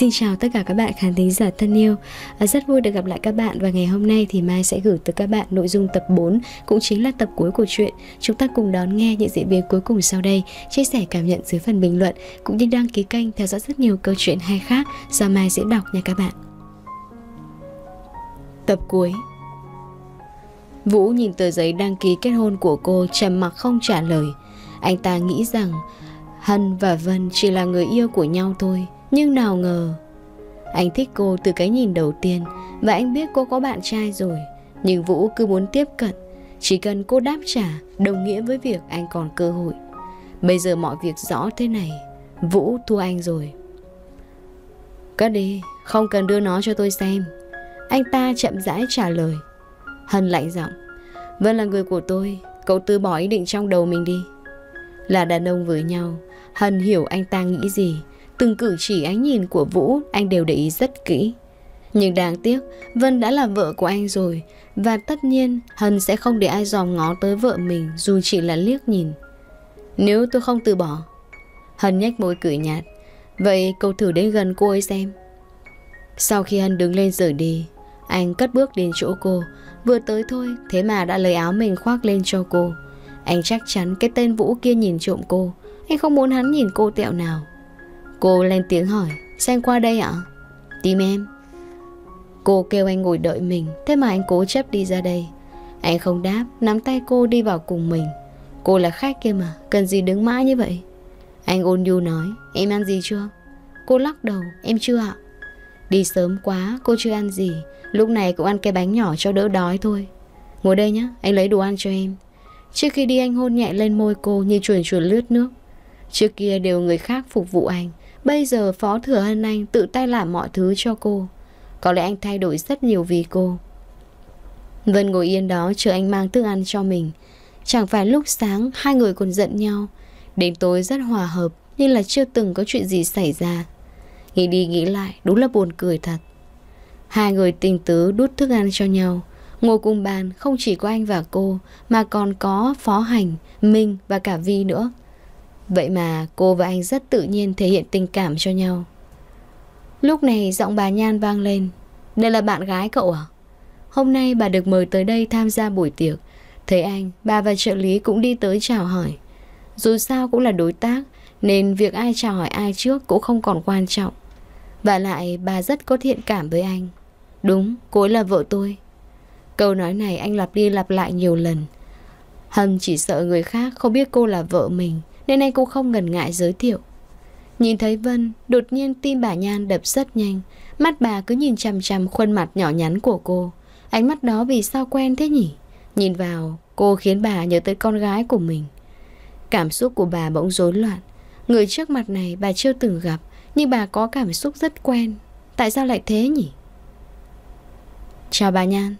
Xin chào tất cả các bạn khán thính giả thân yêu à, Rất vui được gặp lại các bạn Và ngày hôm nay thì Mai sẽ gửi tới các bạn nội dung tập 4 Cũng chính là tập cuối của chuyện Chúng ta cùng đón nghe những diễn biến cuối cùng sau đây Chia sẻ cảm nhận dưới phần bình luận Cũng như đăng ký kênh theo dõi rất nhiều câu chuyện hay khác Do Mai sẽ đọc nha các bạn Tập cuối Vũ nhìn tờ giấy đăng ký kết hôn của cô trầm mặc không trả lời Anh ta nghĩ rằng Hân và Vân chỉ là người yêu của nhau thôi nhưng nào ngờ Anh thích cô từ cái nhìn đầu tiên Và anh biết cô có bạn trai rồi Nhưng Vũ cứ muốn tiếp cận Chỉ cần cô đáp trả Đồng nghĩa với việc anh còn cơ hội Bây giờ mọi việc rõ thế này Vũ thua anh rồi Cất đi Không cần đưa nó cho tôi xem Anh ta chậm rãi trả lời Hân lạnh giọng Vân là người của tôi Cậu từ bỏ ý định trong đầu mình đi Là đàn ông với nhau Hân hiểu anh ta nghĩ gì Từng cử chỉ ánh nhìn của Vũ anh đều để ý rất kỹ. Nhưng đáng tiếc, Vân đã là vợ của anh rồi và tất nhiên Hân sẽ không để ai dòm ngó tới vợ mình dù chỉ là liếc nhìn. Nếu tôi không từ bỏ, Hân nhếch môi cười nhạt. Vậy cậu thử đến gần cô ấy xem. Sau khi Hân đứng lên rời đi, anh cất bước đến chỗ cô. Vừa tới thôi, thế mà đã lấy áo mình khoác lên cho cô. Anh chắc chắn cái tên Vũ kia nhìn trộm cô. Anh không muốn hắn nhìn cô tẹo nào. Cô lên tiếng hỏi Sao qua đây ạ? Tìm em Cô kêu anh ngồi đợi mình Thế mà anh cố chấp đi ra đây Anh không đáp Nắm tay cô đi vào cùng mình Cô là khách kia mà Cần gì đứng mãi như vậy Anh ôn nhu nói Em ăn gì chưa? Cô lắc đầu Em chưa ạ Đi sớm quá Cô chưa ăn gì Lúc này cũng ăn cái bánh nhỏ cho đỡ đói thôi Ngồi đây nhá Anh lấy đồ ăn cho em Trước khi đi anh hôn nhẹ lên môi cô Như chuồn chuồn lướt nước Trước kia đều người khác phục vụ anh Bây giờ Phó Thừa Hân Anh tự tay làm mọi thứ cho cô. Có lẽ anh thay đổi rất nhiều vì cô. Vân ngồi yên đó chờ anh mang thức ăn cho mình. Chẳng phải lúc sáng hai người còn giận nhau. Đến tối rất hòa hợp nhưng là chưa từng có chuyện gì xảy ra. Nghĩ đi nghĩ lại đúng là buồn cười thật. Hai người tình tứ đút thức ăn cho nhau. Ngồi cùng bàn không chỉ có anh và cô mà còn có Phó Hành, Minh và cả Vi nữa. Vậy mà cô và anh rất tự nhiên thể hiện tình cảm cho nhau Lúc này giọng bà Nhan vang lên Đây là bạn gái cậu à? Hôm nay bà được mời tới đây tham gia buổi tiệc Thấy anh, bà và trợ lý cũng đi tới chào hỏi Dù sao cũng là đối tác Nên việc ai chào hỏi ai trước cũng không còn quan trọng Và lại bà rất có thiện cảm với anh Đúng, cô ấy là vợ tôi Câu nói này anh lặp đi lặp lại nhiều lần Hân chỉ sợ người khác không biết cô là vợ mình nên anh cũng không ngần ngại giới thiệu. Nhìn thấy Vân, đột nhiên tim bà Nhan đập rất nhanh, mắt bà cứ nhìn chằm chằm khuôn mặt nhỏ nhắn của cô. Ánh mắt đó vì sao quen thế nhỉ? Nhìn vào, cô khiến bà nhớ tới con gái của mình. Cảm xúc của bà bỗng rối loạn. Người trước mặt này bà chưa từng gặp, nhưng bà có cảm xúc rất quen. Tại sao lại thế nhỉ? Chào bà Nhan.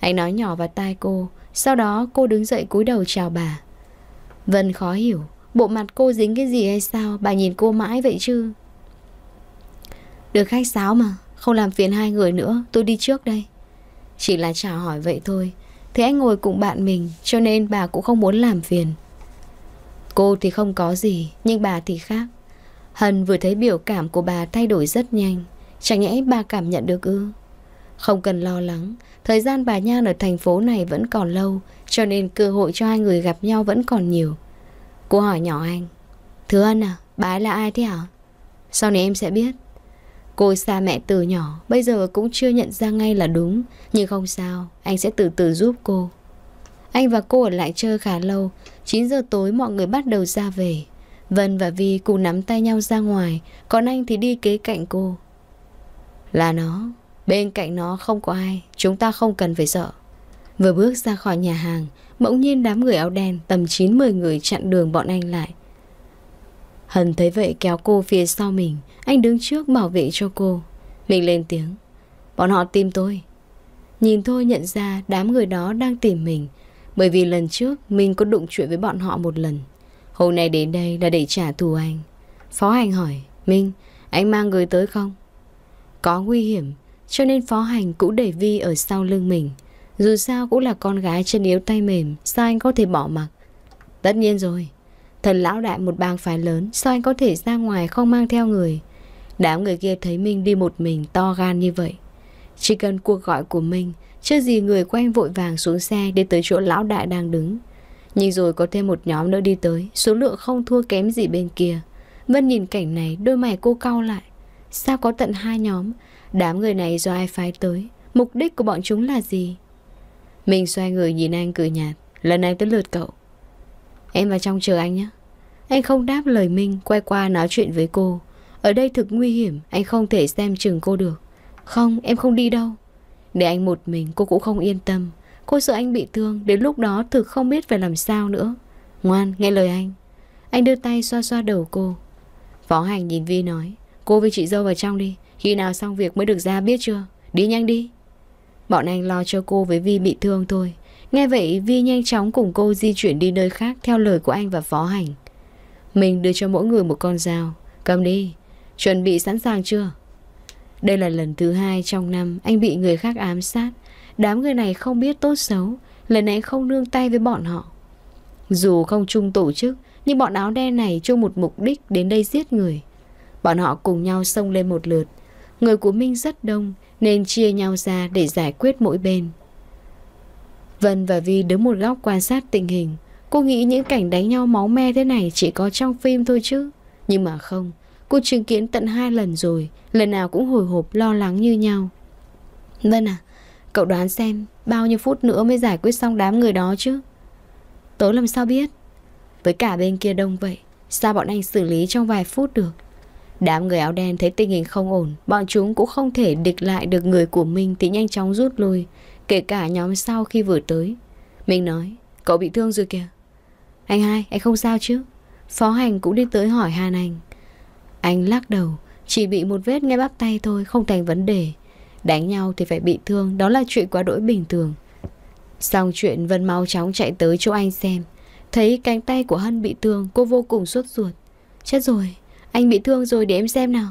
Anh nói nhỏ vào tai cô, sau đó cô đứng dậy cúi đầu chào bà. Vân khó hiểu, Bộ mặt cô dính cái gì hay sao Bà nhìn cô mãi vậy chứ Được khách sáo mà Không làm phiền hai người nữa Tôi đi trước đây Chỉ là chào hỏi vậy thôi Thế anh ngồi cùng bạn mình Cho nên bà cũng không muốn làm phiền Cô thì không có gì Nhưng bà thì khác Hân vừa thấy biểu cảm của bà thay đổi rất nhanh Chẳng nhẽ bà cảm nhận được ư Không cần lo lắng Thời gian bà Nhan ở thành phố này vẫn còn lâu Cho nên cơ hội cho hai người gặp nhau vẫn còn nhiều Cô hỏi nhỏ anh Thứ Ân à, bà ấy là ai thế hả? Sau này em sẽ biết Cô xa mẹ từ nhỏ Bây giờ cũng chưa nhận ra ngay là đúng Nhưng không sao, anh sẽ từ từ giúp cô Anh và cô ở lại chơi khá lâu 9 giờ tối mọi người bắt đầu ra về Vân và Vi cùng nắm tay nhau ra ngoài Còn anh thì đi kế cạnh cô Là nó Bên cạnh nó không có ai Chúng ta không cần phải sợ Vừa bước ra khỏi nhà hàng, bỗng nhiên đám người áo đen tầm 9-10 người chặn đường bọn anh lại. Hân thấy vậy kéo cô phía sau mình, anh đứng trước bảo vệ cho cô. Mình lên tiếng, bọn họ tìm tôi. Nhìn thôi nhận ra đám người đó đang tìm mình, bởi vì lần trước mình có đụng chuyện với bọn họ một lần. Hôm nay đến đây là để trả thù anh. Phó hành hỏi, Minh, anh mang người tới không? Có nguy hiểm, cho nên phó hành cũng đẩy Vi ở sau lưng mình. Dù sao cũng là con gái chân yếu tay mềm Sao anh có thể bỏ mặc Tất nhiên rồi Thần lão đại một bang phái lớn Sao anh có thể ra ngoài không mang theo người Đám người kia thấy Minh đi một mình to gan như vậy Chỉ cần cuộc gọi của Minh Chưa gì người của vội vàng xuống xe Đi tới chỗ lão đại đang đứng Nhưng rồi có thêm một nhóm nữa đi tới Số lượng không thua kém gì bên kia Vân nhìn cảnh này đôi mày cô cau lại Sao có tận hai nhóm Đám người này do ai phái tới Mục đích của bọn chúng là gì mình xoay người nhìn anh cười nhạt Lần này tới lượt cậu Em vào trong chờ anh nhé Anh không đáp lời Minh Quay qua nói chuyện với cô Ở đây thực nguy hiểm Anh không thể xem chừng cô được Không em không đi đâu Để anh một mình cô cũng không yên tâm Cô sợ anh bị thương Đến lúc đó thực không biết phải làm sao nữa Ngoan nghe lời anh Anh đưa tay xoa xoa đầu cô Phó hành nhìn Vi nói Cô với chị dâu vào trong đi Khi nào xong việc mới được ra biết chưa Đi nhanh đi Bọn anh lo cho cô với Vi bị thương thôi. Nghe vậy Vi nhanh chóng cùng cô di chuyển đi nơi khác theo lời của anh và phó hành. Mình đưa cho mỗi người một con dao. Cầm đi. Chuẩn bị sẵn sàng chưa? Đây là lần thứ hai trong năm anh bị người khác ám sát. Đám người này không biết tốt xấu. Lần này không nương tay với bọn họ. Dù không chung tổ chức, nhưng bọn áo đen này chung một mục đích đến đây giết người. Bọn họ cùng nhau xông lên một lượt. Người của Minh rất đông, nên chia nhau ra để giải quyết mỗi bên. Vân và Vi đứng một góc quan sát tình hình. Cô nghĩ những cảnh đánh nhau máu me thế này chỉ có trong phim thôi chứ. Nhưng mà không, cô chứng kiến tận hai lần rồi, lần nào cũng hồi hộp lo lắng như nhau. Vân à, cậu đoán xem bao nhiêu phút nữa mới giải quyết xong đám người đó chứ? Tối làm sao biết? Với cả bên kia đông vậy, sao bọn anh xử lý trong vài phút được? Đám người áo đen thấy tình hình không ổn, bọn chúng cũng không thể địch lại được người của mình thì nhanh chóng rút lui, kể cả nhóm sau khi vừa tới. Mình nói, cậu bị thương rồi kìa. Anh hai, anh không sao chứ? Phó hành cũng đi tới hỏi Hàn Anh. Anh lắc đầu, chỉ bị một vết ngay bắp tay thôi, không thành vấn đề. Đánh nhau thì phải bị thương, đó là chuyện quá đỗi bình thường. Xong chuyện Vân mau chóng chạy tới chỗ anh xem. Thấy cánh tay của Hân bị thương, cô vô cùng suốt ruột. Chết rồi, anh bị thương rồi để em xem nào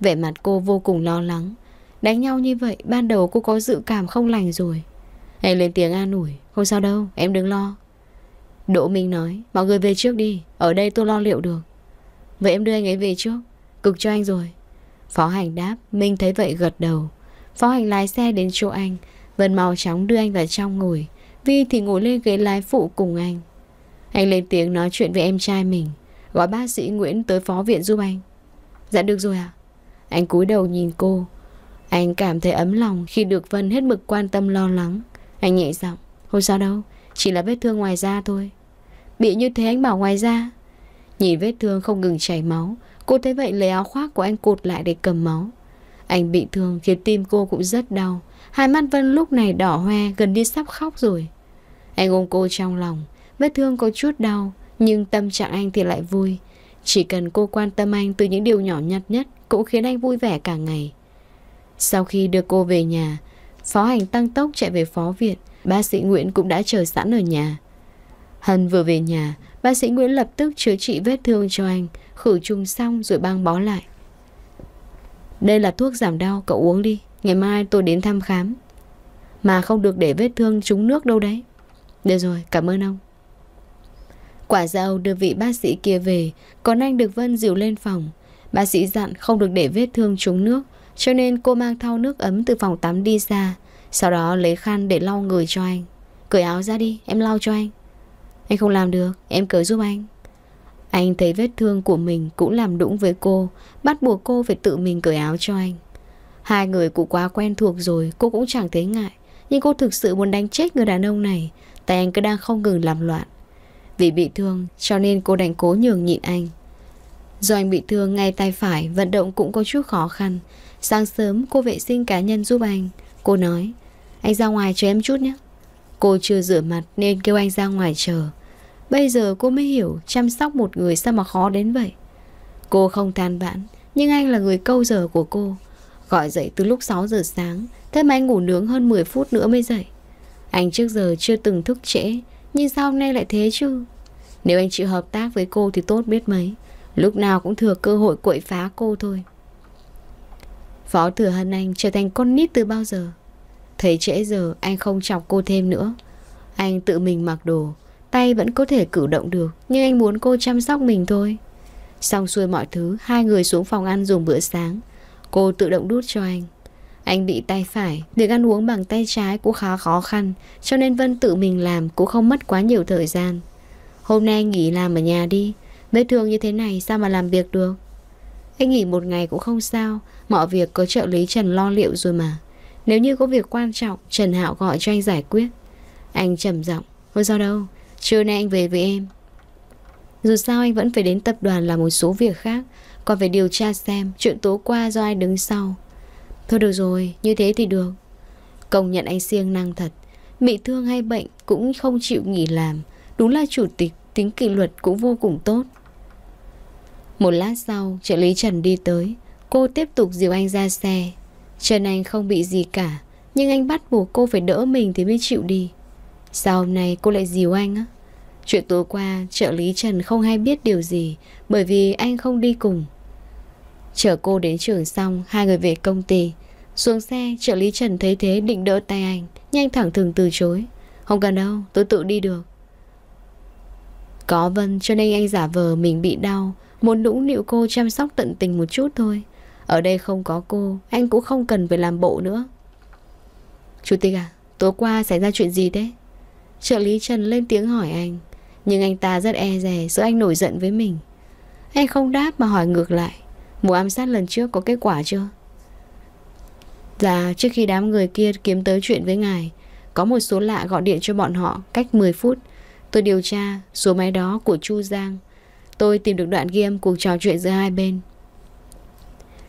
Vẻ mặt cô vô cùng lo lắng Đánh nhau như vậy ban đầu cô có dự cảm không lành rồi Anh lên tiếng an ủi Không sao đâu em đừng lo Đỗ Minh nói Mọi người về trước đi Ở đây tôi lo liệu được Vậy em đưa anh ấy về trước Cực cho anh rồi Phó hành đáp Minh thấy vậy gật đầu Phó hành lái xe đến chỗ anh Vân mau chóng đưa anh vào trong ngồi Vi thì ngồi lên ghế lái phụ cùng anh Anh lên tiếng nói chuyện với em trai mình Gọi bác sĩ Nguyễn tới phó viện giúp anh Dạ được rồi ạ à? Anh cúi đầu nhìn cô Anh cảm thấy ấm lòng khi được Vân hết mực quan tâm lo lắng Anh nhẹ giọng Không sao đâu, chỉ là vết thương ngoài da thôi Bị như thế anh bảo ngoài da Nhìn vết thương không ngừng chảy máu Cô thấy vậy lấy áo khoác của anh cột lại để cầm máu Anh bị thương khiến tim cô cũng rất đau Hai mắt Vân lúc này đỏ hoe gần đi sắp khóc rồi Anh ôm cô trong lòng Vết thương có chút đau nhưng tâm trạng anh thì lại vui Chỉ cần cô quan tâm anh từ những điều nhỏ nhặt nhất Cũng khiến anh vui vẻ cả ngày Sau khi đưa cô về nhà Phó hành tăng tốc chạy về phó viện Bác sĩ Nguyễn cũng đã chờ sẵn ở nhà Hân vừa về nhà Bác sĩ Nguyễn lập tức chữa trị vết thương cho anh Khử trùng xong rồi băng bó lại Đây là thuốc giảm đau cậu uống đi Ngày mai tôi đến thăm khám Mà không được để vết thương trúng nước đâu đấy Được rồi cảm ơn ông Quả dao đưa vị bác sĩ kia về, còn anh được Vân dìu lên phòng. Bác sĩ dặn không được để vết thương trúng nước, cho nên cô mang thau nước ấm từ phòng tắm đi ra, sau đó lấy khăn để lau người cho anh. Cởi áo ra đi, em lau cho anh. Anh không làm được, em cởi giúp anh. Anh thấy vết thương của mình cũng làm đũng với cô, bắt buộc cô phải tự mình cởi áo cho anh. Hai người cũng quá quen thuộc rồi, cô cũng chẳng thấy ngại. Nhưng cô thực sự muốn đánh chết người đàn ông này, tại anh cứ đang không ngừng làm loạn. Vì bị thương cho nên cô đành cố nhường nhịn anh Do anh bị thương ngay tay phải Vận động cũng có chút khó khăn Sáng sớm cô vệ sinh cá nhân giúp anh Cô nói Anh ra ngoài cho em chút nhé Cô chưa rửa mặt nên kêu anh ra ngoài chờ Bây giờ cô mới hiểu chăm sóc một người sao mà khó đến vậy Cô không than vãn Nhưng anh là người câu giờ của cô Gọi dậy từ lúc 6 giờ sáng Thế mà anh ngủ nướng hơn 10 phút nữa mới dậy Anh trước giờ chưa từng thức trễ nhưng sao hôm nay lại thế chứ Nếu anh chịu hợp tác với cô thì tốt biết mấy Lúc nào cũng thừa cơ hội quậy phá cô thôi Phó thừa hân anh trở thành con nít từ bao giờ Thấy trễ giờ anh không chọc cô thêm nữa Anh tự mình mặc đồ Tay vẫn có thể cử động được Nhưng anh muốn cô chăm sóc mình thôi Xong xuôi mọi thứ Hai người xuống phòng ăn dùng bữa sáng Cô tự động đút cho anh anh bị tay phải, việc ăn uống bằng tay trái cũng khá khó khăn, cho nên Vân tự mình làm cũng không mất quá nhiều thời gian. Hôm nay nghỉ làm ở nhà đi, vết thương như thế này sao mà làm việc được? Anh nghỉ một ngày cũng không sao, mọi việc có trợ lý Trần lo liệu rồi mà. Nếu như có việc quan trọng, Trần Hạo gọi cho anh giải quyết. Anh trầm giọng, "Thôi do đâu, trưa nay anh về với em." Dù sao anh vẫn phải đến tập đoàn làm một số việc khác, còn phải điều tra xem chuyện tối qua do ai đứng sau, Thôi được rồi, như thế thì được Công nhận anh siêng năng thật Bị thương hay bệnh cũng không chịu nghỉ làm Đúng là chủ tịch tính kỷ luật cũng vô cùng tốt Một lát sau trợ lý Trần đi tới Cô tiếp tục dìu anh ra xe Trần Anh không bị gì cả Nhưng anh bắt buộc cô phải đỡ mình thì mới chịu đi Sao hôm nay cô lại dìu anh á Chuyện tối qua trợ lý Trần không hay biết điều gì Bởi vì anh không đi cùng Chở cô đến trường xong Hai người về công ty Xuống xe trợ lý Trần thấy thế định đỡ tay anh Nhanh thẳng thường từ chối Không cần đâu tôi tự đi được Có Vân cho nên anh giả vờ mình bị đau Muốn nũng nịu cô chăm sóc tận tình một chút thôi Ở đây không có cô Anh cũng không cần phải làm bộ nữa Chủ tịch à Tối qua xảy ra chuyện gì thế Trợ lý Trần lên tiếng hỏi anh Nhưng anh ta rất e rè Sợ anh nổi giận với mình Anh không đáp mà hỏi ngược lại Vụ ám sát lần trước có kết quả chưa? Dạ, trước khi đám người kia kiếm tới chuyện với ngài, có một số lạ gọi điện cho bọn họ cách 10 phút. Tôi điều tra số máy đó của Chu Giang. Tôi tìm được đoạn ghi âm cuộc trò chuyện giữa hai bên.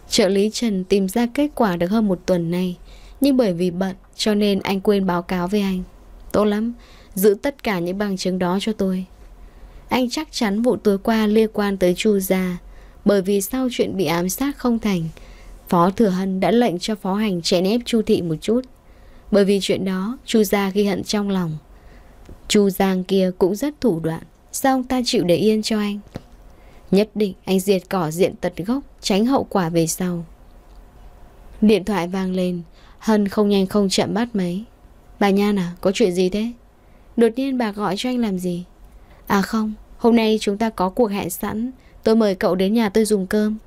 Trợ lý Trần tìm ra kết quả được hơn một tuần nay, nhưng bởi vì bận cho nên anh quên báo cáo với anh. Tốt lắm, giữ tất cả những bằng chứng đó cho tôi. Anh chắc chắn vụ tối qua liên quan tới Chu Giang bởi vì sau chuyện bị ám sát không thành, Phó Thừa Hân đã lệnh cho Phó Hành chèn ép Chu Thị một chút. Bởi vì chuyện đó, Chu Gia ghi hận trong lòng. Chu Giang kia cũng rất thủ đoạn, sao ông ta chịu để yên cho anh? Nhất định anh diệt cỏ diện tật gốc, tránh hậu quả về sau. Điện thoại vang lên, Hân không nhanh không chậm bắt máy. Bà Nhan à, có chuyện gì thế? Đột nhiên bà gọi cho anh làm gì? À không, hôm nay chúng ta có cuộc hẹn sẵn, Tôi mời cậu đến nhà tôi dùng cơm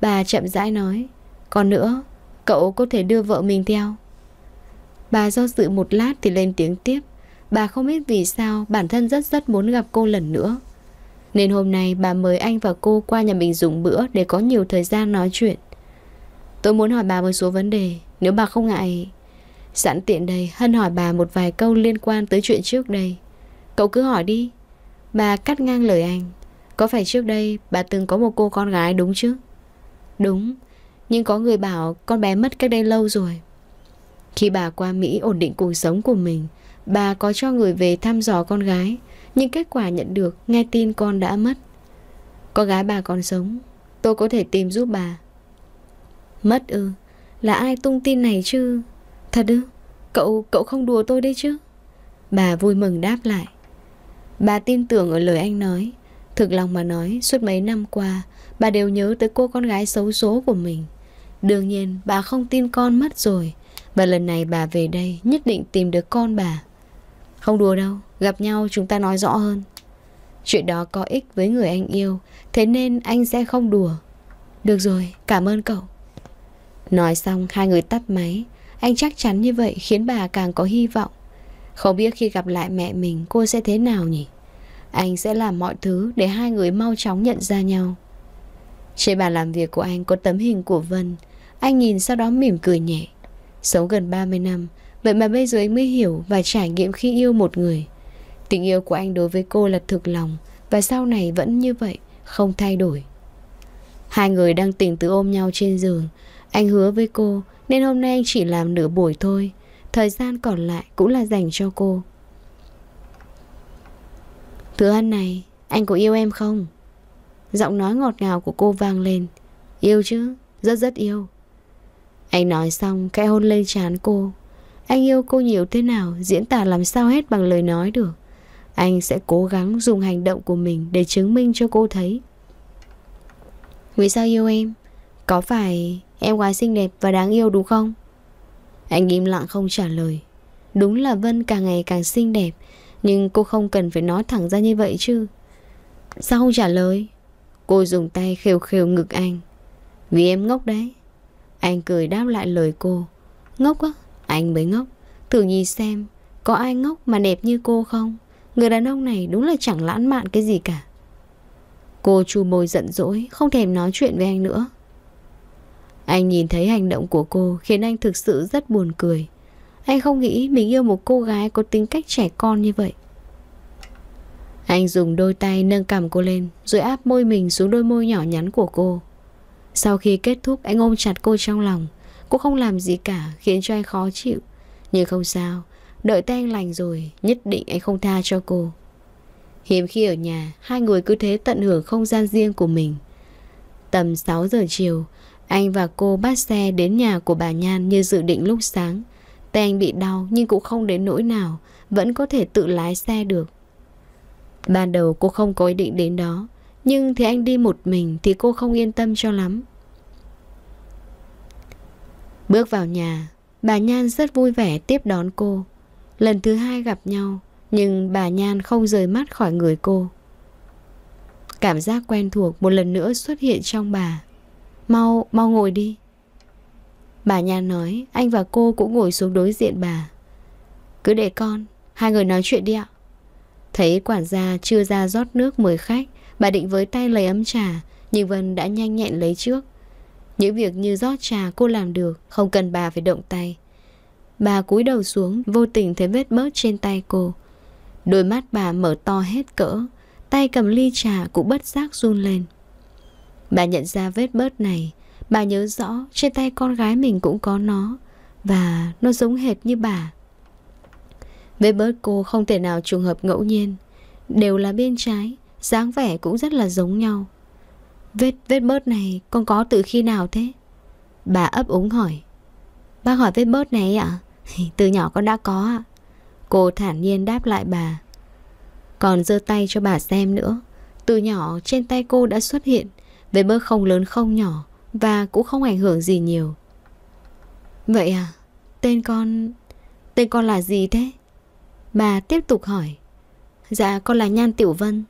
Bà chậm rãi nói Còn nữa cậu có thể đưa vợ mình theo Bà do dự một lát thì lên tiếng tiếp Bà không biết vì sao bản thân rất rất muốn gặp cô lần nữa Nên hôm nay bà mời anh và cô qua nhà mình dùng bữa để có nhiều thời gian nói chuyện Tôi muốn hỏi bà một số vấn đề Nếu bà không ngại Sẵn tiện đây Hân hỏi bà một vài câu liên quan tới chuyện trước đây Cậu cứ hỏi đi Bà cắt ngang lời anh có phải trước đây bà từng có một cô con gái đúng chứ? Đúng, nhưng có người bảo con bé mất cách đây lâu rồi. Khi bà qua Mỹ ổn định cuộc sống của mình, bà có cho người về thăm dò con gái, nhưng kết quả nhận được nghe tin con đã mất. Con gái bà còn sống, tôi có thể tìm giúp bà. Mất ư, ừ. là ai tung tin này chứ? Thật ư, cậu, cậu không đùa tôi đấy chứ? Bà vui mừng đáp lại. Bà tin tưởng ở lời anh nói, Thực lòng mà nói, suốt mấy năm qua, bà đều nhớ tới cô con gái xấu số của mình. Đương nhiên, bà không tin con mất rồi. Và lần này bà về đây nhất định tìm được con bà. Không đùa đâu, gặp nhau chúng ta nói rõ hơn. Chuyện đó có ích với người anh yêu, thế nên anh sẽ không đùa. Được rồi, cảm ơn cậu. Nói xong, hai người tắt máy. Anh chắc chắn như vậy khiến bà càng có hy vọng. Không biết khi gặp lại mẹ mình cô sẽ thế nào nhỉ? Anh sẽ làm mọi thứ để hai người mau chóng nhận ra nhau Trên bàn làm việc của anh có tấm hình của Vân Anh nhìn sau đó mỉm cười nhẹ Sống gần 30 năm Vậy mà bây giờ anh mới hiểu và trải nghiệm khi yêu một người Tình yêu của anh đối với cô là thực lòng Và sau này vẫn như vậy Không thay đổi Hai người đang tình tứ ôm nhau trên giường Anh hứa với cô Nên hôm nay anh chỉ làm nửa buổi thôi Thời gian còn lại cũng là dành cho cô Thứ Hân này, anh có yêu em không? Giọng nói ngọt ngào của cô vang lên Yêu chứ, rất rất yêu Anh nói xong cái hôn lên trán cô Anh yêu cô nhiều thế nào Diễn tả làm sao hết bằng lời nói được Anh sẽ cố gắng dùng hành động của mình Để chứng minh cho cô thấy Vì sao yêu em Có phải em gái xinh đẹp và đáng yêu đúng không Anh im lặng không trả lời Đúng là Vân càng ngày càng xinh đẹp nhưng cô không cần phải nói thẳng ra như vậy chứ Sao không trả lời Cô dùng tay khều khều ngực anh Vì em ngốc đấy Anh cười đáp lại lời cô Ngốc á, anh mới ngốc Thử nhìn xem, có ai ngốc mà đẹp như cô không Người đàn ông này đúng là chẳng lãng mạn cái gì cả Cô chu môi giận dỗi Không thèm nói chuyện với anh nữa Anh nhìn thấy hành động của cô Khiến anh thực sự rất buồn cười anh không nghĩ mình yêu một cô gái có tính cách trẻ con như vậy Anh dùng đôi tay nâng cằm cô lên Rồi áp môi mình xuống đôi môi nhỏ nhắn của cô Sau khi kết thúc anh ôm chặt cô trong lòng Cô không làm gì cả khiến cho anh khó chịu Nhưng không sao Đợi tay anh lành rồi Nhất định anh không tha cho cô Hiếm khi ở nhà Hai người cứ thế tận hưởng không gian riêng của mình Tầm 6 giờ chiều, anh và cô bắt xe đến nhà của bà Nhan như dự định lúc sáng. Tay anh bị đau nhưng cũng không đến nỗi nào, vẫn có thể tự lái xe được. Ban đầu cô không có ý định đến đó, nhưng thấy anh đi một mình thì cô không yên tâm cho lắm. Bước vào nhà, bà Nhan rất vui vẻ tiếp đón cô. Lần thứ hai gặp nhau, nhưng bà Nhan không rời mắt khỏi người cô. Cảm giác quen thuộc một lần nữa xuất hiện trong bà. Mau, mau ngồi đi. Bà Nhan nói Anh và cô cũng ngồi xuống đối diện bà Cứ để con Hai người nói chuyện đi ạ Thấy quản gia chưa ra rót nước mời khách Bà định với tay lấy ấm trà Nhưng Vân đã nhanh nhẹn lấy trước Những việc như rót trà cô làm được Không cần bà phải động tay Bà cúi đầu xuống Vô tình thấy vết bớt trên tay cô Đôi mắt bà mở to hết cỡ Tay cầm ly trà cũng bất giác run lên Bà nhận ra vết bớt này Bà nhớ rõ trên tay con gái mình cũng có nó Và nó giống hệt như bà Với bớt cô không thể nào trùng hợp ngẫu nhiên Đều là bên trái dáng vẻ cũng rất là giống nhau Vết vết bớt này con có từ khi nào thế? Bà ấp úng hỏi Bác hỏi vết bớt này ạ? À? từ nhỏ con đã có ạ Cô thản nhiên đáp lại bà Còn giơ tay cho bà xem nữa Từ nhỏ trên tay cô đã xuất hiện Vết bớt không lớn không nhỏ và cũng không ảnh hưởng gì nhiều Vậy à Tên con Tên con là gì thế Bà tiếp tục hỏi Dạ con là Nhan Tiểu Vân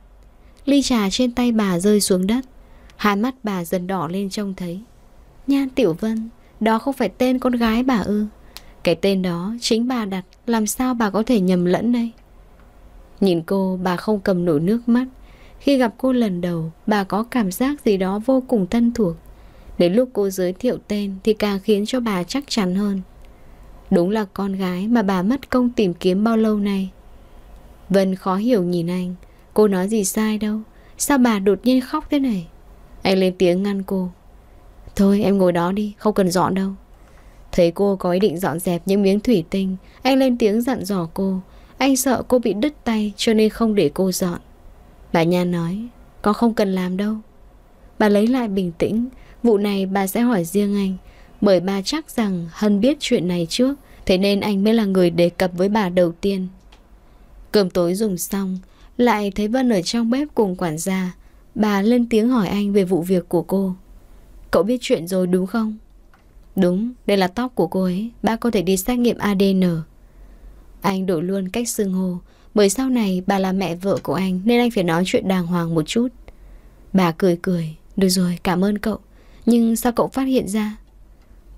Ly trà trên tay bà rơi xuống đất Hai mắt bà dần đỏ lên trông thấy Nhan Tiểu Vân Đó không phải tên con gái bà ư Cái tên đó chính bà đặt Làm sao bà có thể nhầm lẫn đây Nhìn cô bà không cầm nổi nước mắt Khi gặp cô lần đầu Bà có cảm giác gì đó vô cùng thân thuộc Đến lúc cô giới thiệu tên thì càng khiến cho bà chắc chắn hơn. Đúng là con gái mà bà mất công tìm kiếm bao lâu nay. Vân khó hiểu nhìn anh. Cô nói gì sai đâu. Sao bà đột nhiên khóc thế này? Anh lên tiếng ngăn cô. Thôi em ngồi đó đi, không cần dọn đâu. Thấy cô có ý định dọn dẹp những miếng thủy tinh, anh lên tiếng dặn dò cô. Anh sợ cô bị đứt tay cho nên không để cô dọn. Bà Nhan nói, con không cần làm đâu. Bà lấy lại bình tĩnh, Vụ này bà sẽ hỏi riêng anh Bởi bà chắc rằng Hân biết chuyện này trước Thế nên anh mới là người đề cập với bà đầu tiên Cơm tối dùng xong Lại thấy Vân ở trong bếp cùng quản gia Bà lên tiếng hỏi anh về vụ việc của cô Cậu biết chuyện rồi đúng không? Đúng, đây là tóc của cô ấy bà có thể đi xét nghiệm ADN Anh đổi luôn cách xưng hô Bởi sau này bà là mẹ vợ của anh Nên anh phải nói chuyện đàng hoàng một chút Bà cười cười Được rồi, cảm ơn cậu nhưng sao cậu phát hiện ra?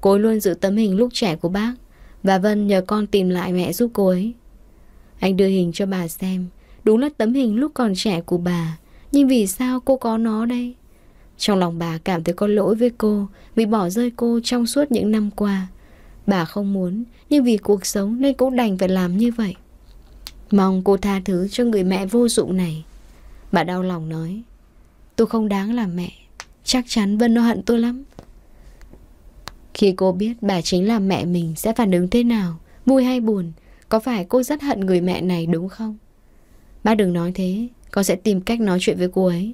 Cô ấy luôn giữ tấm hình lúc trẻ của bác Và Vân nhờ con tìm lại mẹ giúp cô ấy Anh đưa hình cho bà xem Đúng là tấm hình lúc còn trẻ của bà Nhưng vì sao cô có nó đây? Trong lòng bà cảm thấy có lỗi với cô Vì bỏ rơi cô trong suốt những năm qua Bà không muốn Nhưng vì cuộc sống nên cũng đành phải làm như vậy Mong cô tha thứ cho người mẹ vô dụng này Bà đau lòng nói Tôi không đáng làm mẹ Chắc chắn Vân nó hận tôi lắm Khi cô biết bà chính là mẹ mình sẽ phản ứng thế nào Vui hay buồn Có phải cô rất hận người mẹ này đúng không Bác đừng nói thế Con sẽ tìm cách nói chuyện với cô ấy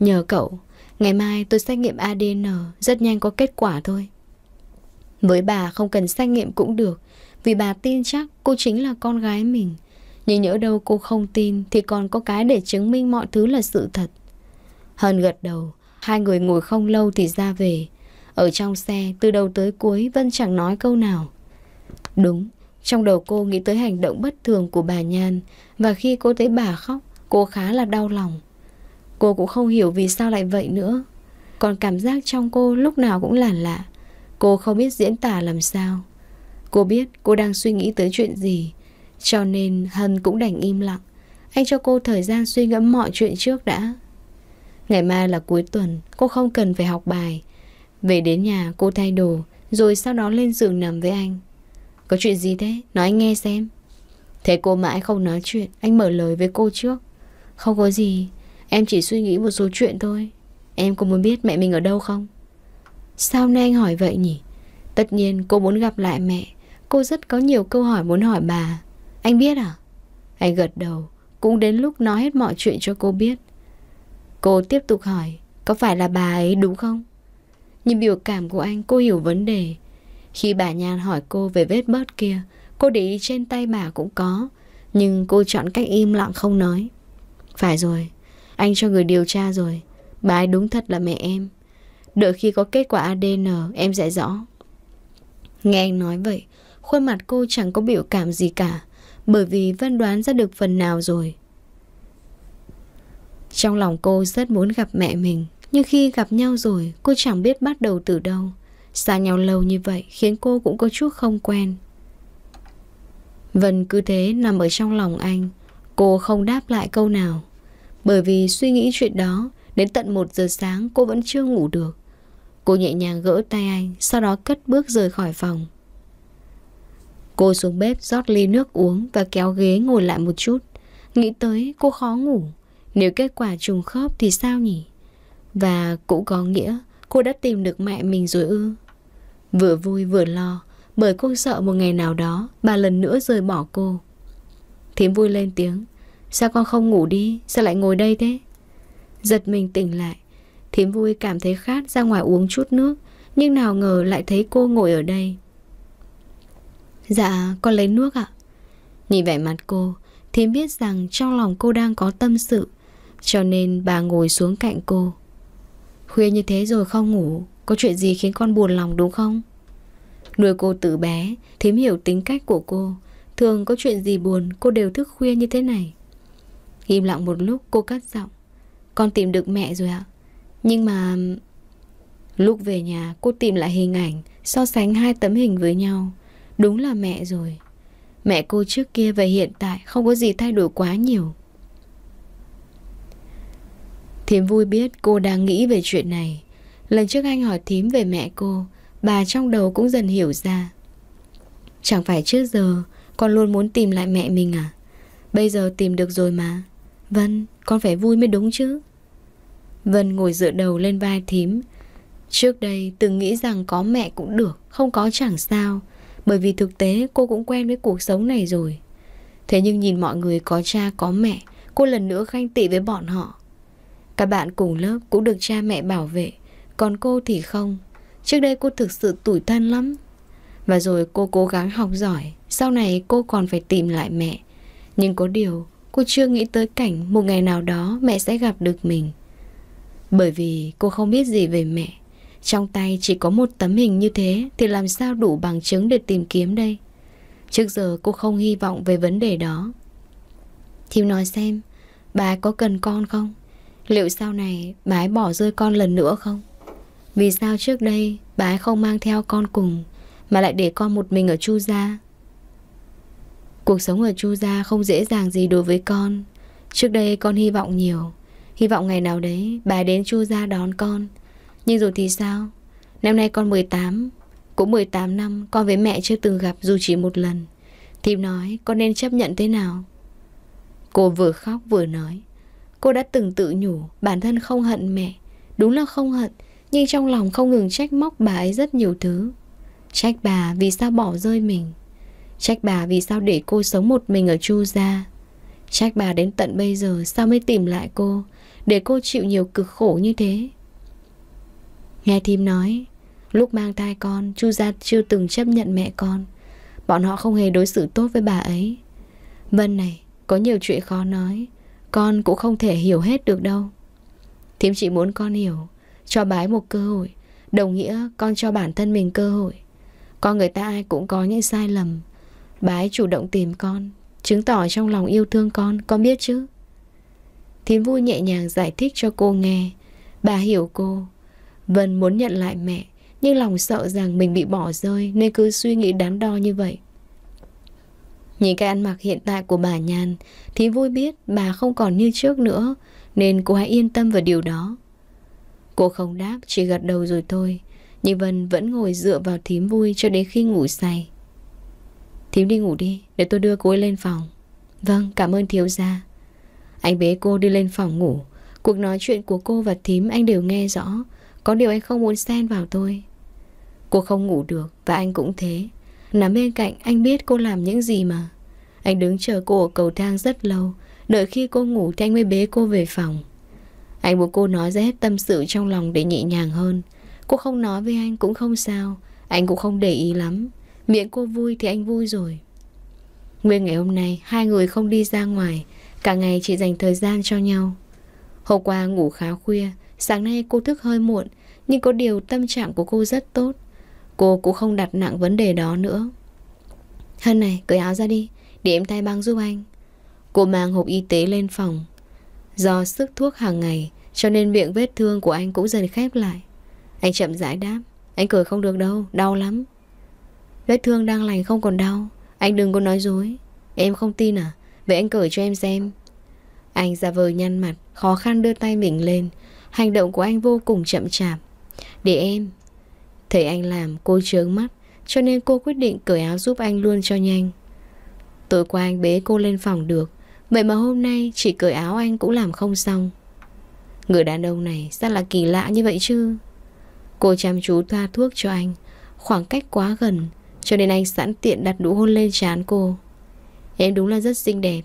Nhờ cậu Ngày mai tôi xét nghiệm ADN Rất nhanh có kết quả thôi Với bà không cần xét nghiệm cũng được Vì bà tin chắc cô chính là con gái mình Nhưng nhỡ đâu cô không tin Thì còn có cái để chứng minh mọi thứ là sự thật Hân gật đầu Hai người ngồi không lâu thì ra về. Ở trong xe, từ đầu tới cuối Vân chẳng nói câu nào. Đúng, trong đầu cô nghĩ tới hành động bất thường của bà Nhan và khi cô thấy bà khóc, cô khá là đau lòng. Cô cũng không hiểu vì sao lại vậy nữa. Còn cảm giác trong cô lúc nào cũng lản lạ. Cô không biết diễn tả làm sao. Cô biết cô đang suy nghĩ tới chuyện gì. Cho nên Hân cũng đành im lặng. Anh cho cô thời gian suy ngẫm mọi chuyện trước đã. Ngày mai là cuối tuần, cô không cần phải học bài. Về đến nhà, cô thay đồ, rồi sau đó lên giường nằm với anh. Có chuyện gì thế? Nói anh nghe xem. Thế cô mãi không nói chuyện, anh mở lời với cô trước. Không có gì, em chỉ suy nghĩ một số chuyện thôi. Em có muốn biết mẹ mình ở đâu không? Sao nay anh hỏi vậy nhỉ? Tất nhiên cô muốn gặp lại mẹ, cô rất có nhiều câu hỏi muốn hỏi bà. Anh biết à? Anh gật đầu, cũng đến lúc nói hết mọi chuyện cho cô biết. Cô tiếp tục hỏi Có phải là bà ấy đúng không? Nhìn biểu cảm của anh cô hiểu vấn đề Khi bà Nhan hỏi cô về vết bớt kia Cô để ý trên tay bà cũng có Nhưng cô chọn cách im lặng không nói Phải rồi Anh cho người điều tra rồi Bà ấy đúng thật là mẹ em Đợi khi có kết quả ADN em sẽ rõ Nghe anh nói vậy Khuôn mặt cô chẳng có biểu cảm gì cả Bởi vì Vân đoán ra được phần nào rồi trong lòng cô rất muốn gặp mẹ mình Nhưng khi gặp nhau rồi cô chẳng biết bắt đầu từ đâu Xa nhau lâu như vậy khiến cô cũng có chút không quen Vân cứ thế nằm ở trong lòng anh Cô không đáp lại câu nào Bởi vì suy nghĩ chuyện đó Đến tận 1 giờ sáng cô vẫn chưa ngủ được Cô nhẹ nhàng gỡ tay anh Sau đó cất bước rời khỏi phòng Cô xuống bếp rót ly nước uống Và kéo ghế ngồi lại một chút Nghĩ tới cô khó ngủ nếu kết quả trùng khớp thì sao nhỉ? Và cũng có nghĩa cô đã tìm được mẹ mình rồi ư? Vừa vui vừa lo, bởi cô sợ một ngày nào đó bà lần nữa rời bỏ cô. Thím vui lên tiếng, sao con không ngủ đi, sao lại ngồi đây thế? Giật mình tỉnh lại, thím vui cảm thấy khát ra ngoài uống chút nước, nhưng nào ngờ lại thấy cô ngồi ở đây. Dạ, con lấy nước ạ. Nhìn vẻ mặt cô, thím biết rằng trong lòng cô đang có tâm sự, cho nên bà ngồi xuống cạnh cô Khuya như thế rồi không ngủ Có chuyện gì khiến con buồn lòng đúng không? Nuôi cô từ bé Thím hiểu tính cách của cô Thường có chuyện gì buồn cô đều thức khuya như thế này Im lặng một lúc cô cắt giọng Con tìm được mẹ rồi ạ Nhưng mà Lúc về nhà cô tìm lại hình ảnh So sánh hai tấm hình với nhau Đúng là mẹ rồi Mẹ cô trước kia và hiện tại không có gì thay đổi quá nhiều thím vui biết cô đang nghĩ về chuyện này. Lần trước anh hỏi thím về mẹ cô, bà trong đầu cũng dần hiểu ra. Chẳng phải trước giờ con luôn muốn tìm lại mẹ mình à? Bây giờ tìm được rồi mà. Vân, con phải vui mới đúng chứ. Vân ngồi dựa đầu lên vai thím. Trước đây từng nghĩ rằng có mẹ cũng được, không có chẳng sao. Bởi vì thực tế cô cũng quen với cuộc sống này rồi. Thế nhưng nhìn mọi người có cha có mẹ, cô lần nữa khanh tị với bọn họ. Các bạn cùng lớp cũng được cha mẹ bảo vệ Còn cô thì không Trước đây cô thực sự tủi thân lắm Và rồi cô cố gắng học giỏi Sau này cô còn phải tìm lại mẹ Nhưng có điều Cô chưa nghĩ tới cảnh một ngày nào đó mẹ sẽ gặp được mình Bởi vì cô không biết gì về mẹ Trong tay chỉ có một tấm hình như thế Thì làm sao đủ bằng chứng để tìm kiếm đây Trước giờ cô không hy vọng về vấn đề đó thì nói xem Bà có cần con không Liệu sau này bà ấy bỏ rơi con lần nữa không? Vì sao trước đây bà ấy không mang theo con cùng Mà lại để con một mình ở Chu Gia Cuộc sống ở Chu Gia không dễ dàng gì đối với con Trước đây con hy vọng nhiều Hy vọng ngày nào đấy bà ấy đến Chu Gia đón con Nhưng rồi thì sao Năm nay con 18 Cũng 18 năm con với mẹ chưa từng gặp dù chỉ một lần thì nói con nên chấp nhận thế nào Cô vừa khóc vừa nói Cô đã từng tự nhủ bản thân không hận mẹ Đúng là không hận Nhưng trong lòng không ngừng trách móc bà ấy rất nhiều thứ Trách bà vì sao bỏ rơi mình Trách bà vì sao để cô sống một mình ở Chu gia Trách bà đến tận bây giờ sao mới tìm lại cô Để cô chịu nhiều cực khổ như thế Nghe thím nói Lúc mang thai con Chu gia chưa từng chấp nhận mẹ con Bọn họ không hề đối xử tốt với bà ấy Vân này Có nhiều chuyện khó nói con cũng không thể hiểu hết được đâu Thím chỉ muốn con hiểu Cho bái một cơ hội Đồng nghĩa con cho bản thân mình cơ hội Con người ta ai cũng có những sai lầm Bái chủ động tìm con Chứng tỏ trong lòng yêu thương con Con biết chứ Thím vui nhẹ nhàng giải thích cho cô nghe Bà hiểu cô Vân muốn nhận lại mẹ Nhưng lòng sợ rằng mình bị bỏ rơi Nên cứ suy nghĩ đắn đo như vậy Nhìn cái ăn mặc hiện tại của bà Nhàn Thì vui biết bà không còn như trước nữa Nên cô hãy yên tâm vào điều đó Cô không đáp Chỉ gật đầu rồi thôi Nhưng Vân vẫn ngồi dựa vào thím vui Cho đến khi ngủ say Thím đi ngủ đi Để tôi đưa cô ấy lên phòng Vâng cảm ơn thiếu gia Anh bế cô đi lên phòng ngủ Cuộc nói chuyện của cô và thím anh đều nghe rõ Có điều anh không muốn xen vào tôi Cô không ngủ được Và anh cũng thế Nằm bên cạnh anh biết cô làm những gì mà Anh đứng chờ cô ở cầu thang rất lâu Đợi khi cô ngủ thì anh mới bế cô về phòng Anh buộc cô nói ra hết tâm sự trong lòng để nhẹ nhàng hơn Cô không nói với anh cũng không sao Anh cũng không để ý lắm Miệng cô vui thì anh vui rồi Nguyên ngày hôm nay Hai người không đi ra ngoài Cả ngày chỉ dành thời gian cho nhau Hôm qua ngủ khá khuya Sáng nay cô thức hơi muộn Nhưng có điều tâm trạng của cô rất tốt Cô cũng không đặt nặng vấn đề đó nữa Hân này, cởi áo ra đi Để em tay băng giúp anh Cô mang hộp y tế lên phòng Do sức thuốc hàng ngày Cho nên miệng vết thương của anh cũng dần khép lại Anh chậm rãi đáp Anh cười không được đâu, đau lắm Vết thương đang lành không còn đau Anh đừng có nói dối Em không tin à, vậy anh cởi cho em xem Anh ra vờ nhăn mặt Khó khăn đưa tay mình lên Hành động của anh vô cùng chậm chạp Để em, Thấy anh làm cô trướng mắt Cho nên cô quyết định cởi áo giúp anh luôn cho nhanh Tối qua anh bế cô lên phòng được Vậy mà hôm nay chỉ cởi áo anh cũng làm không xong Người đàn ông này sao là kỳ lạ như vậy chứ Cô chăm chú thoa thuốc cho anh Khoảng cách quá gần Cho nên anh sẵn tiện đặt nụ hôn lên trán cô Em đúng là rất xinh đẹp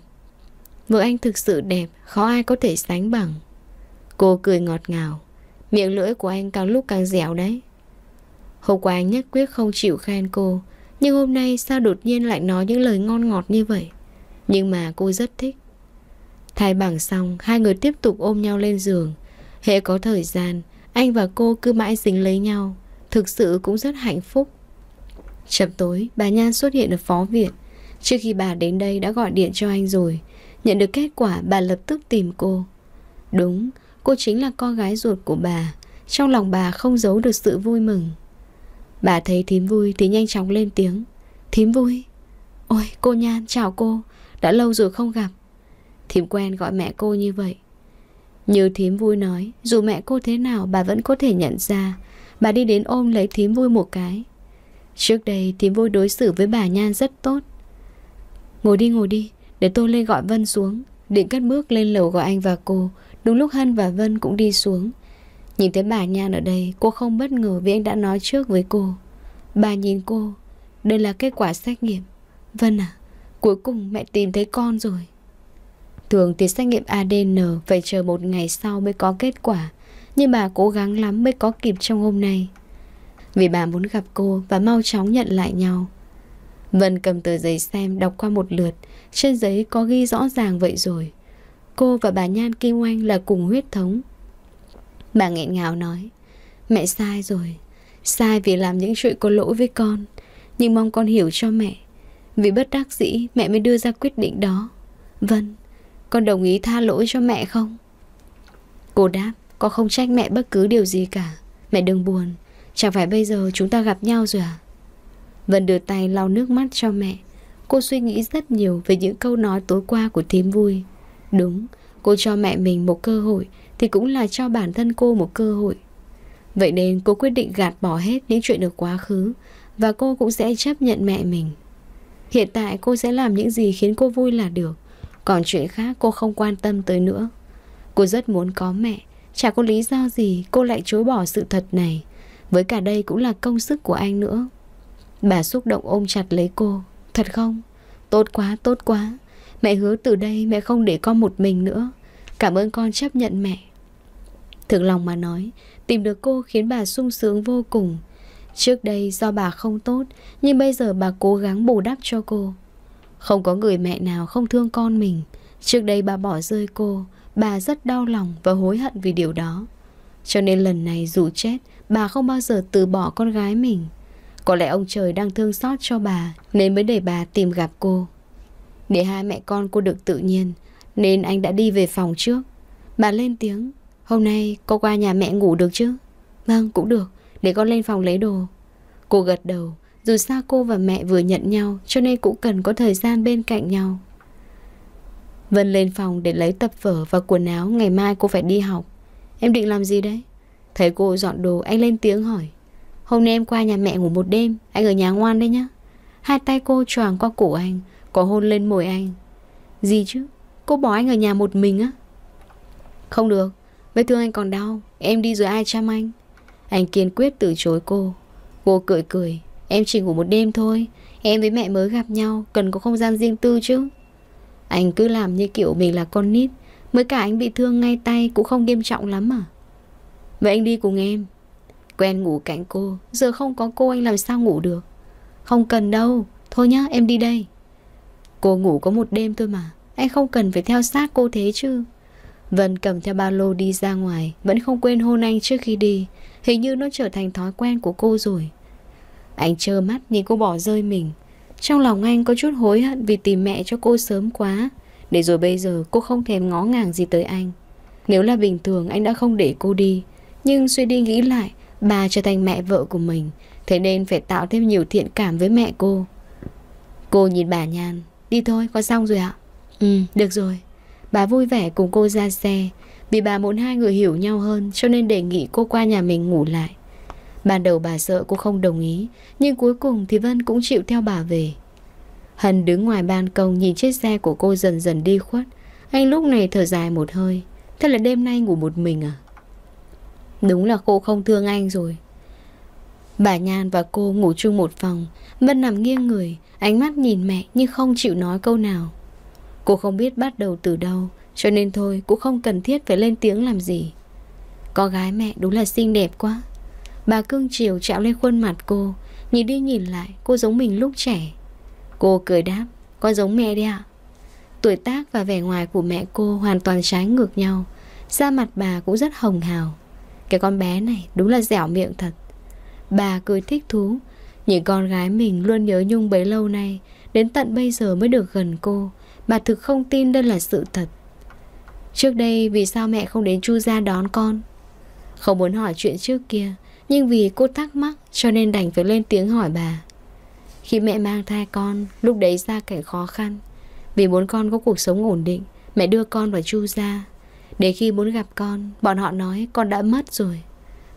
Vợ anh thực sự đẹp Khó ai có thể sánh bằng Cô cười ngọt ngào Miệng lưỡi của anh càng lúc càng dẻo đấy Hôm qua anh nhất quyết không chịu khen cô Nhưng hôm nay sao đột nhiên lại nói những lời ngon ngọt như vậy Nhưng mà cô rất thích Thay bằng xong Hai người tiếp tục ôm nhau lên giường Hệ có thời gian Anh và cô cứ mãi dính lấy nhau Thực sự cũng rất hạnh phúc Chập tối bà Nhan xuất hiện ở phó viện Trước khi bà đến đây đã gọi điện cho anh rồi Nhận được kết quả bà lập tức tìm cô Đúng Cô chính là con gái ruột của bà Trong lòng bà không giấu được sự vui mừng Bà thấy thím vui thì nhanh chóng lên tiếng Thím vui Ôi cô Nhan chào cô Đã lâu rồi không gặp Thím quen gọi mẹ cô như vậy Như thím vui nói Dù mẹ cô thế nào bà vẫn có thể nhận ra Bà đi đến ôm lấy thím vui một cái Trước đây thím vui đối xử với bà Nhan rất tốt Ngồi đi ngồi đi Để tôi lên gọi Vân xuống Định cất bước lên lầu gọi anh và cô Đúng lúc Hân và Vân cũng đi xuống Nhìn thấy bà Nhan ở đây Cô không bất ngờ vì anh đã nói trước với cô Bà nhìn cô Đây là kết quả xét nghiệm Vân à Cuối cùng mẹ tìm thấy con rồi Thường thì xét nghiệm ADN Phải chờ một ngày sau mới có kết quả Nhưng bà cố gắng lắm mới có kịp trong hôm nay Vì bà muốn gặp cô Và mau chóng nhận lại nhau Vân cầm tờ giấy xem Đọc qua một lượt Trên giấy có ghi rõ ràng vậy rồi Cô và bà Nhan Kim Oanh là cùng huyết thống Bà nghẹn ngào nói Mẹ sai rồi Sai vì làm những chuyện có lỗi với con Nhưng mong con hiểu cho mẹ Vì bất đắc dĩ mẹ mới đưa ra quyết định đó Vâng Con đồng ý tha lỗi cho mẹ không Cô đáp Con không trách mẹ bất cứ điều gì cả Mẹ đừng buồn Chẳng phải bây giờ chúng ta gặp nhau rồi à Vân đưa tay lau nước mắt cho mẹ Cô suy nghĩ rất nhiều về những câu nói tối qua của thím vui Đúng, cô cho mẹ mình một cơ hội thì cũng là cho bản thân cô một cơ hội. Vậy nên cô quyết định gạt bỏ hết những chuyện được quá khứ và cô cũng sẽ chấp nhận mẹ mình. Hiện tại cô sẽ làm những gì khiến cô vui là được, còn chuyện khác cô không quan tâm tới nữa. Cô rất muốn có mẹ, chả có lý do gì cô lại chối bỏ sự thật này. Với cả đây cũng là công sức của anh nữa. Bà xúc động ôm chặt lấy cô. Thật không? Tốt quá, tốt quá. Mẹ hứa từ đây mẹ không để con một mình nữa. Cảm ơn con chấp nhận mẹ thượng lòng mà nói, tìm được cô khiến bà sung sướng vô cùng. Trước đây do bà không tốt, nhưng bây giờ bà cố gắng bù đắp cho cô. Không có người mẹ nào không thương con mình. Trước đây bà bỏ rơi cô, bà rất đau lòng và hối hận vì điều đó. Cho nên lần này dù chết, bà không bao giờ từ bỏ con gái mình. Có lẽ ông trời đang thương xót cho bà nên mới để bà tìm gặp cô. Để hai mẹ con cô được tự nhiên, nên anh đã đi về phòng trước. Bà lên tiếng, Hôm nay cô qua nhà mẹ ngủ được chứ? Vâng, cũng được. Để con lên phòng lấy đồ. Cô gật đầu. Dù sao cô và mẹ vừa nhận nhau cho nên cũng cần có thời gian bên cạnh nhau. Vân lên phòng để lấy tập vở và quần áo ngày mai cô phải đi học. Em định làm gì đấy? Thấy cô dọn đồ anh lên tiếng hỏi. Hôm nay em qua nhà mẹ ngủ một đêm, anh ở nhà ngoan đấy nhá. Hai tay cô choàng qua cổ anh, có hôn lên môi anh. Gì chứ? Cô bỏ anh ở nhà một mình á? Không được, Vết thương anh còn đau Em đi rồi ai chăm anh Anh kiên quyết từ chối cô Cô cười cười Em chỉ ngủ một đêm thôi Em với mẹ mới gặp nhau Cần có không gian riêng tư chứ Anh cứ làm như kiểu mình là con nít Mới cả anh bị thương ngay tay Cũng không nghiêm trọng lắm à Vậy anh đi cùng em Quen ngủ cạnh cô Giờ không có cô anh làm sao ngủ được Không cần đâu Thôi nhá em đi đây Cô ngủ có một đêm thôi mà Anh không cần phải theo sát cô thế chứ Vân cầm theo ba lô đi ra ngoài Vẫn không quên hôn anh trước khi đi Hình như nó trở thành thói quen của cô rồi Anh trơ mắt nhìn cô bỏ rơi mình Trong lòng anh có chút hối hận Vì tìm mẹ cho cô sớm quá Để rồi bây giờ cô không thèm ngó ngàng gì tới anh Nếu là bình thường anh đã không để cô đi Nhưng suy đi nghĩ lại Bà trở thành mẹ vợ của mình Thế nên phải tạo thêm nhiều thiện cảm với mẹ cô Cô nhìn bà nhàn Đi thôi có xong rồi ạ Ừ được rồi Bà vui vẻ cùng cô ra xe Vì bà muốn hai người hiểu nhau hơn Cho nên đề nghị cô qua nhà mình ngủ lại Ban đầu bà sợ cô không đồng ý Nhưng cuối cùng thì Vân cũng chịu theo bà về Hân đứng ngoài ban công Nhìn chiếc xe của cô dần dần đi khuất Anh lúc này thở dài một hơi Thế là đêm nay ngủ một mình à Đúng là cô không thương anh rồi Bà Nhan và cô ngủ chung một phòng Vân nằm nghiêng người Ánh mắt nhìn mẹ nhưng không chịu nói câu nào Cô không biết bắt đầu từ đâu Cho nên thôi cũng không cần thiết phải lên tiếng làm gì Con gái mẹ đúng là xinh đẹp quá Bà cương chiều trạo lên khuôn mặt cô Nhìn đi nhìn lại cô giống mình lúc trẻ Cô cười đáp Con giống mẹ đi ạ Tuổi tác và vẻ ngoài của mẹ cô hoàn toàn trái ngược nhau Da mặt bà cũng rất hồng hào Cái con bé này đúng là dẻo miệng thật Bà cười thích thú những con gái mình luôn nhớ Nhung bấy lâu nay Đến tận bây giờ mới được gần cô Bà thực không tin đây là sự thật Trước đây vì sao mẹ không đến chu gia đón con Không muốn hỏi chuyện trước kia Nhưng vì cô thắc mắc Cho nên đành phải lên tiếng hỏi bà Khi mẹ mang thai con Lúc đấy ra cảnh khó khăn Vì muốn con có cuộc sống ổn định Mẹ đưa con vào chu gia. Để khi muốn gặp con Bọn họ nói con đã mất rồi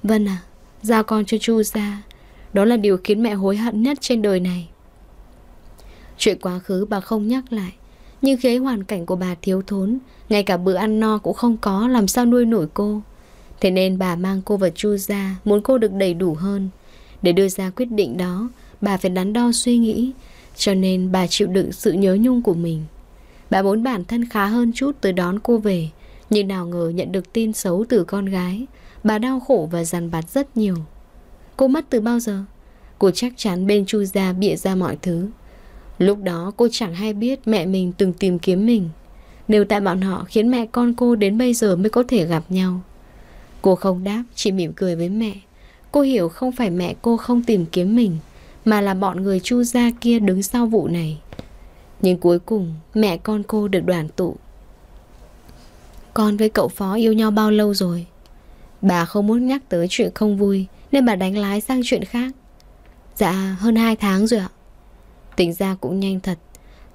Vân à Giao con cho chu gia Đó là điều khiến mẹ hối hận nhất trên đời này Chuyện quá khứ bà không nhắc lại nhưng khi ấy hoàn cảnh của bà thiếu thốn Ngay cả bữa ăn no cũng không có Làm sao nuôi nổi cô Thế nên bà mang cô và Chu ra Muốn cô được đầy đủ hơn Để đưa ra quyết định đó Bà phải đắn đo suy nghĩ Cho nên bà chịu đựng sự nhớ nhung của mình Bà muốn bản thân khá hơn chút Tới đón cô về Nhưng nào ngờ nhận được tin xấu từ con gái Bà đau khổ và dằn vặt rất nhiều Cô mất từ bao giờ Cô chắc chắn bên Chu ra bịa ra mọi thứ Lúc đó cô chẳng hay biết mẹ mình từng tìm kiếm mình Đều tại bọn họ khiến mẹ con cô đến bây giờ mới có thể gặp nhau Cô không đáp, chỉ mỉm cười với mẹ Cô hiểu không phải mẹ cô không tìm kiếm mình Mà là bọn người chu gia kia đứng sau vụ này Nhưng cuối cùng mẹ con cô được đoàn tụ Con với cậu phó yêu nhau bao lâu rồi? Bà không muốn nhắc tới chuyện không vui Nên bà đánh lái sang chuyện khác Dạ hơn 2 tháng rồi ạ Tính ra cũng nhanh thật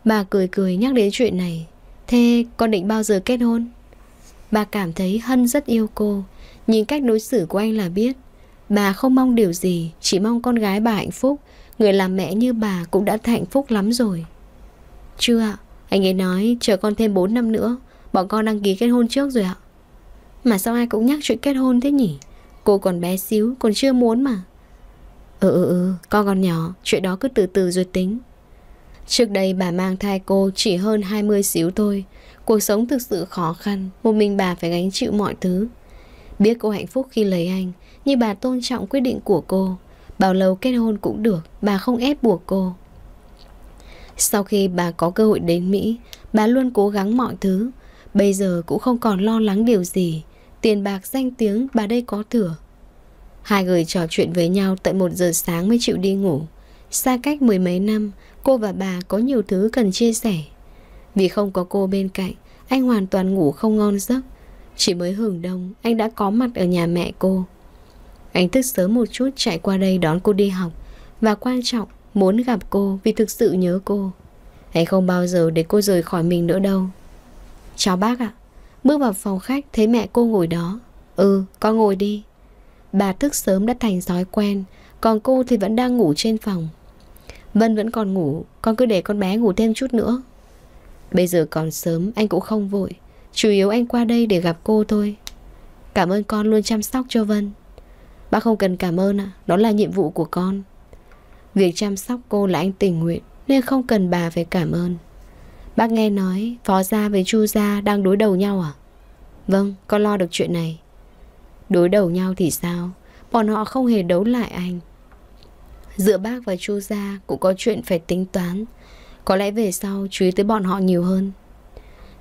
Bà cười cười nhắc đến chuyện này Thế con định bao giờ kết hôn? Bà cảm thấy Hân rất yêu cô Nhìn cách đối xử của anh là biết Bà không mong điều gì Chỉ mong con gái bà hạnh phúc Người làm mẹ như bà cũng đã hạnh phúc lắm rồi Chưa ạ Anh ấy nói chờ con thêm 4 năm nữa Bọn con đăng ký kết hôn trước rồi ạ Mà sao ai cũng nhắc chuyện kết hôn thế nhỉ Cô còn bé xíu Còn chưa muốn mà Ừ ừ ừ con còn nhỏ Chuyện đó cứ từ từ rồi tính Trước đây bà mang thai cô chỉ hơn 20 xíu thôi Cuộc sống thực sự khó khăn Một mình bà phải gánh chịu mọi thứ Biết cô hạnh phúc khi lấy anh Nhưng bà tôn trọng quyết định của cô Bảo lâu kết hôn cũng được Bà không ép buộc cô Sau khi bà có cơ hội đến Mỹ Bà luôn cố gắng mọi thứ Bây giờ cũng không còn lo lắng điều gì Tiền bạc danh tiếng bà đây có thừa Hai người trò chuyện với nhau tận một giờ sáng mới chịu đi ngủ Xa cách mười mấy năm Cô và bà có nhiều thứ cần chia sẻ Vì không có cô bên cạnh Anh hoàn toàn ngủ không ngon giấc Chỉ mới hưởng đông Anh đã có mặt ở nhà mẹ cô Anh thức sớm một chút chạy qua đây đón cô đi học Và quan trọng Muốn gặp cô vì thực sự nhớ cô Anh không bao giờ để cô rời khỏi mình nữa đâu Chào bác ạ Bước vào phòng khách thấy mẹ cô ngồi đó Ừ con ngồi đi Bà thức sớm đã thành thói quen Còn cô thì vẫn đang ngủ trên phòng Vân vẫn còn ngủ Con cứ để con bé ngủ thêm chút nữa Bây giờ còn sớm anh cũng không vội Chủ yếu anh qua đây để gặp cô thôi Cảm ơn con luôn chăm sóc cho Vân Bác không cần cảm ơn ạ Đó là nhiệm vụ của con Việc chăm sóc cô là anh tình nguyện Nên không cần bà phải cảm ơn Bác nghe nói Phó Gia với Chu Gia đang đối đầu nhau à Vâng con lo được chuyện này Đối đầu nhau thì sao Bọn họ không hề đấu lại anh Giữa bác và chu gia cũng có chuyện phải tính toán Có lẽ về sau chú ý tới bọn họ nhiều hơn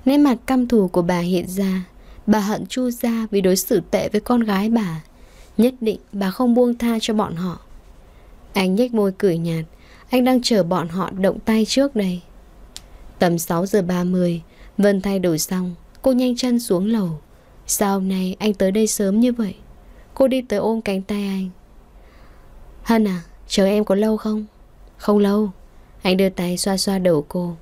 Nét mặt căm thù của bà hiện ra Bà hận chu gia vì đối xử tệ với con gái bà Nhất định bà không buông tha cho bọn họ Anh nhếch môi cười nhạt Anh đang chờ bọn họ động tay trước đây Tầm sáu giờ ba mươi Vân thay đổi xong Cô nhanh chân xuống lầu Sao hôm nay anh tới đây sớm như vậy Cô đi tới ôm cánh tay anh Hân à Chờ em có lâu không? Không lâu Anh đưa tay xoa xoa đầu cô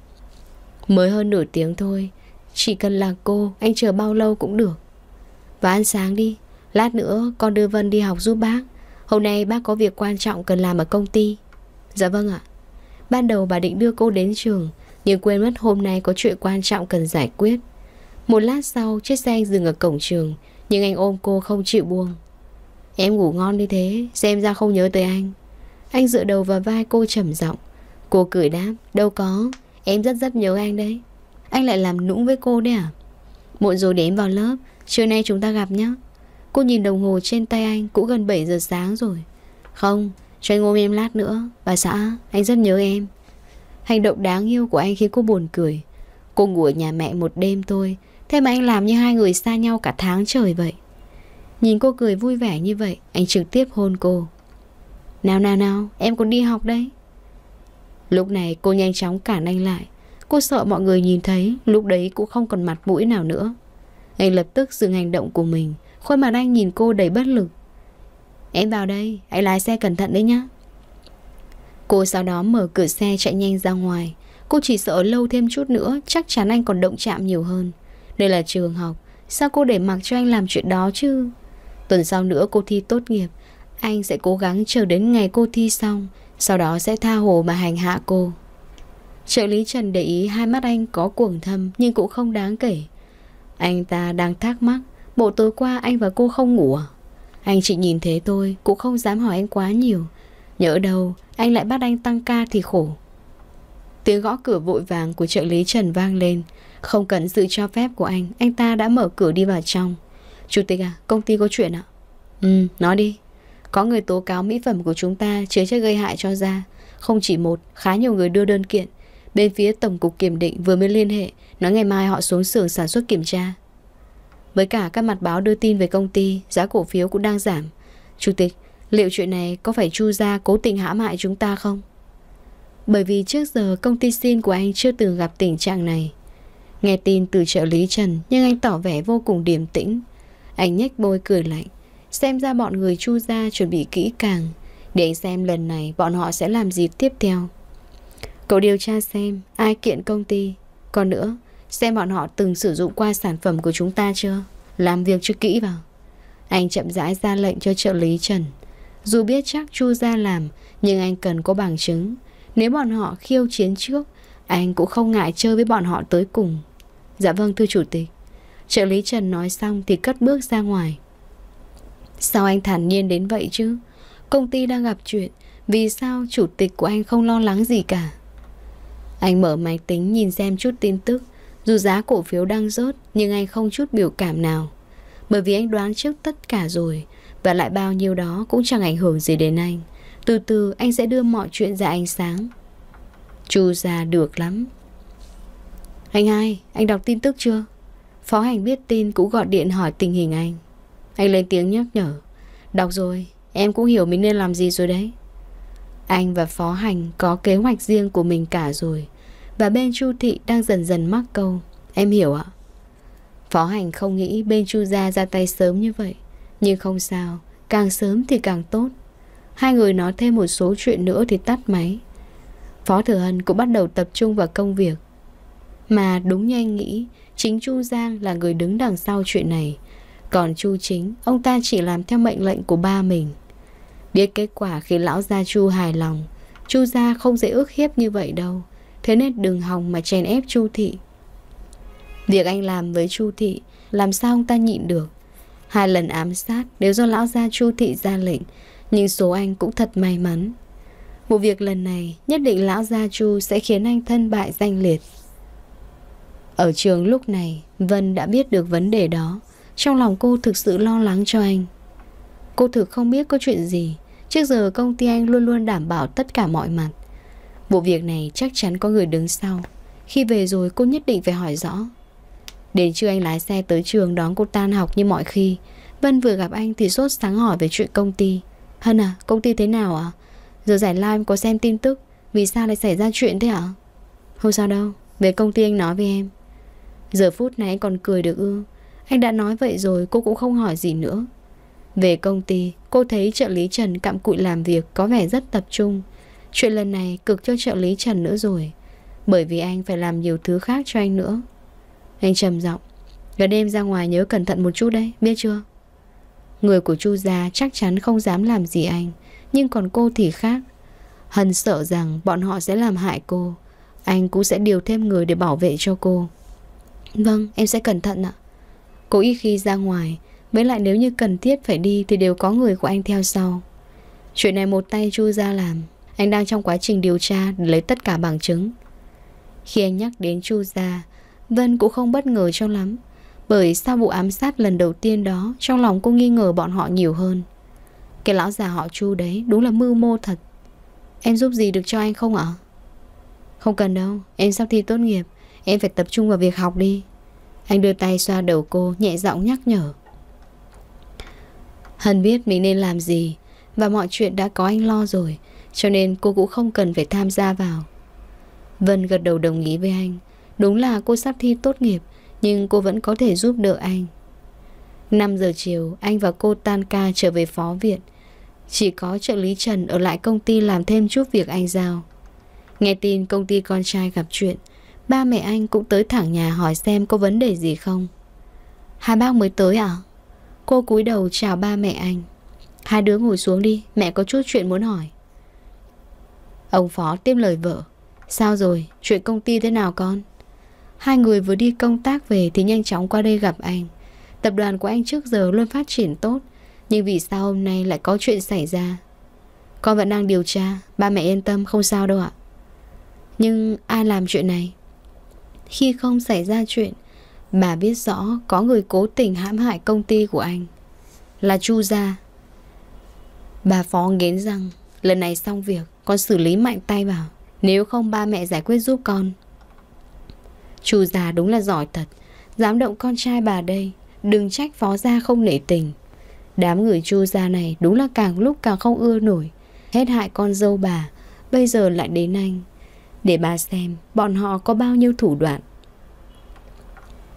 Mới hơn nửa tiếng thôi Chỉ cần là cô Anh chờ bao lâu cũng được Và ăn sáng đi Lát nữa con đưa Vân đi học giúp bác Hôm nay bác có việc quan trọng cần làm ở công ty Dạ vâng ạ Ban đầu bà định đưa cô đến trường Nhưng quên mất hôm nay có chuyện quan trọng cần giải quyết Một lát sau Chiếc xe anh dừng ở cổng trường Nhưng anh ôm cô không chịu buông Em ngủ ngon như thế Xem ra không nhớ tới anh anh dựa đầu vào vai cô trầm giọng Cô cười đáp Đâu có Em rất rất nhớ anh đấy Anh lại làm nũng với cô đấy à Muộn rồi để em vào lớp Trưa nay chúng ta gặp nhé Cô nhìn đồng hồ trên tay anh Cũng gần 7 giờ sáng rồi Không Cho anh ôm em lát nữa Bà xã Anh rất nhớ em Hành động đáng yêu của anh khiến cô buồn cười Cô ngủ ở nhà mẹ một đêm thôi Thế mà anh làm như hai người xa nhau cả tháng trời vậy Nhìn cô cười vui vẻ như vậy Anh trực tiếp hôn cô nào nào nào, em còn đi học đây Lúc này cô nhanh chóng cản anh lại. Cô sợ mọi người nhìn thấy, lúc đấy cũng không còn mặt mũi nào nữa. Anh lập tức dừng hành động của mình, khuôn mặt anh nhìn cô đầy bất lực. Em vào đây, hãy lái xe cẩn thận đấy nhá. Cô sau đó mở cửa xe chạy nhanh ra ngoài. Cô chỉ sợ lâu thêm chút nữa, chắc chắn anh còn động chạm nhiều hơn. Đây là trường học, sao cô để mặc cho anh làm chuyện đó chứ? Tuần sau nữa cô thi tốt nghiệp, anh sẽ cố gắng chờ đến ngày cô thi xong Sau đó sẽ tha hồ mà hành hạ cô Trợ lý Trần để ý hai mắt anh có cuồng thâm Nhưng cũng không đáng kể Anh ta đang thắc mắc Bộ tối qua anh và cô không ngủ à? Anh chỉ nhìn thấy tôi Cũng không dám hỏi anh quá nhiều Nhỡ đâu anh lại bắt anh tăng ca thì khổ Tiếng gõ cửa vội vàng của trợ lý Trần vang lên Không cần sự cho phép của anh Anh ta đã mở cửa đi vào trong Chủ tịch à công ty có chuyện ạ Ừ nói đi có người tố cáo mỹ phẩm của chúng ta chứa chất gây hại cho da. Không chỉ một, khá nhiều người đưa đơn kiện. Bên phía Tổng cục Kiểm định vừa mới liên hệ, nói ngày mai họ xuống xưởng sản xuất kiểm tra. Với cả các mặt báo đưa tin về công ty, giá cổ phiếu cũng đang giảm. Chủ tịch, liệu chuyện này có phải Chu Gia cố tình hãm hại chúng ta không? Bởi vì trước giờ công ty xin của anh chưa từng gặp tình trạng này. Nghe tin từ trợ lý Trần nhưng anh tỏ vẻ vô cùng điềm tĩnh. Anh nhếch bôi cười lạnh. Xem ra bọn người chu ra chuẩn bị kỹ càng Để anh xem lần này bọn họ sẽ làm gì tiếp theo Cậu điều tra xem ai kiện công ty Còn nữa xem bọn họ từng sử dụng qua sản phẩm của chúng ta chưa Làm việc chưa kỹ vào Anh chậm rãi ra lệnh cho trợ lý Trần Dù biết chắc chu ra làm Nhưng anh cần có bằng chứng Nếu bọn họ khiêu chiến trước Anh cũng không ngại chơi với bọn họ tới cùng Dạ vâng thưa chủ tịch Trợ lý Trần nói xong thì cất bước ra ngoài Sao anh thản nhiên đến vậy chứ? Công ty đang gặp chuyện, vì sao chủ tịch của anh không lo lắng gì cả? Anh mở máy tính nhìn xem chút tin tức, dù giá cổ phiếu đang rớt nhưng anh không chút biểu cảm nào. Bởi vì anh đoán trước tất cả rồi, và lại bao nhiêu đó cũng chẳng ảnh hưởng gì đến anh. Từ từ anh sẽ đưa mọi chuyện ra ánh sáng. Chu ra được lắm. Anh hai, anh đọc tin tức chưa? Phó hành biết tin cũng gọi điện hỏi tình hình anh. Anh lên tiếng nhắc nhở Đọc rồi, em cũng hiểu mình nên làm gì rồi đấy Anh và Phó Hành có kế hoạch riêng của mình cả rồi Và bên Chu Thị đang dần dần mắc câu Em hiểu ạ Phó Hành không nghĩ bên Chu Gia ra tay sớm như vậy Nhưng không sao, càng sớm thì càng tốt Hai người nói thêm một số chuyện nữa thì tắt máy Phó Thừa Hân cũng bắt đầu tập trung vào công việc Mà đúng như anh nghĩ Chính Chu Giang là người đứng đằng sau chuyện này còn Chu Chính, ông ta chỉ làm theo mệnh lệnh của ba mình. Biết kết quả khi lão gia Chu hài lòng, Chu gia không dễ ước hiếp như vậy đâu. Thế nên đừng hòng mà chèn ép Chu Thị. Việc anh làm với Chu Thị, làm sao ông ta nhịn được? Hai lần ám sát đều do lão gia Chu Thị ra lệnh, nhưng số anh cũng thật may mắn. Vụ việc lần này nhất định lão gia Chu sẽ khiến anh thân bại danh liệt. Ở trường lúc này, Vân đã biết được vấn đề đó. Trong lòng cô thực sự lo lắng cho anh Cô thực không biết có chuyện gì Trước giờ công ty anh luôn luôn đảm bảo tất cả mọi mặt Vụ việc này chắc chắn có người đứng sau Khi về rồi cô nhất định phải hỏi rõ Đến trưa anh lái xe tới trường đón cô tan học như mọi khi Vân vừa gặp anh thì sốt sáng hỏi về chuyện công ty Hân à, công ty thế nào ạ? À? Giờ giải lao em có xem tin tức Vì sao lại xảy ra chuyện thế ạ? À? Không sao đâu, về công ty anh nói với em Giờ phút này anh còn cười được ư anh đã nói vậy rồi cô cũng không hỏi gì nữa Về công ty Cô thấy trợ lý Trần cặm cụi làm việc Có vẻ rất tập trung Chuyện lần này cực cho trợ lý Trần nữa rồi Bởi vì anh phải làm nhiều thứ khác cho anh nữa Anh trầm giọng Gần đêm ra ngoài nhớ cẩn thận một chút đấy Biết chưa Người của Chu gia chắc chắn không dám làm gì anh Nhưng còn cô thì khác Hân sợ rằng bọn họ sẽ làm hại cô Anh cũng sẽ điều thêm người để bảo vệ cho cô Vâng em sẽ cẩn thận ạ Cô ít khi ra ngoài Với lại nếu như cần thiết phải đi Thì đều có người của anh theo sau Chuyện này một tay Chu ra làm Anh đang trong quá trình điều tra Lấy tất cả bằng chứng Khi anh nhắc đến Chu ra Vân cũng không bất ngờ cho lắm Bởi sau vụ ám sát lần đầu tiên đó Trong lòng cô nghi ngờ bọn họ nhiều hơn Cái lão già họ Chu đấy Đúng là mưu mô thật Em giúp gì được cho anh không ạ? Không cần đâu, em sắp thi tốt nghiệp Em phải tập trung vào việc học đi anh đưa tay xoa đầu cô nhẹ giọng nhắc nhở Hân biết mình nên làm gì Và mọi chuyện đã có anh lo rồi Cho nên cô cũng không cần phải tham gia vào Vân gật đầu đồng ý với anh Đúng là cô sắp thi tốt nghiệp Nhưng cô vẫn có thể giúp đỡ anh 5 giờ chiều Anh và cô tan ca trở về phó viện Chỉ có trợ lý Trần Ở lại công ty làm thêm chút việc anh giao Nghe tin công ty con trai gặp chuyện Ba mẹ anh cũng tới thẳng nhà hỏi xem có vấn đề gì không Hai bác mới tới à? Cô cúi đầu chào ba mẹ anh Hai đứa ngồi xuống đi, mẹ có chút chuyện muốn hỏi Ông Phó tiếp lời vợ Sao rồi, chuyện công ty thế nào con? Hai người vừa đi công tác về thì nhanh chóng qua đây gặp anh Tập đoàn của anh trước giờ luôn phát triển tốt Nhưng vì sao hôm nay lại có chuyện xảy ra Con vẫn đang điều tra Ba mẹ yên tâm không sao đâu ạ Nhưng ai làm chuyện này khi không xảy ra chuyện. Bà biết rõ có người cố tình hãm hại công ty của anh. Là Chu gia. Bà phó nghiến rằng lần này xong việc con xử lý mạnh tay vào. Nếu không ba mẹ giải quyết giúp con. Chu gia đúng là giỏi thật. Dám động con trai bà đây. Đừng trách phó gia không nể tình. Đám người chu gia này đúng là càng lúc càng không ưa nổi. Hết hại con dâu bà. Bây giờ lại đến anh để bà xem bọn họ có bao nhiêu thủ đoạn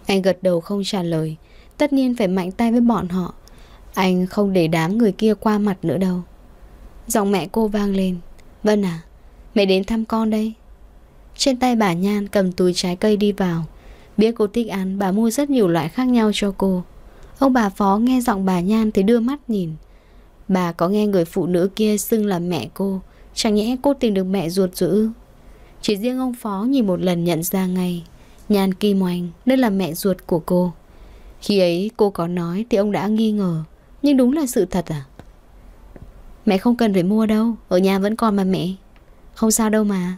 Anh gật đầu không trả lời Tất nhiên phải mạnh tay với bọn họ Anh không để đám người kia qua mặt nữa đâu Giọng mẹ cô vang lên Vân à, mẹ đến thăm con đây Trên tay bà Nhan cầm túi trái cây đi vào Biết cô thích ăn, bà mua rất nhiều loại khác nhau cho cô Ông bà phó nghe giọng bà Nhan thì đưa mắt nhìn Bà có nghe người phụ nữ kia xưng là mẹ cô Chẳng nhẽ cô tìm được mẹ ruột dữ? Chỉ riêng ông Phó nhìn một lần nhận ra ngay Nhàn Kim Oanh Đây là mẹ ruột của cô Khi ấy cô có nói thì ông đã nghi ngờ Nhưng đúng là sự thật à Mẹ không cần phải mua đâu Ở nhà vẫn còn mà mẹ Không sao đâu mà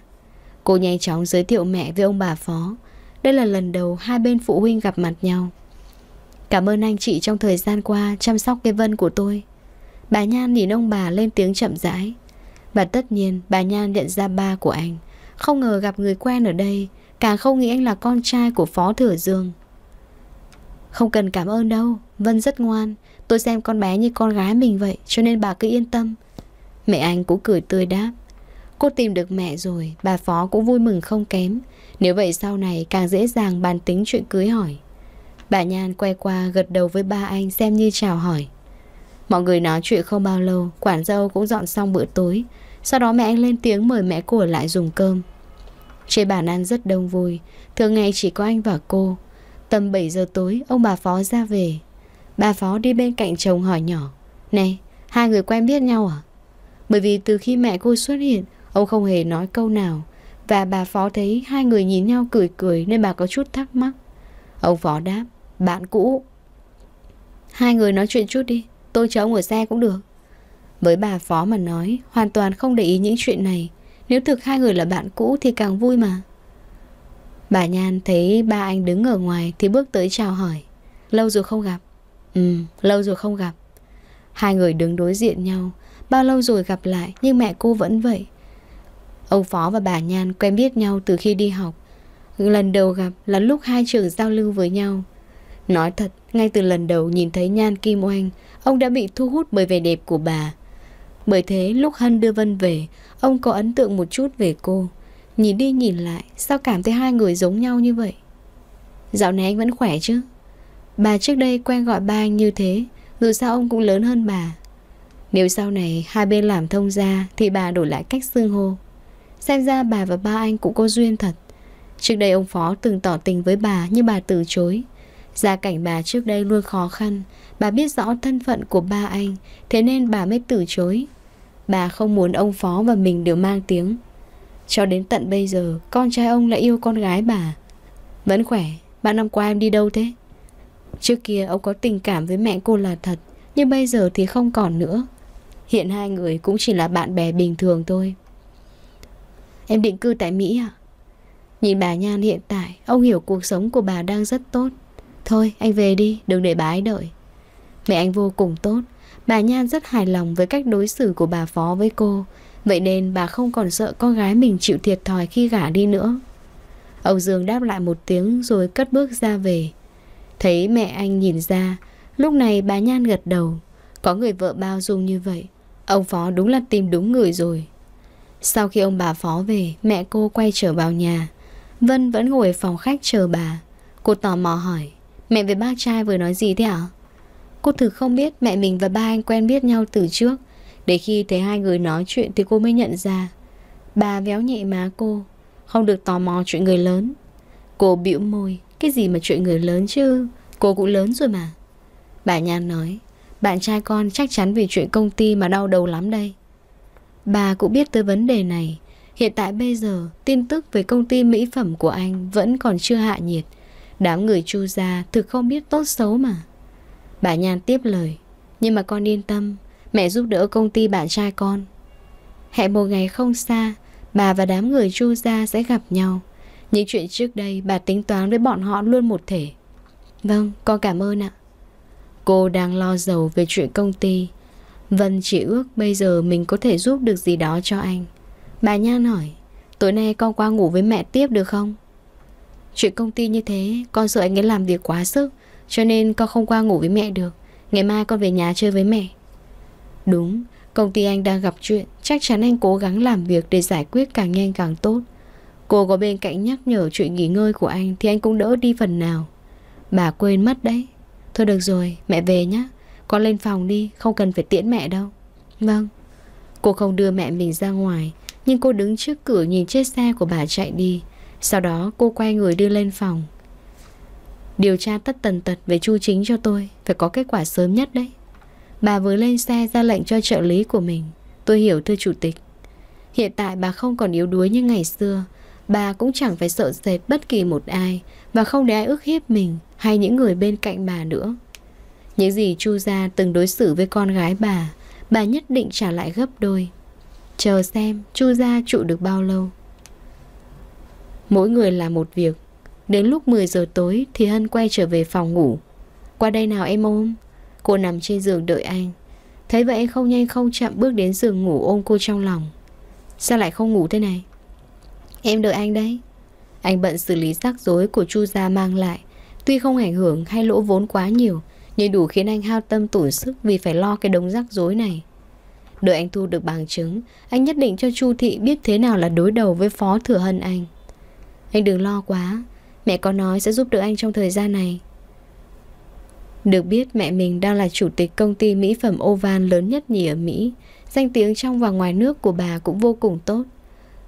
Cô nhanh chóng giới thiệu mẹ với ông bà Phó Đây là lần đầu hai bên phụ huynh gặp mặt nhau Cảm ơn anh chị trong thời gian qua chăm sóc cái vân của tôi Bà Nhan nhìn ông bà lên tiếng chậm rãi Và tất nhiên bà Nhan nhận ra ba của anh không ngờ gặp người quen ở đây Càng không nghĩ anh là con trai của Phó Thừa Dương Không cần cảm ơn đâu Vân rất ngoan Tôi xem con bé như con gái mình vậy Cho nên bà cứ yên tâm Mẹ anh cũng cười tươi đáp Cô tìm được mẹ rồi Bà Phó cũng vui mừng không kém Nếu vậy sau này càng dễ dàng bàn tính chuyện cưới hỏi Bà Nhan quay qua gật đầu với ba anh xem như chào hỏi Mọi người nói chuyện không bao lâu Quản dâu cũng dọn xong bữa tối sau đó mẹ anh lên tiếng mời mẹ cô ở lại dùng cơm. Trên bàn ăn rất đông vui, thường ngày chỉ có anh và cô. Tầm 7 giờ tối, ông bà Phó ra về. Bà Phó đi bên cạnh chồng hỏi nhỏ. Này, hai người quen biết nhau à? Bởi vì từ khi mẹ cô xuất hiện, ông không hề nói câu nào. Và bà Phó thấy hai người nhìn nhau cười cười nên bà có chút thắc mắc. Ông Phó đáp, bạn cũ. Hai người nói chuyện chút đi, tôi chờ ông ở xe cũng được. Với bà Phó mà nói, hoàn toàn không để ý những chuyện này. Nếu thực hai người là bạn cũ thì càng vui mà. Bà Nhan thấy ba anh đứng ở ngoài thì bước tới chào hỏi. Lâu rồi không gặp. Ừ, lâu rồi không gặp. Hai người đứng đối diện nhau. Bao lâu rồi gặp lại nhưng mẹ cô vẫn vậy. Ông Phó và bà Nhan quen biết nhau từ khi đi học. Lần đầu gặp là lúc hai trường giao lưu với nhau. Nói thật, ngay từ lần đầu nhìn thấy Nhan Kim Oanh, ông đã bị thu hút bởi vẻ đẹp của bà. Bởi thế lúc Hân đưa Vân về Ông có ấn tượng một chút về cô Nhìn đi nhìn lại Sao cảm thấy hai người giống nhau như vậy Dạo này anh vẫn khỏe chứ Bà trước đây quen gọi ba anh như thế Dù sao ông cũng lớn hơn bà Nếu sau này hai bên làm thông gia Thì bà đổi lại cách xương hô Xem ra bà và ba anh cũng có duyên thật Trước đây ông Phó từng tỏ tình với bà Nhưng bà từ chối Gia cảnh bà trước đây luôn khó khăn Bà biết rõ thân phận của ba anh Thế nên bà mới từ chối Bà không muốn ông Phó và mình đều mang tiếng Cho đến tận bây giờ Con trai ông lại yêu con gái bà Vẫn khỏe Ba năm qua em đi đâu thế Trước kia ông có tình cảm với mẹ cô là thật Nhưng bây giờ thì không còn nữa Hiện hai người cũng chỉ là bạn bè bình thường thôi Em định cư tại Mỹ à? Nhìn bà Nhan hiện tại Ông hiểu cuộc sống của bà đang rất tốt Thôi anh về đi đừng để bà ấy đợi Mẹ anh vô cùng tốt Bà Nhan rất hài lòng với cách đối xử của bà Phó với cô Vậy nên bà không còn sợ con gái mình chịu thiệt thòi khi gả đi nữa ông Dương đáp lại một tiếng rồi cất bước ra về Thấy mẹ anh nhìn ra Lúc này bà Nhan gật đầu Có người vợ bao dung như vậy Ông Phó đúng là tìm đúng người rồi Sau khi ông bà Phó về Mẹ cô quay trở vào nhà Vân vẫn ngồi ở phòng khách chờ bà Cô tò mò hỏi Mẹ với bác trai vừa nói gì thế ạ? Cô thực không biết mẹ mình và ba anh quen biết nhau từ trước Để khi thấy hai người nói chuyện thì cô mới nhận ra Bà véo nhẹ má cô Không được tò mò chuyện người lớn Cô bĩu môi Cái gì mà chuyện người lớn chứ Cô cũng lớn rồi mà Bà Nhan nói Bạn trai con chắc chắn vì chuyện công ty mà đau đầu lắm đây Bà cũng biết tới vấn đề này Hiện tại bây giờ Tin tức về công ty mỹ phẩm của anh Vẫn còn chưa hạ nhiệt Đám người chu ra thực không biết tốt xấu mà Bà Nhan tiếp lời Nhưng mà con yên tâm Mẹ giúp đỡ công ty bạn trai con Hẹn một ngày không xa Bà và đám người chu gia sẽ gặp nhau Những chuyện trước đây bà tính toán với bọn họ luôn một thể Vâng, con cảm ơn ạ Cô đang lo giàu về chuyện công ty Vân chỉ ước bây giờ mình có thể giúp được gì đó cho anh Bà Nhan hỏi Tối nay con qua ngủ với mẹ tiếp được không? Chuyện công ty như thế Con sợ anh ấy làm việc quá sức cho nên con không qua ngủ với mẹ được Ngày mai con về nhà chơi với mẹ Đúng, công ty anh đang gặp chuyện Chắc chắn anh cố gắng làm việc để giải quyết càng nhanh càng tốt Cô có bên cạnh nhắc nhở chuyện nghỉ ngơi của anh Thì anh cũng đỡ đi phần nào Bà quên mất đấy Thôi được rồi, mẹ về nhé Con lên phòng đi, không cần phải tiễn mẹ đâu Vâng Cô không đưa mẹ mình ra ngoài Nhưng cô đứng trước cửa nhìn chiếc xe của bà chạy đi Sau đó cô quay người đưa lên phòng Điều tra tất tần tật về chu chính cho tôi Phải có kết quả sớm nhất đấy Bà vừa lên xe ra lệnh cho trợ lý của mình Tôi hiểu thưa chủ tịch Hiện tại bà không còn yếu đuối như ngày xưa Bà cũng chẳng phải sợ sệt bất kỳ một ai Và không để ai ức hiếp mình Hay những người bên cạnh bà nữa Những gì chu gia từng đối xử với con gái bà Bà nhất định trả lại gấp đôi Chờ xem chu gia trụ được bao lâu Mỗi người làm một việc Đến lúc 10 giờ tối thì Hân quay trở về phòng ngủ. Qua đây nào em ôm. Cô nằm trên giường đợi anh. Thấy vậy anh không nhanh không chậm bước đến giường ngủ ôm cô trong lòng. Sao lại không ngủ thế này? Em đợi anh đấy. Anh bận xử lý rắc rối của Chu gia mang lại. Tuy không ảnh hưởng hay lỗ vốn quá nhiều, nhưng đủ khiến anh hao tâm tổn sức vì phải lo cái đống rắc rối này. Đợi anh thu được bằng chứng, anh nhất định cho Chu Thị biết thế nào là đối đầu với Phó Thừa Hân anh. Anh đừng lo quá, Mẹ có nói sẽ giúp đỡ anh trong thời gian này Được biết mẹ mình đang là chủ tịch công ty mỹ phẩm Ovan lớn nhất nhì ở Mỹ Danh tiếng trong và ngoài nước của bà cũng vô cùng tốt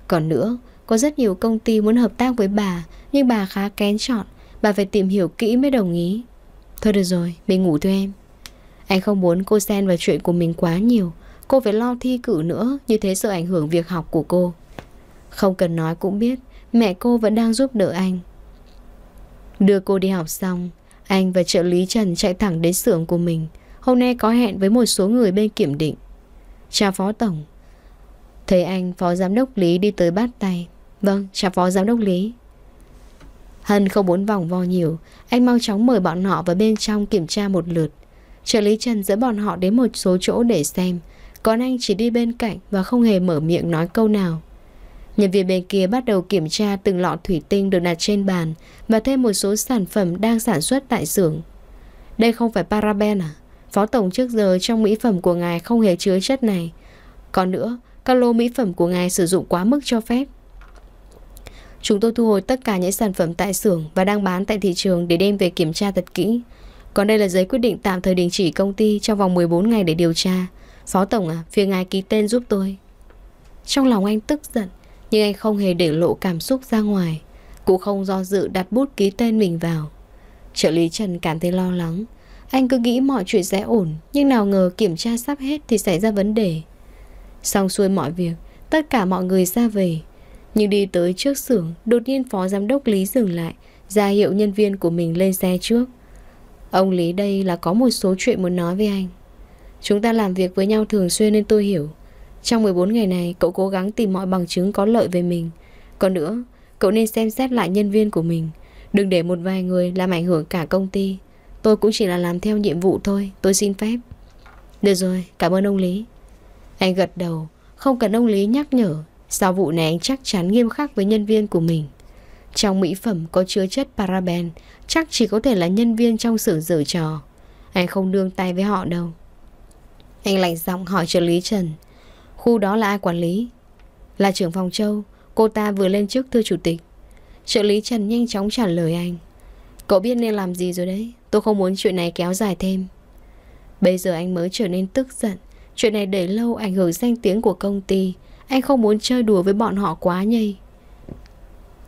Còn nữa, có rất nhiều công ty muốn hợp tác với bà Nhưng bà khá kén chọn Bà phải tìm hiểu kỹ mới đồng ý Thôi được rồi, mình ngủ thôi em Anh không muốn cô xen vào chuyện của mình quá nhiều Cô phải lo thi cử nữa Như thế sợ ảnh hưởng việc học của cô Không cần nói cũng biết Mẹ cô vẫn đang giúp đỡ anh Đưa cô đi học xong, anh và trợ lý Trần chạy thẳng đến xưởng của mình. Hôm nay có hẹn với một số người bên kiểm định. Chào Phó Tổng. Thấy anh, Phó Giám đốc Lý đi tới bắt tay. Vâng, chào Phó Giám đốc Lý. Hân không muốn vòng vo nhiều, anh mau chóng mời bọn họ vào bên trong kiểm tra một lượt. Trợ lý Trần dẫn bọn họ đến một số chỗ để xem, còn anh chỉ đi bên cạnh và không hề mở miệng nói câu nào. Nhân viên bên kia bắt đầu kiểm tra từng lọ thủy tinh được đặt trên bàn và thêm một số sản phẩm đang sản xuất tại xưởng. Đây không phải paraben à? Phó Tổng trước giờ trong mỹ phẩm của ngài không hề chứa chất này. Còn nữa, các lô mỹ phẩm của ngài sử dụng quá mức cho phép. Chúng tôi thu hồi tất cả những sản phẩm tại xưởng và đang bán tại thị trường để đem về kiểm tra thật kỹ. Còn đây là giấy quyết định tạm thời đình chỉ công ty trong vòng 14 ngày để điều tra. Phó Tổng à, phía ngài ký tên giúp tôi. Trong lòng anh tức giận nhưng anh không hề để lộ cảm xúc ra ngoài Cũng không do dự đặt bút ký tên mình vào Trợ lý Trần cảm thấy lo lắng Anh cứ nghĩ mọi chuyện sẽ ổn Nhưng nào ngờ kiểm tra sắp hết thì xảy ra vấn đề Xong xuôi mọi việc Tất cả mọi người ra về Nhưng đi tới trước xưởng Đột nhiên phó giám đốc Lý dừng lại ra hiệu nhân viên của mình lên xe trước Ông Lý đây là có một số chuyện muốn nói với anh Chúng ta làm việc với nhau thường xuyên nên tôi hiểu trong 14 ngày này, cậu cố gắng tìm mọi bằng chứng có lợi về mình. Còn nữa, cậu nên xem xét lại nhân viên của mình. Đừng để một vài người làm ảnh hưởng cả công ty. Tôi cũng chỉ là làm theo nhiệm vụ thôi, tôi xin phép. Được rồi, cảm ơn ông Lý. Anh gật đầu, không cần ông Lý nhắc nhở. Sau vụ này anh chắc chắn nghiêm khắc với nhân viên của mình. Trong mỹ phẩm có chứa chất paraben, chắc chỉ có thể là nhân viên trong xưởng dở trò. Anh không đương tay với họ đâu. Anh lạnh giọng hỏi trợ lý Trần. Khu đó là ai quản lý? Là trưởng phòng châu Cô ta vừa lên trước thưa chủ tịch Trợ lý Trần nhanh chóng trả lời anh Cậu biết nên làm gì rồi đấy Tôi không muốn chuyện này kéo dài thêm Bây giờ anh mới trở nên tức giận Chuyện này để lâu ảnh hưởng danh tiếng của công ty Anh không muốn chơi đùa với bọn họ quá nhây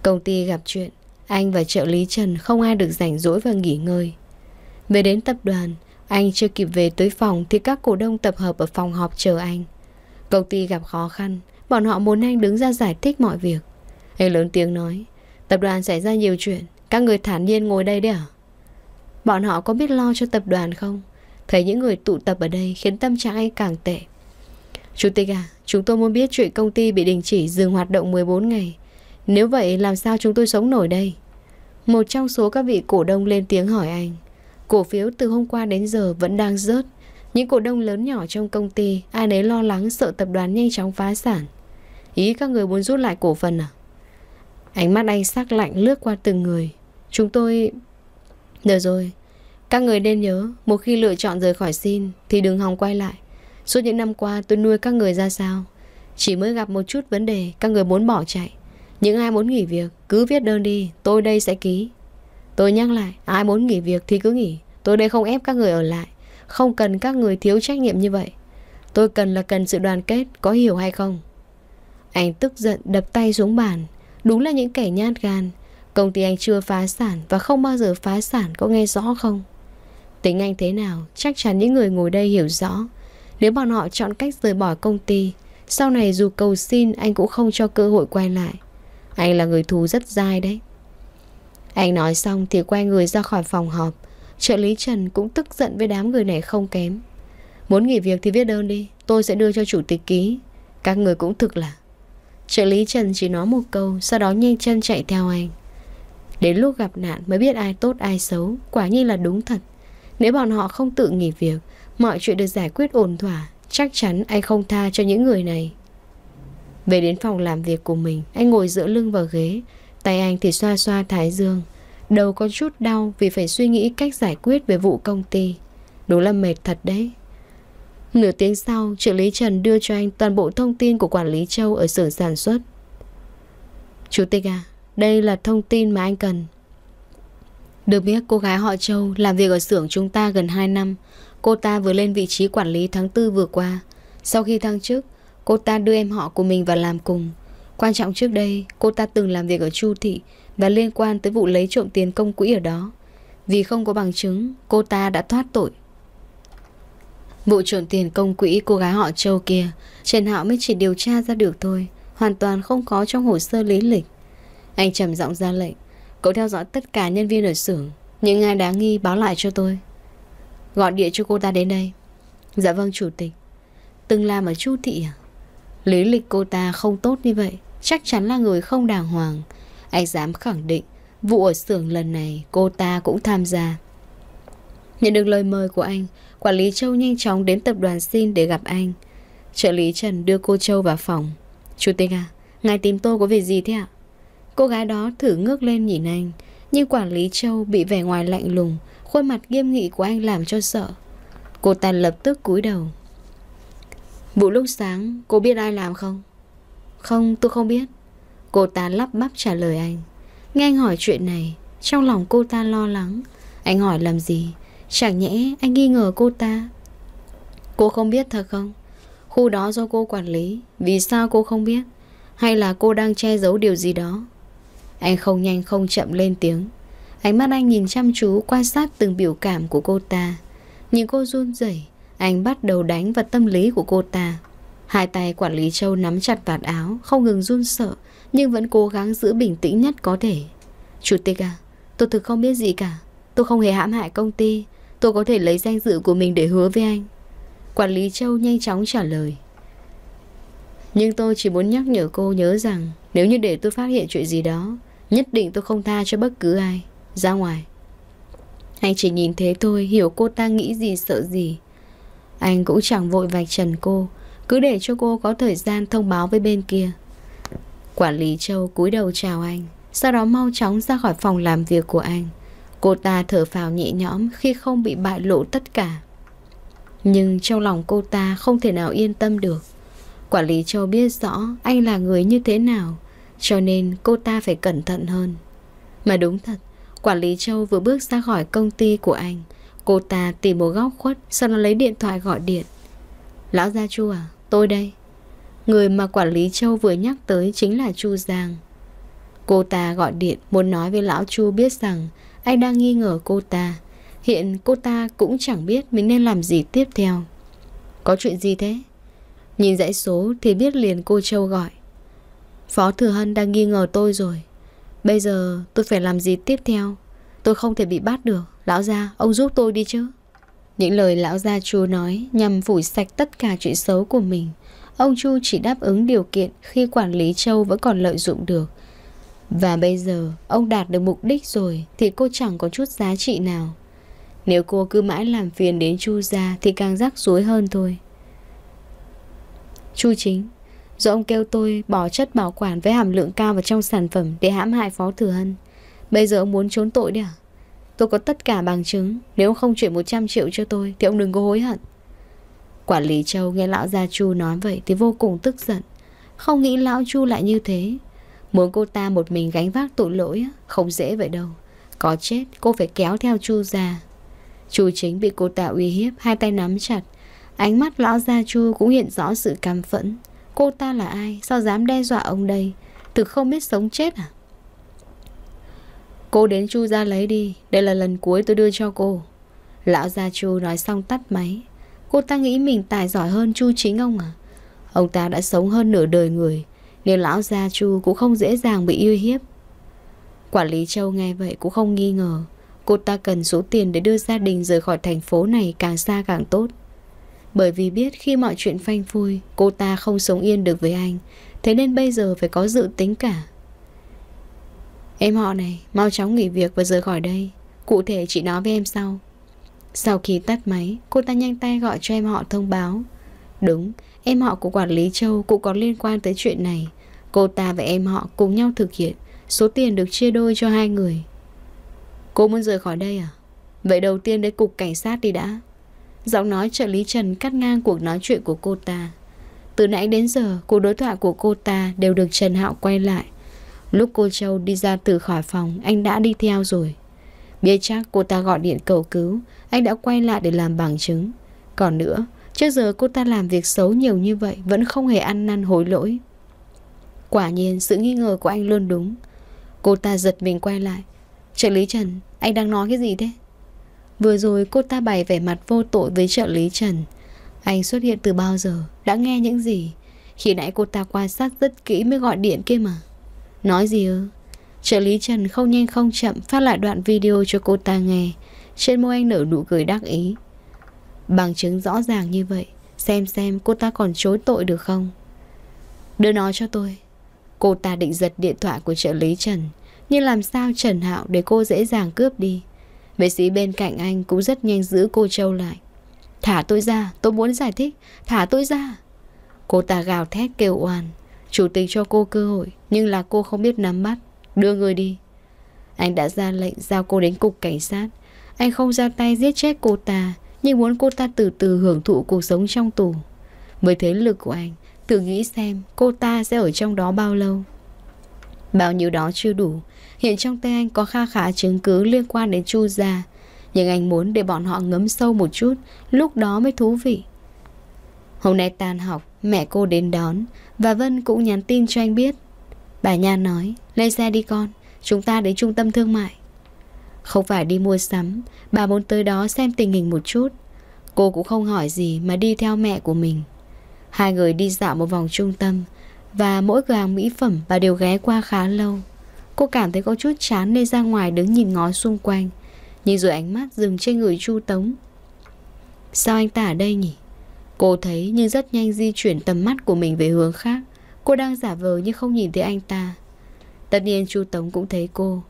Công ty gặp chuyện Anh và trợ lý Trần không ai được rảnh rỗi và nghỉ ngơi Về đến tập đoàn Anh chưa kịp về tới phòng Thì các cổ đông tập hợp ở phòng họp chờ anh Công ty gặp khó khăn, bọn họ muốn anh đứng ra giải thích mọi việc. Anh lớn tiếng nói, tập đoàn xảy ra nhiều chuyện, các người thản nhiên ngồi đây đấy à? Bọn họ có biết lo cho tập đoàn không? Thấy những người tụ tập ở đây khiến tâm trạng anh càng tệ. Chủ tịch à, chúng tôi muốn biết chuyện công ty bị đình chỉ dừng hoạt động 14 ngày. Nếu vậy làm sao chúng tôi sống nổi đây? Một trong số các vị cổ đông lên tiếng hỏi anh. Cổ phiếu từ hôm qua đến giờ vẫn đang rớt. Những cổ đông lớn nhỏ trong công ty Ai nấy lo lắng sợ tập đoàn nhanh chóng phá sản Ý các người muốn rút lại cổ phần à Ánh mắt anh sắc lạnh lướt qua từng người Chúng tôi... Được rồi Các người nên nhớ Một khi lựa chọn rời khỏi xin Thì đừng hòng quay lại Suốt những năm qua tôi nuôi các người ra sao Chỉ mới gặp một chút vấn đề Các người muốn bỏ chạy Những ai muốn nghỉ việc Cứ viết đơn đi Tôi đây sẽ ký Tôi nhắc lại Ai muốn nghỉ việc thì cứ nghỉ Tôi đây không ép các người ở lại không cần các người thiếu trách nhiệm như vậy Tôi cần là cần sự đoàn kết Có hiểu hay không Anh tức giận đập tay xuống bàn Đúng là những kẻ nhát gan Công ty anh chưa phá sản Và không bao giờ phá sản có nghe rõ không Tính anh thế nào Chắc chắn những người ngồi đây hiểu rõ Nếu bọn họ chọn cách rời bỏ công ty Sau này dù cầu xin Anh cũng không cho cơ hội quay lại Anh là người thù rất dai đấy Anh nói xong thì quay người ra khỏi phòng họp Trợ lý Trần cũng tức giận với đám người này không kém Muốn nghỉ việc thì viết đơn đi Tôi sẽ đưa cho chủ tịch ký Các người cũng thực là Trợ lý Trần chỉ nói một câu Sau đó nhanh chân chạy theo anh Đến lúc gặp nạn mới biết ai tốt ai xấu Quả nhiên là đúng thật Nếu bọn họ không tự nghỉ việc Mọi chuyện được giải quyết ổn thỏa Chắc chắn anh không tha cho những người này Về đến phòng làm việc của mình Anh ngồi giữa lưng vào ghế Tay anh thì xoa xoa thái dương Đầu có chút đau vì phải suy nghĩ cách giải quyết về vụ công ty. Đúng là mệt thật đấy. Nửa tiếng sau, trợ lý Trần đưa cho anh toàn bộ thông tin của quản lý Châu ở xưởng sản xuất. Chủ tịch à, đây là thông tin mà anh cần. Được biết cô gái họ Châu làm việc ở xưởng chúng ta gần 2 năm. Cô ta vừa lên vị trí quản lý tháng 4 vừa qua. Sau khi thăng chức, cô ta đưa em họ của mình vào làm cùng. Quan trọng trước đây, cô ta từng làm việc ở Chu Thị, và liên quan tới vụ lấy trộm tiền công quỹ ở đó. Vì không có bằng chứng, cô ta đã thoát tội. Vụ trộm tiền công quỹ cô gái họ Châu kia, Trần Hạo mới chỉ điều tra ra được thôi, hoàn toàn không có trong hồ sơ lý lịch. Anh trầm giọng ra lệnh, cậu theo dõi tất cả nhân viên ở xưởng, những ai đáng nghi báo lại cho tôi. Gọi địa cho cô ta đến đây. Dạ vâng chủ tịch. Từng làm ở Chu Thị à? Lý lịch cô ta không tốt như vậy, chắc chắn là người không đàng hoàng. Anh dám khẳng định vụ ở xưởng lần này cô ta cũng tham gia. Nhận được lời mời của anh, quản lý Châu nhanh chóng đến tập đoàn xin để gặp anh. Trợ lý Trần đưa cô Châu vào phòng. Chủ tịch à, ngài tìm tôi có việc gì thế ạ? Cô gái đó thử ngước lên nhìn anh, nhưng quản lý Châu bị vẻ ngoài lạnh lùng, khuôn mặt nghiêm nghị của anh làm cho sợ. Cô ta lập tức cúi đầu. Vụ lúc sáng, cô biết ai làm không? Không, tôi không biết. Cô ta lắp bắp trả lời anh Nghe anh hỏi chuyện này Trong lòng cô ta lo lắng Anh hỏi làm gì Chẳng nhẽ anh nghi ngờ cô ta Cô không biết thật không Khu đó do cô quản lý Vì sao cô không biết Hay là cô đang che giấu điều gì đó Anh không nhanh không chậm lên tiếng Ánh mắt anh nhìn chăm chú quan sát từng biểu cảm của cô ta Nhìn cô run rẩy Anh bắt đầu đánh vào tâm lý của cô ta Hai tay quản lý Châu nắm chặt vạt áo Không ngừng run sợ nhưng vẫn cố gắng giữ bình tĩnh nhất có thể. Chủ tịch à, tôi thực không biết gì cả. Tôi không hề hãm hại công ty. Tôi có thể lấy danh dự của mình để hứa với anh. Quản lý Châu nhanh chóng trả lời. Nhưng tôi chỉ muốn nhắc nhở cô nhớ rằng nếu như để tôi phát hiện chuyện gì đó, nhất định tôi không tha cho bất cứ ai. Ra ngoài. Anh chỉ nhìn thế thôi, hiểu cô ta nghĩ gì sợ gì. Anh cũng chẳng vội vạch trần cô, cứ để cho cô có thời gian thông báo với bên kia. Quản lý Châu cúi đầu chào anh Sau đó mau chóng ra khỏi phòng làm việc của anh Cô ta thở phào nhẹ nhõm khi không bị bại lộ tất cả Nhưng trong lòng cô ta không thể nào yên tâm được Quản lý Châu biết rõ anh là người như thế nào Cho nên cô ta phải cẩn thận hơn Mà đúng thật Quản lý Châu vừa bước ra khỏi công ty của anh Cô ta tìm một góc khuất Sau đó lấy điện thoại gọi điện Lão Gia Chu à, tôi đây Người mà quản lý Châu vừa nhắc tới chính là Chu Giang. Cô ta gọi điện muốn nói với lão Chu biết rằng anh đang nghi ngờ cô ta. Hiện cô ta cũng chẳng biết mình nên làm gì tiếp theo. Có chuyện gì thế? Nhìn dãy số thì biết liền cô Châu gọi. Phó Thừa Hân đang nghi ngờ tôi rồi. Bây giờ tôi phải làm gì tiếp theo? Tôi không thể bị bắt được. Lão gia, ông giúp tôi đi chứ. Những lời lão gia chu nói nhằm phủ sạch tất cả chuyện xấu của mình ông Chu chỉ đáp ứng điều kiện khi quản lý Châu vẫn còn lợi dụng được. Và bây giờ, ông đạt được mục đích rồi thì cô chẳng có chút giá trị nào. Nếu cô cứ mãi làm phiền đến Chu gia thì càng rắc rối hơn thôi. Chu chính, do ông kêu tôi bỏ chất bảo quản với hàm lượng cao vào trong sản phẩm để hãm hại Phó Thừa Hân. Bây giờ ông muốn trốn tội đi à? Tôi có tất cả bằng chứng, nếu ông không chuyển 100 triệu cho tôi thì ông đừng có hối hận. Quản lý Châu nghe lão gia Chu nói vậy thì vô cùng tức giận. Không nghĩ lão Chu lại như thế. Muốn cô ta một mình gánh vác tội lỗi không dễ vậy đâu. Có chết cô phải kéo theo Chu ra. Chu chính bị cô ta uy hiếp, hai tay nắm chặt. Ánh mắt lão gia Chu cũng hiện rõ sự căm phẫn. Cô ta là ai? Sao dám đe dọa ông đây? Thực không biết sống chết à? Cô đến Chu ra lấy đi Đây là lần cuối tôi đưa cho cô Lão gia Chu nói xong tắt máy Cô ta nghĩ mình tài giỏi hơn Chu chính ông à Ông ta đã sống hơn nửa đời người Nên lão gia Chu cũng không dễ dàng bị uy hiếp Quản lý Châu nghe vậy cũng không nghi ngờ Cô ta cần số tiền để đưa gia đình rời khỏi thành phố này càng xa càng tốt Bởi vì biết khi mọi chuyện phanh phui Cô ta không sống yên được với anh Thế nên bây giờ phải có dự tính cả Em họ này, mau chóng nghỉ việc và rời khỏi đây Cụ thể chị nói với em sau sau khi tắt máy, cô ta nhanh tay gọi cho em họ thông báo. Đúng, em họ của quản lý Châu cũng có liên quan tới chuyện này. Cô ta và em họ cùng nhau thực hiện, số tiền được chia đôi cho hai người. Cô muốn rời khỏi đây à? Vậy đầu tiên đến cục cảnh sát đi đã. Giọng nói trợ lý Trần cắt ngang cuộc nói chuyện của cô ta. Từ nãy đến giờ, cuộc đối thoại của cô ta đều được Trần Hạo quay lại. Lúc cô Châu đi ra từ khỏi phòng, anh đã đi theo rồi. Biết chắc cô ta gọi điện cầu cứu, anh đã quay lại để làm bằng chứng. Còn nữa, trước giờ cô ta làm việc xấu nhiều như vậy vẫn không hề ăn năn hối lỗi. Quả nhiên sự nghi ngờ của anh luôn đúng. Cô ta giật mình quay lại. Trợ lý Trần, anh đang nói cái gì thế? Vừa rồi cô ta bày vẻ mặt vô tội với trợ lý Trần. Anh xuất hiện từ bao giờ? Đã nghe những gì? Khi nãy cô ta quan sát rất kỹ mới gọi điện kia mà. Nói gì ơ Trợ lý Trần không nhanh không chậm phát lại đoạn video cho cô ta nghe. Trên môi anh nở nụ cười đắc ý. Bằng chứng rõ ràng như vậy, xem xem cô ta còn chối tội được không? Đưa nó cho tôi. Cô ta định giật điện thoại của trợ lý Trần, nhưng làm sao Trần Hạo để cô dễ dàng cướp đi? Vệ sĩ bên cạnh anh cũng rất nhanh giữ cô Châu lại. Thả tôi ra, tôi muốn giải thích, thả tôi ra. Cô ta gào thét kêu oan. Chủ tịch cho cô cơ hội, nhưng là cô không biết nắm bắt. Đưa người đi Anh đã ra lệnh giao cô đến cục cảnh sát Anh không ra tay giết chết cô ta Nhưng muốn cô ta từ từ hưởng thụ cuộc sống trong tù Với thế lực của anh Thử nghĩ xem cô ta sẽ ở trong đó bao lâu Bao nhiêu đó chưa đủ Hiện trong tay anh có kha khá chứng cứ liên quan đến Chu Gia Nhưng anh muốn để bọn họ ngấm sâu một chút Lúc đó mới thú vị Hôm nay tan học Mẹ cô đến đón Và Vân cũng nhắn tin cho anh biết Bà Nhan nói Lên xe đi con Chúng ta đến trung tâm thương mại Không phải đi mua sắm Bà muốn tới đó xem tình hình một chút Cô cũng không hỏi gì mà đi theo mẹ của mình Hai người đi dạo một vòng trung tâm Và mỗi cửa hàng mỹ phẩm bà đều ghé qua khá lâu Cô cảm thấy có chút chán nên ra ngoài đứng nhìn ngó xung quanh nhìn rồi ánh mắt dừng trên người Chu Tống Sao anh ta ở đây nhỉ? Cô thấy nhưng rất nhanh di chuyển tầm mắt của mình về hướng khác Cô đang giả vờ nhưng không nhìn thấy anh ta Tất nhiên chu Tống cũng thấy cô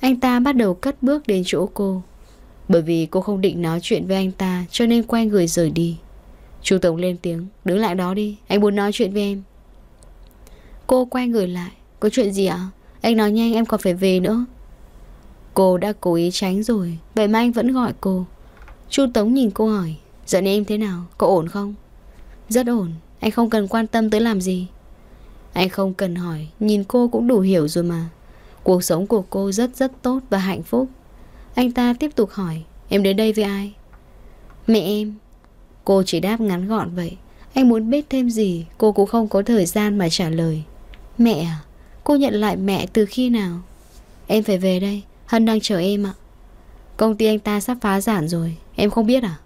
Anh ta bắt đầu cất bước đến chỗ cô Bởi vì cô không định nói chuyện với anh ta Cho nên quay người rời đi chu Tống lên tiếng Đứng lại đó đi Anh muốn nói chuyện với em Cô quay người lại Có chuyện gì ạ Anh nói nhanh em còn phải về nữa Cô đã cố ý tránh rồi Vậy mà anh vẫn gọi cô chu Tống nhìn cô hỏi Giờ này em thế nào Có ổn không Rất ổn Anh không cần quan tâm tới làm gì anh không cần hỏi, nhìn cô cũng đủ hiểu rồi mà. Cuộc sống của cô rất rất tốt và hạnh phúc. Anh ta tiếp tục hỏi, em đến đây với ai? Mẹ em. Cô chỉ đáp ngắn gọn vậy. Anh muốn biết thêm gì, cô cũng không có thời gian mà trả lời. Mẹ à? Cô nhận lại mẹ từ khi nào? Em phải về đây, Hân đang chờ em ạ. Công ty anh ta sắp phá sản rồi, em không biết à?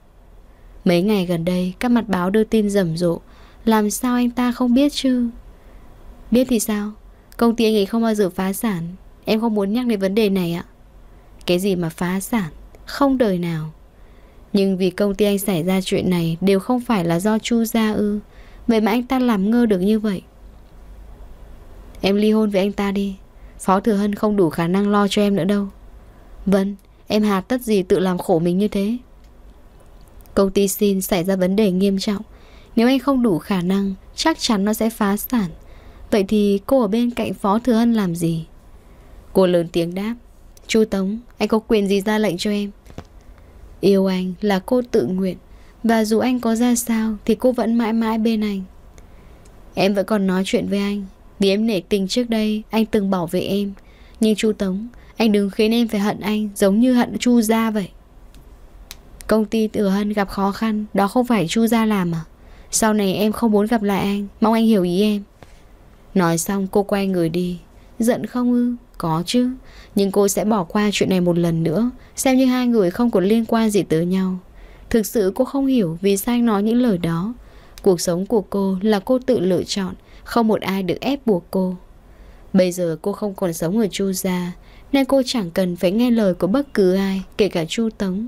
Mấy ngày gần đây, các mặt báo đưa tin rầm rộ. Làm sao anh ta không biết chứ? Biết thì sao Công ty anh ấy không bao giờ phá sản Em không muốn nhắc đến vấn đề này ạ Cái gì mà phá sản Không đời nào Nhưng vì công ty anh xảy ra chuyện này Đều không phải là do Chu Gia ư Vậy mà anh ta làm ngơ được như vậy Em ly hôn với anh ta đi Phó Thừa Hân không đủ khả năng lo cho em nữa đâu Vâng Em hà tất gì tự làm khổ mình như thế Công ty xin xảy ra vấn đề nghiêm trọng Nếu anh không đủ khả năng Chắc chắn nó sẽ phá sản Vậy thì cô ở bên cạnh Phó Thừa Hân làm gì? Cô lớn tiếng đáp Chú Tống, anh có quyền gì ra lệnh cho em? Yêu anh là cô tự nguyện Và dù anh có ra sao Thì cô vẫn mãi mãi bên anh Em vẫn còn nói chuyện với anh Vì em nể tình trước đây Anh từng bảo vệ em Nhưng chú Tống Anh đừng khiến em phải hận anh Giống như hận chu gia vậy Công ty Tử Hân gặp khó khăn Đó không phải chu gia làm à Sau này em không muốn gặp lại anh Mong anh hiểu ý em Nói xong cô quay người đi Giận không ư? Có chứ Nhưng cô sẽ bỏ qua chuyện này một lần nữa Xem như hai người không có liên quan gì tới nhau Thực sự cô không hiểu vì sao anh nói những lời đó Cuộc sống của cô là cô tự lựa chọn Không một ai được ép buộc cô Bây giờ cô không còn sống ở Chu Gia Nên cô chẳng cần phải nghe lời của bất cứ ai Kể cả Chu Tống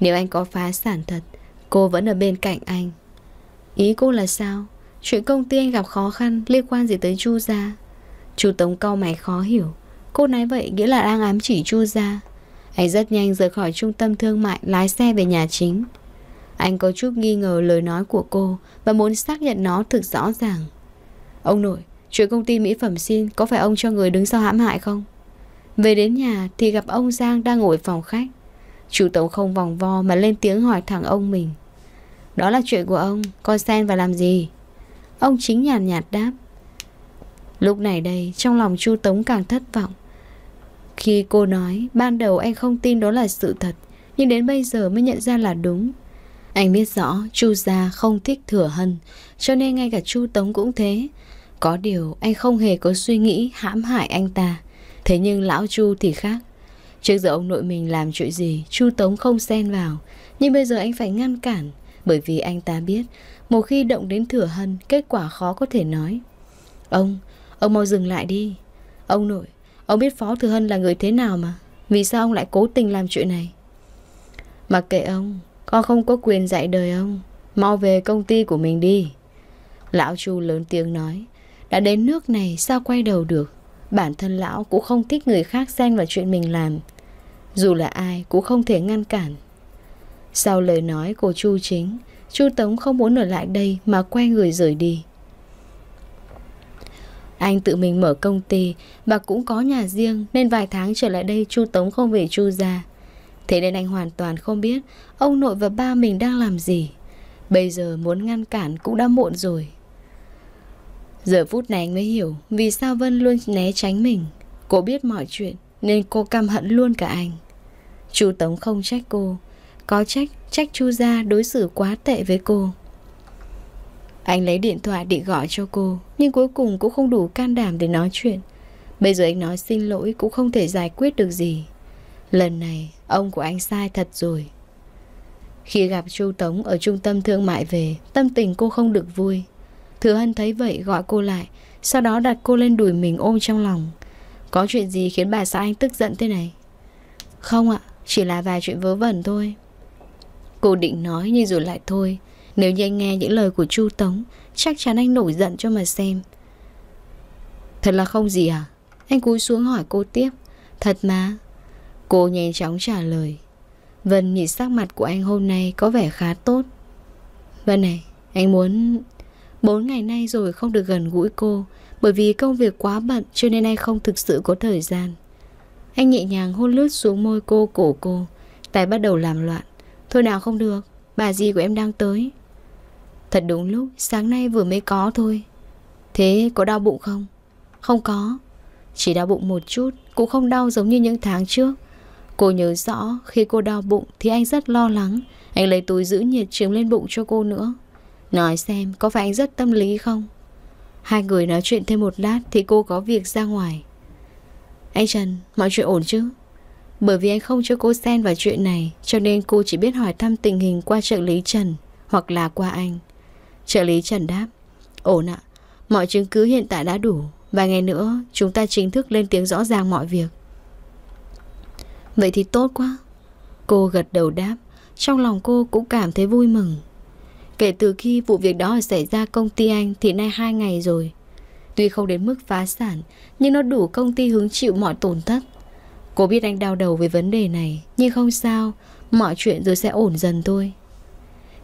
Nếu anh có phá sản thật Cô vẫn ở bên cạnh anh Ý cô là sao? Chuyện công ty anh gặp khó khăn liên quan gì tới Chu gia Chu Tống cau mày khó hiểu Cô nói vậy nghĩa là đang ám chỉ Chu gia Anh rất nhanh rời khỏi trung tâm thương mại Lái xe về nhà chính Anh có chút nghi ngờ lời nói của cô Và muốn xác nhận nó thực rõ ràng Ông nội Chuyện công ty mỹ phẩm xin Có phải ông cho người đứng sau hãm hại không Về đến nhà thì gặp ông Giang đang ngồi phòng khách Chú Tống không vòng vo mà lên tiếng hỏi thẳng ông mình Đó là chuyện của ông Con sen và làm gì Ông chính nhàn nhạt, nhạt đáp Lúc này đây trong lòng Chu Tống càng thất vọng Khi cô nói Ban đầu anh không tin đó là sự thật Nhưng đến bây giờ mới nhận ra là đúng Anh biết rõ Chu gia không thích thừa hân Cho nên ngay cả Chu Tống cũng thế Có điều anh không hề có suy nghĩ hãm hại anh ta Thế nhưng lão Chu thì khác Trước giờ ông nội mình làm chuyện gì Chu Tống không xen vào Nhưng bây giờ anh phải ngăn cản Bởi vì anh ta biết một khi động đến thừa hân, kết quả khó có thể nói. Ông, ông mau dừng lại đi. Ông nội, ông biết Phó Thừa Hân là người thế nào mà. Vì sao ông lại cố tình làm chuyện này? Mặc kệ ông, con không có quyền dạy đời ông. Mau về công ty của mình đi. Lão Chu lớn tiếng nói. Đã đến nước này sao quay đầu được? Bản thân lão cũng không thích người khác xen vào chuyện mình làm. Dù là ai cũng không thể ngăn cản. Sau lời nói của Chu Chính, Chu Tống không muốn ở lại đây mà quay người rời đi. Anh tự mình mở công ty và cũng có nhà riêng nên vài tháng trở lại đây Chu Tống không về Chu ra. Thế nên anh hoàn toàn không biết ông nội và ba mình đang làm gì. Bây giờ muốn ngăn cản cũng đã muộn rồi. Giờ phút này anh mới hiểu vì sao Vân luôn né tránh mình. Cô biết mọi chuyện nên cô căm hận luôn cả anh. Chu Tống không trách cô. Có trách Trách chu gia đối xử quá tệ với cô Anh lấy điện thoại định gọi cho cô Nhưng cuối cùng cũng không đủ can đảm để nói chuyện Bây giờ anh nói xin lỗi cũng không thể giải quyết được gì Lần này ông của anh sai thật rồi Khi gặp Chu Tống ở trung tâm thương mại về Tâm tình cô không được vui Thừa Hân thấy vậy gọi cô lại Sau đó đặt cô lên đùi mình ôm trong lòng Có chuyện gì khiến bà xã anh tức giận thế này Không ạ Chỉ là vài chuyện vớ vẩn thôi Cô định nói nhưng rồi lại thôi Nếu như anh nghe những lời của Chu Tống Chắc chắn anh nổi giận cho mà xem Thật là không gì à Anh cúi xuống hỏi cô tiếp Thật mà Cô nhanh chóng trả lời Vân nhìn sắc mặt của anh hôm nay có vẻ khá tốt Vân này Anh muốn Bốn ngày nay rồi không được gần gũi cô Bởi vì công việc quá bận cho nên anh không thực sự có thời gian Anh nhẹ nhàng hôn lướt xuống môi cô cổ cô Tài bắt đầu làm loạn Thôi nào không được Bà dì của em đang tới Thật đúng lúc sáng nay vừa mới có thôi Thế có đau bụng không? Không có Chỉ đau bụng một chút Cũng không đau giống như những tháng trước Cô nhớ rõ khi cô đau bụng Thì anh rất lo lắng Anh lấy túi giữ nhiệt chiếm lên bụng cho cô nữa Nói xem có phải anh rất tâm lý không? Hai người nói chuyện thêm một lát Thì cô có việc ra ngoài Anh Trần, mọi chuyện ổn chứ? Bởi vì anh không cho cô xen vào chuyện này Cho nên cô chỉ biết hỏi thăm tình hình qua trợ lý Trần Hoặc là qua anh Trợ lý Trần đáp Ổn ạ, mọi chứng cứ hiện tại đã đủ Vài ngày nữa chúng ta chính thức lên tiếng rõ ràng mọi việc Vậy thì tốt quá Cô gật đầu đáp Trong lòng cô cũng cảm thấy vui mừng Kể từ khi vụ việc đó xảy ra công ty anh thì nay hai ngày rồi Tuy không đến mức phá sản Nhưng nó đủ công ty hứng chịu mọi tổn thất Cô biết anh đau đầu với vấn đề này Nhưng không sao Mọi chuyện rồi sẽ ổn dần thôi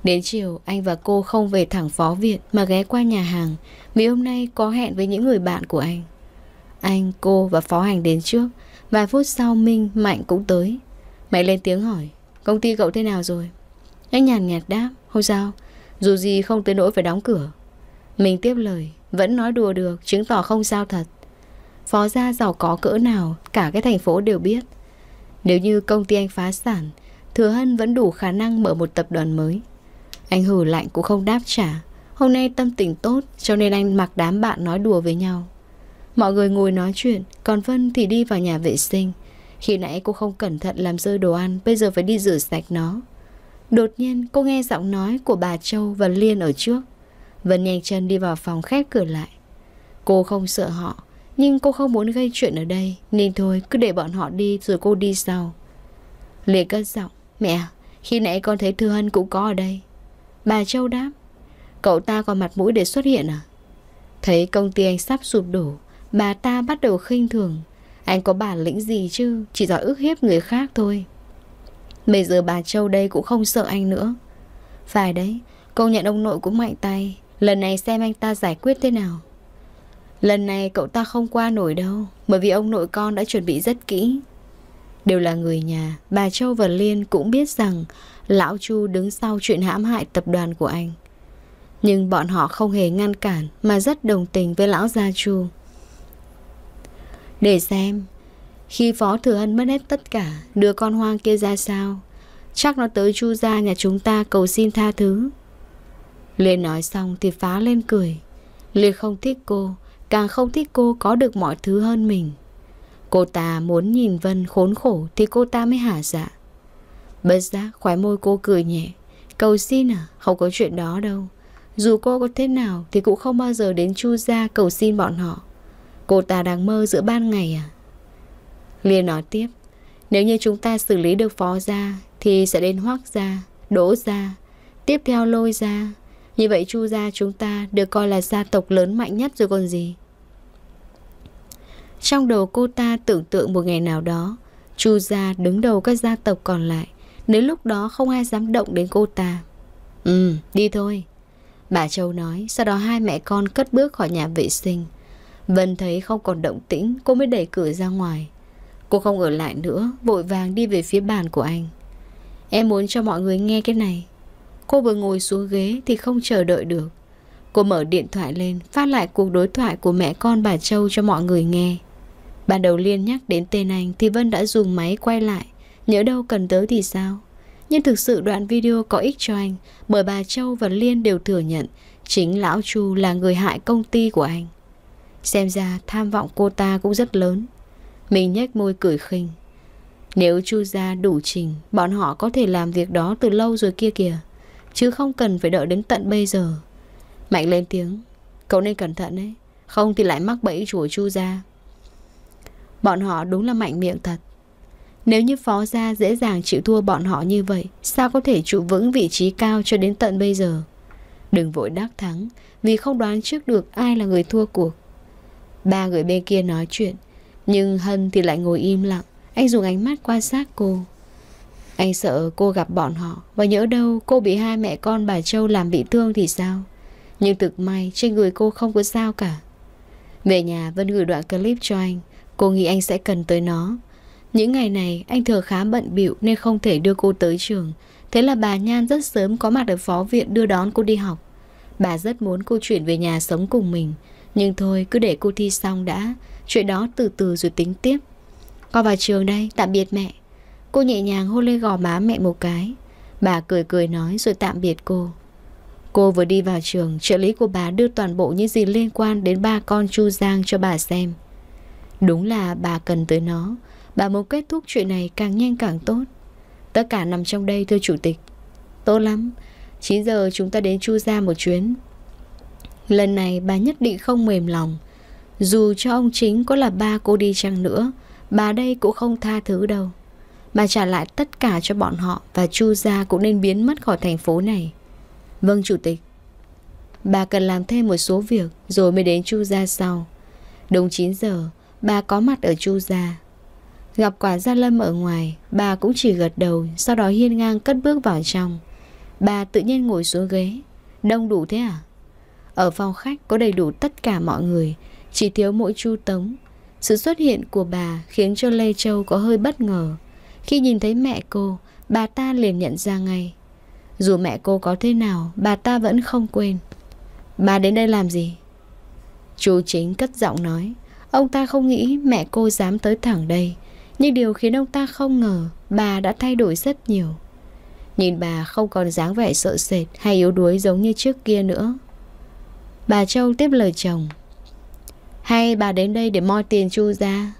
Đến chiều anh và cô không về thẳng phó viện Mà ghé qua nhà hàng Vì hôm nay có hẹn với những người bạn của anh Anh, cô và phó hành đến trước Vài phút sau Minh, Mạnh cũng tới Mẹ lên tiếng hỏi Công ty cậu thế nào rồi Anh nhàn nhạt đáp Không sao Dù gì không tới nỗi phải đóng cửa Mình tiếp lời Vẫn nói đùa được Chứng tỏ không sao thật phó gia giàu có cỡ nào, cả cái thành phố đều biết. Nếu như công ty anh phá sản, Thừa Hân vẫn đủ khả năng mở một tập đoàn mới. Anh hừ lạnh cũng không đáp trả. Hôm nay tâm tình tốt cho nên anh mặc đám bạn nói đùa với nhau. Mọi người ngồi nói chuyện, còn Vân thì đi vào nhà vệ sinh. Khi nãy cô không cẩn thận làm rơi đồ ăn, bây giờ phải đi rửa sạch nó. Đột nhiên cô nghe giọng nói của bà Châu và Liên ở trước. Vân nhanh chân đi vào phòng khép cửa lại. Cô không sợ họ, nhưng cô không muốn gây chuyện ở đây Nên thôi cứ để bọn họ đi rồi cô đi sau Lê cất giọng Mẹ khi nãy con thấy Thư Hân cũng có ở đây Bà Châu đáp Cậu ta còn mặt mũi để xuất hiện à Thấy công ty anh sắp sụp đổ Bà ta bắt đầu khinh thường Anh có bản lĩnh gì chứ Chỉ giỏi ức hiếp người khác thôi Bây giờ bà Châu đây cũng không sợ anh nữa Phải đấy Công nhận ông nội cũng mạnh tay Lần này xem anh ta giải quyết thế nào Lần này cậu ta không qua nổi đâu Bởi vì ông nội con đã chuẩn bị rất kỹ Đều là người nhà Bà Châu và Liên cũng biết rằng Lão Chu đứng sau chuyện hãm hại tập đoàn của anh Nhưng bọn họ không hề ngăn cản Mà rất đồng tình với lão gia Chu Để xem Khi Phó Thừa Hân mất hết tất cả Đưa con hoang kia ra sao Chắc nó tới Chu gia nhà chúng ta cầu xin tha thứ Liên nói xong thì phá lên cười Liên không thích cô Càng không thích cô có được mọi thứ hơn mình Cô ta muốn nhìn Vân khốn khổ Thì cô ta mới hả dạ Bất giác khóe môi cô cười nhẹ Cầu xin à Không có chuyện đó đâu Dù cô có thế nào Thì cũng không bao giờ đến chu ra cầu xin bọn họ Cô ta đang mơ giữa ban ngày à Liên nói tiếp Nếu như chúng ta xử lý được phó ra Thì sẽ đến hoác ra Đỗ ra Tiếp theo lôi ra như vậy Chu gia chúng ta được coi là gia tộc lớn mạnh nhất rồi còn gì. Trong đầu cô ta tưởng tượng một ngày nào đó, Chu gia đứng đầu các gia tộc còn lại, nếu lúc đó không ai dám động đến cô ta. Ừ, đi thôi. Bà Châu nói, sau đó hai mẹ con cất bước khỏi nhà vệ sinh. Vân thấy không còn động tĩnh, cô mới đẩy cửa ra ngoài. Cô không ở lại nữa, vội vàng đi về phía bàn của anh. Em muốn cho mọi người nghe cái này. Cô vừa ngồi xuống ghế thì không chờ đợi được. Cô mở điện thoại lên, phát lại cuộc đối thoại của mẹ con bà Châu cho mọi người nghe. Ban đầu Liên nhắc đến tên anh thì Vân đã dùng máy quay lại. Nhớ đâu cần tới thì sao? Nhưng thực sự đoạn video có ích cho anh Bởi bà Châu và Liên đều thừa nhận Chính Lão Chu là người hại công ty của anh Xem ra tham vọng cô ta cũng rất lớn Mình nhếch môi cười khinh Nếu Chu ra đủ trình Bọn họ có thể làm việc đó từ lâu rồi kia kìa Chứ không cần phải đợi đến tận bây giờ Mạnh lên tiếng Cậu nên cẩn thận đấy Không thì lại mắc bẫy chủ chu ra Bọn họ đúng là mạnh miệng thật Nếu như phó gia dễ dàng chịu thua bọn họ như vậy Sao có thể trụ vững vị trí cao cho đến tận bây giờ Đừng vội đắc thắng Vì không đoán trước được ai là người thua cuộc Ba người bên kia nói chuyện Nhưng Hân thì lại ngồi im lặng Anh dùng ánh mắt quan sát cô anh sợ cô gặp bọn họ và nhớ đâu cô bị hai mẹ con bà Châu làm bị thương thì sao? Nhưng thực may trên người cô không có sao cả. Về nhà Vân gửi đoạn clip cho anh, cô nghĩ anh sẽ cần tới nó. Những ngày này anh thừa khá bận bịu nên không thể đưa cô tới trường. Thế là bà Nhan rất sớm có mặt ở phó viện đưa đón cô đi học. Bà rất muốn cô chuyển về nhà sống cùng mình. Nhưng thôi cứ để cô thi xong đã, chuyện đó từ từ rồi tính tiếp. Con vào trường đây, tạm biệt mẹ. Cô nhẹ nhàng hôn lên gò má mẹ một cái Bà cười cười nói rồi tạm biệt cô Cô vừa đi vào trường Trợ lý của bà đưa toàn bộ những gì liên quan Đến ba con Chu Giang cho bà xem Đúng là bà cần tới nó Bà muốn kết thúc chuyện này càng nhanh càng tốt Tất cả nằm trong đây thưa chủ tịch Tốt lắm 9 giờ chúng ta đến Chu Gia một chuyến Lần này bà nhất định không mềm lòng Dù cho ông chính có là ba cô đi chăng nữa Bà đây cũng không tha thứ đâu mà trả lại tất cả cho bọn họ và Chu gia cũng nên biến mất khỏi thành phố này. Vâng chủ tịch. Bà cần làm thêm một số việc rồi mới đến Chu gia sau. Đúng 9 giờ, bà có mặt ở Chu gia. Gặp quả Gia Lâm ở ngoài, bà cũng chỉ gật đầu, sau đó hiên ngang cất bước vào trong. Bà tự nhiên ngồi xuống ghế. Đông đủ thế à? Ở phòng khách có đầy đủ tất cả mọi người, chỉ thiếu mỗi Chu Tống. Sự xuất hiện của bà khiến cho Lê Châu có hơi bất ngờ. Khi nhìn thấy mẹ cô, bà ta liền nhận ra ngay. Dù mẹ cô có thế nào, bà ta vẫn không quên. Bà đến đây làm gì? Chú chính cất giọng nói. Ông ta không nghĩ mẹ cô dám tới thẳng đây. Nhưng điều khiến ông ta không ngờ, bà đã thay đổi rất nhiều. Nhìn bà không còn dáng vẻ sợ sệt hay yếu đuối giống như trước kia nữa. Bà Châu tiếp lời chồng. Hay bà đến đây để moi tiền chu ra?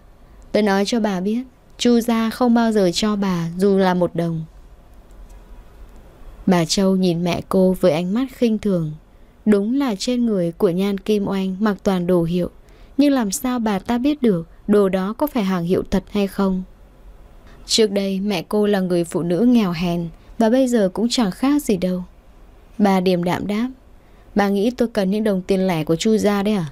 Tôi nói cho bà biết, Chu gia không bao giờ cho bà dù là một đồng. Bà Châu nhìn mẹ cô với ánh mắt khinh thường. Đúng là trên người của Nhan Kim Oanh mặc toàn đồ hiệu, nhưng làm sao bà ta biết được đồ đó có phải hàng hiệu thật hay không? Trước đây mẹ cô là người phụ nữ nghèo hèn và bây giờ cũng chẳng khác gì đâu. Bà điềm đạm đáp, bà nghĩ tôi cần những đồng tiền lẻ của Chu gia đấy à?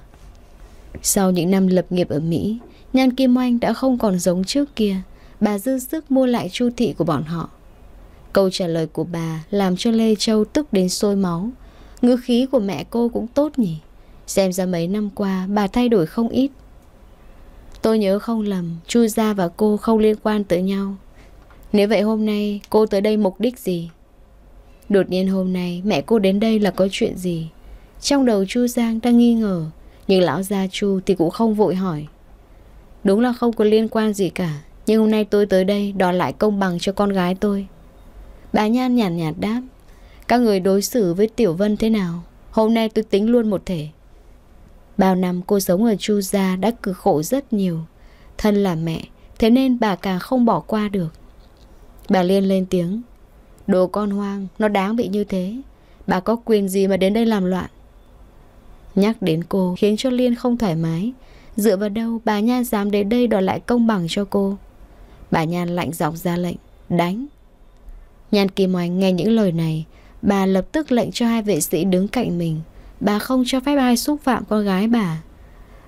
Sau những năm lập nghiệp ở Mỹ, Nhan Kim Oanh đã không còn giống trước kia Bà dư sức mua lại chu thị của bọn họ Câu trả lời của bà làm cho Lê Châu tức đến sôi máu Ngữ khí của mẹ cô cũng tốt nhỉ Xem ra mấy năm qua bà thay đổi không ít Tôi nhớ không lầm Chu gia và cô không liên quan tới nhau Nếu vậy hôm nay cô tới đây mục đích gì Đột nhiên hôm nay mẹ cô đến đây là có chuyện gì Trong đầu Chu Giang đang nghi ngờ Nhưng lão gia Chu thì cũng không vội hỏi Đúng là không có liên quan gì cả Nhưng hôm nay tôi tới đây đòi lại công bằng cho con gái tôi Bà Nhan nhàn nhạt, nhạt đáp Các người đối xử với Tiểu Vân thế nào Hôm nay tôi tính luôn một thể Bao năm cô sống ở Chu Gia đã cực khổ rất nhiều Thân là mẹ Thế nên bà càng không bỏ qua được Bà Liên lên tiếng Đồ con hoang Nó đáng bị như thế Bà có quyền gì mà đến đây làm loạn Nhắc đến cô khiến cho Liên không thoải mái Dựa vào đâu bà Nhan dám đến đây đòi lại công bằng cho cô Bà Nhan lạnh giọng ra lệnh Đánh Nhan Kim Oanh nghe những lời này Bà lập tức lệnh cho hai vệ sĩ đứng cạnh mình Bà không cho phép ai xúc phạm con gái bà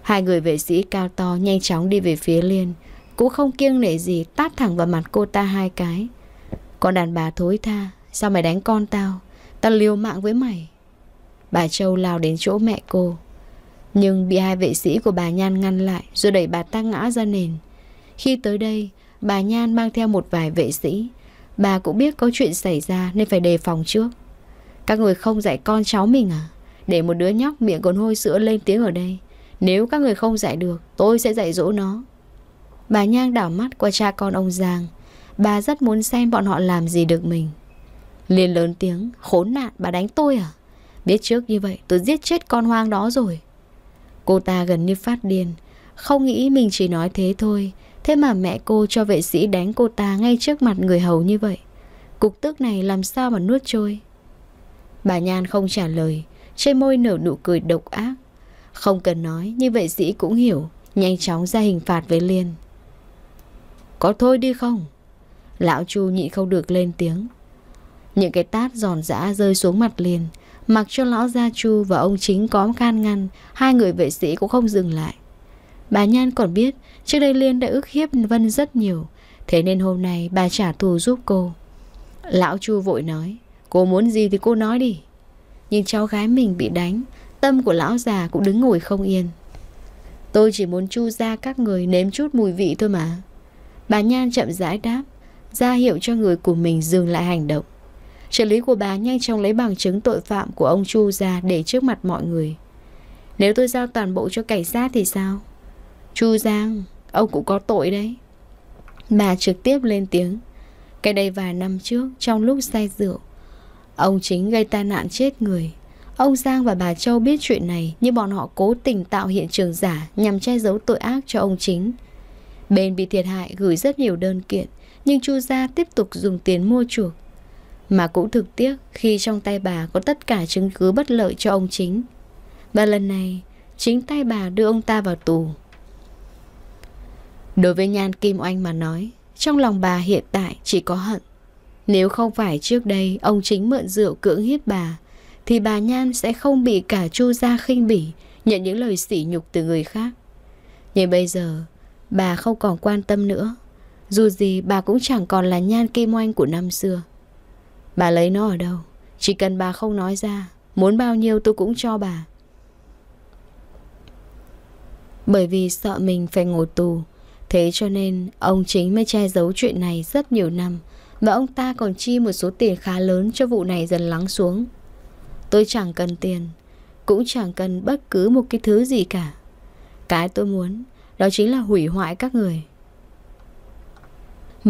Hai người vệ sĩ cao to nhanh chóng đi về phía Liên Cũng không kiêng nể gì tát thẳng vào mặt cô ta hai cái Con đàn bà thối tha Sao mày đánh con tao Tao liều mạng với mày Bà Châu lao đến chỗ mẹ cô nhưng bị hai vệ sĩ của bà Nhan ngăn lại rồi đẩy bà ta ngã ra nền. Khi tới đây, bà Nhan mang theo một vài vệ sĩ. Bà cũng biết có chuyện xảy ra nên phải đề phòng trước. Các người không dạy con cháu mình à? Để một đứa nhóc miệng còn hôi sữa lên tiếng ở đây. Nếu các người không dạy được, tôi sẽ dạy dỗ nó. Bà Nhan đảo mắt qua cha con ông Giang. Bà rất muốn xem bọn họ làm gì được mình. Liên lớn tiếng, khốn nạn, bà đánh tôi à? Biết trước như vậy, tôi giết chết con hoang đó rồi. Cô ta gần như phát điên Không nghĩ mình chỉ nói thế thôi Thế mà mẹ cô cho vệ sĩ đánh cô ta ngay trước mặt người hầu như vậy Cục tức này làm sao mà nuốt trôi Bà Nhan không trả lời Trên môi nở nụ cười độc ác Không cần nói như vệ sĩ cũng hiểu Nhanh chóng ra hình phạt với Liên Có thôi đi không Lão Chu nhị không được lên tiếng Những cái tát giòn giã rơi xuống mặt Liên Mặc cho lão Gia Chu và ông chính có can ngăn, hai người vệ sĩ cũng không dừng lại. Bà Nhan còn biết, trước đây Liên đã ức hiếp Vân rất nhiều, thế nên hôm nay bà trả thù giúp cô. Lão Chu vội nói, cô muốn gì thì cô nói đi. Nhưng cháu gái mình bị đánh, tâm của lão già cũng đứng ngồi không yên. Tôi chỉ muốn chu ra các người nếm chút mùi vị thôi mà. Bà Nhan chậm rãi đáp, ra hiệu cho người của mình dừng lại hành động trợ lý của bà nhanh chóng lấy bằng chứng tội phạm của ông Chu ra để trước mặt mọi người. Nếu tôi giao toàn bộ cho cảnh sát thì sao? Chu Giang, ông cũng có tội đấy. Bà trực tiếp lên tiếng. Cái đây vài năm trước, trong lúc say rượu, ông chính gây tai nạn chết người. Ông Giang và bà Châu biết chuyện này nhưng bọn họ cố tình tạo hiện trường giả nhằm che giấu tội ác cho ông chính. Bên bị thiệt hại gửi rất nhiều đơn kiện, nhưng Chu Gia tiếp tục dùng tiền mua chuộc mà cũng thực tiếc khi trong tay bà có tất cả chứng cứ bất lợi cho ông chính. Và lần này, chính tay bà đưa ông ta vào tù. Đối với Nhan Kim Oanh mà nói, trong lòng bà hiện tại chỉ có hận. Nếu không phải trước đây ông chính mượn rượu cưỡng hiếp bà, thì bà Nhan sẽ không bị cả chu gia khinh bỉ, nhận những lời sỉ nhục từ người khác. Nhưng bây giờ, bà không còn quan tâm nữa. Dù gì bà cũng chẳng còn là Nhan Kim Oanh của năm xưa. Bà lấy nó ở đâu? Chỉ cần bà không nói ra, muốn bao nhiêu tôi cũng cho bà. Bởi vì sợ mình phải ngồi tù, thế cho nên ông chính mới che giấu chuyện này rất nhiều năm và ông ta còn chi một số tiền khá lớn cho vụ này dần lắng xuống. Tôi chẳng cần tiền, cũng chẳng cần bất cứ một cái thứ gì cả. Cái tôi muốn đó chính là hủy hoại các người.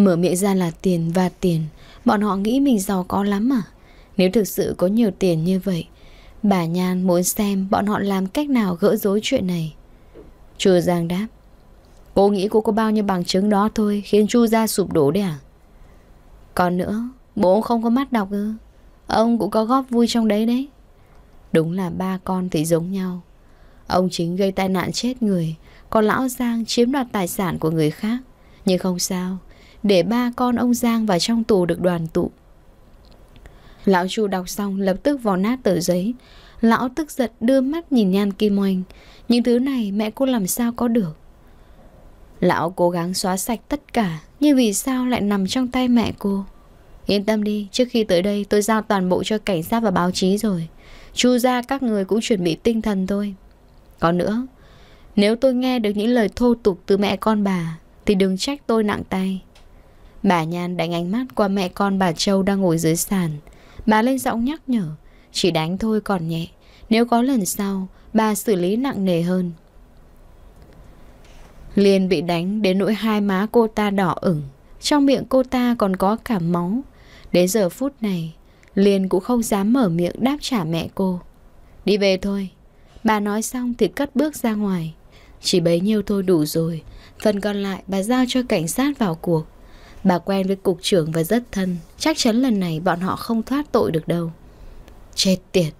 Mở miệng ra là tiền và tiền Bọn họ nghĩ mình giàu có lắm à Nếu thực sự có nhiều tiền như vậy Bà Nhan muốn xem bọn họ làm cách nào gỡ rối chuyện này Chu Giang đáp Cô nghĩ cô có bao nhiêu bằng chứng đó thôi Khiến Chu ra sụp đổ đấy à Còn nữa Bố không có mắt đọc ư Ông cũng có góp vui trong đấy đấy Đúng là ba con thì giống nhau Ông chính gây tai nạn chết người Còn lão Giang chiếm đoạt tài sản của người khác Nhưng không sao để ba con ông Giang và trong tù được đoàn tụ. Lão Chu đọc xong lập tức vò nát tờ giấy. Lão tức giận đưa mắt nhìn Nhan Kim Oanh. Những thứ này mẹ cô làm sao có được? Lão cố gắng xóa sạch tất cả, nhưng vì sao lại nằm trong tay mẹ cô? Yên tâm đi, trước khi tới đây tôi giao toàn bộ cho cảnh sát và báo chí rồi. Chu ra các người cũng chuẩn bị tinh thần thôi. Còn nữa, nếu tôi nghe được những lời thô tục từ mẹ con bà, thì đừng trách tôi nặng tay. Bà Nhan đánh ánh mắt qua mẹ con bà Châu đang ngồi dưới sàn. Bà lên giọng nhắc nhở, chỉ đánh thôi còn nhẹ. Nếu có lần sau, bà xử lý nặng nề hơn. Liên bị đánh đến nỗi hai má cô ta đỏ ửng, trong miệng cô ta còn có cả máu. Đến giờ phút này, Liên cũng không dám mở miệng đáp trả mẹ cô. Đi về thôi. Bà nói xong thì cất bước ra ngoài. Chỉ bấy nhiêu thôi đủ rồi, phần còn lại bà giao cho cảnh sát vào cuộc. Bà quen với cục trưởng và rất thân Chắc chắn lần này bọn họ không thoát tội được đâu Chết tiệt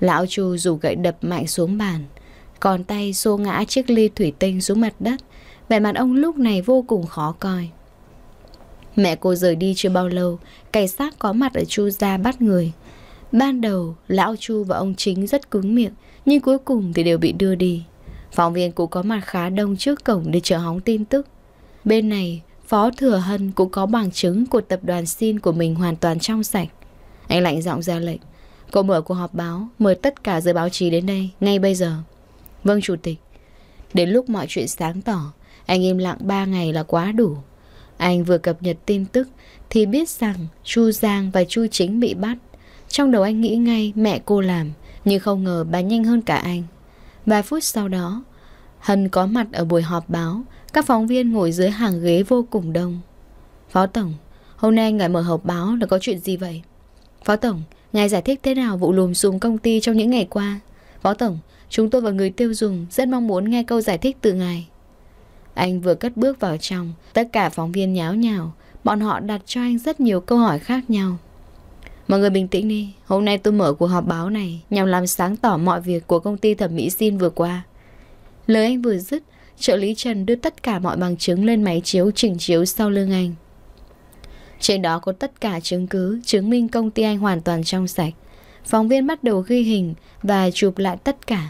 Lão Chu dù gậy đập mạnh xuống bàn Còn tay xô ngã chiếc ly thủy tinh xuống mặt đất Vẻ mặt ông lúc này vô cùng khó coi Mẹ cô rời đi chưa bao lâu Cảnh sát có mặt ở Chu ra bắt người Ban đầu Lão Chu và ông Chính rất cứng miệng Nhưng cuối cùng thì đều bị đưa đi Phóng viên cũng có mặt khá đông trước cổng để chờ hóng tin tức Bên này Phó Thừa Hân cũng có bằng chứng của tập đoàn Xin của mình hoàn toàn trong sạch. Anh lạnh giọng ra lệnh. Cô mở cuộc họp báo, mời tất cả giới báo chí đến đây, ngay bây giờ. Vâng, Chủ tịch. Đến lúc mọi chuyện sáng tỏ, anh im lặng 3 ngày là quá đủ. Anh vừa cập nhật tin tức thì biết rằng Chu Giang và Chu Chính bị bắt. Trong đầu anh nghĩ ngay mẹ cô làm, nhưng không ngờ bà nhanh hơn cả anh. Vài phút sau đó, Hân có mặt ở buổi họp báo các phóng viên ngồi dưới hàng ghế vô cùng đông. Phó Tổng, hôm nay ngài mở hộp báo là có chuyện gì vậy? Phó Tổng, ngài giải thích thế nào vụ lùm xùm công ty trong những ngày qua? Phó Tổng, chúng tôi và người tiêu dùng rất mong muốn nghe câu giải thích từ ngài. Anh vừa cất bước vào trong, tất cả phóng viên nháo nhào, bọn họ đặt cho anh rất nhiều câu hỏi khác nhau. Mọi người bình tĩnh đi, hôm nay tôi mở cuộc họp báo này nhằm làm sáng tỏ mọi việc của công ty thẩm mỹ Sin vừa qua. Lời anh vừa dứt, trợ lý Trần đưa tất cả mọi bằng chứng lên máy chiếu chỉnh chiếu sau lưng anh. Trên đó có tất cả chứng cứ chứng minh công ty anh hoàn toàn trong sạch. Phóng viên bắt đầu ghi hình và chụp lại tất cả.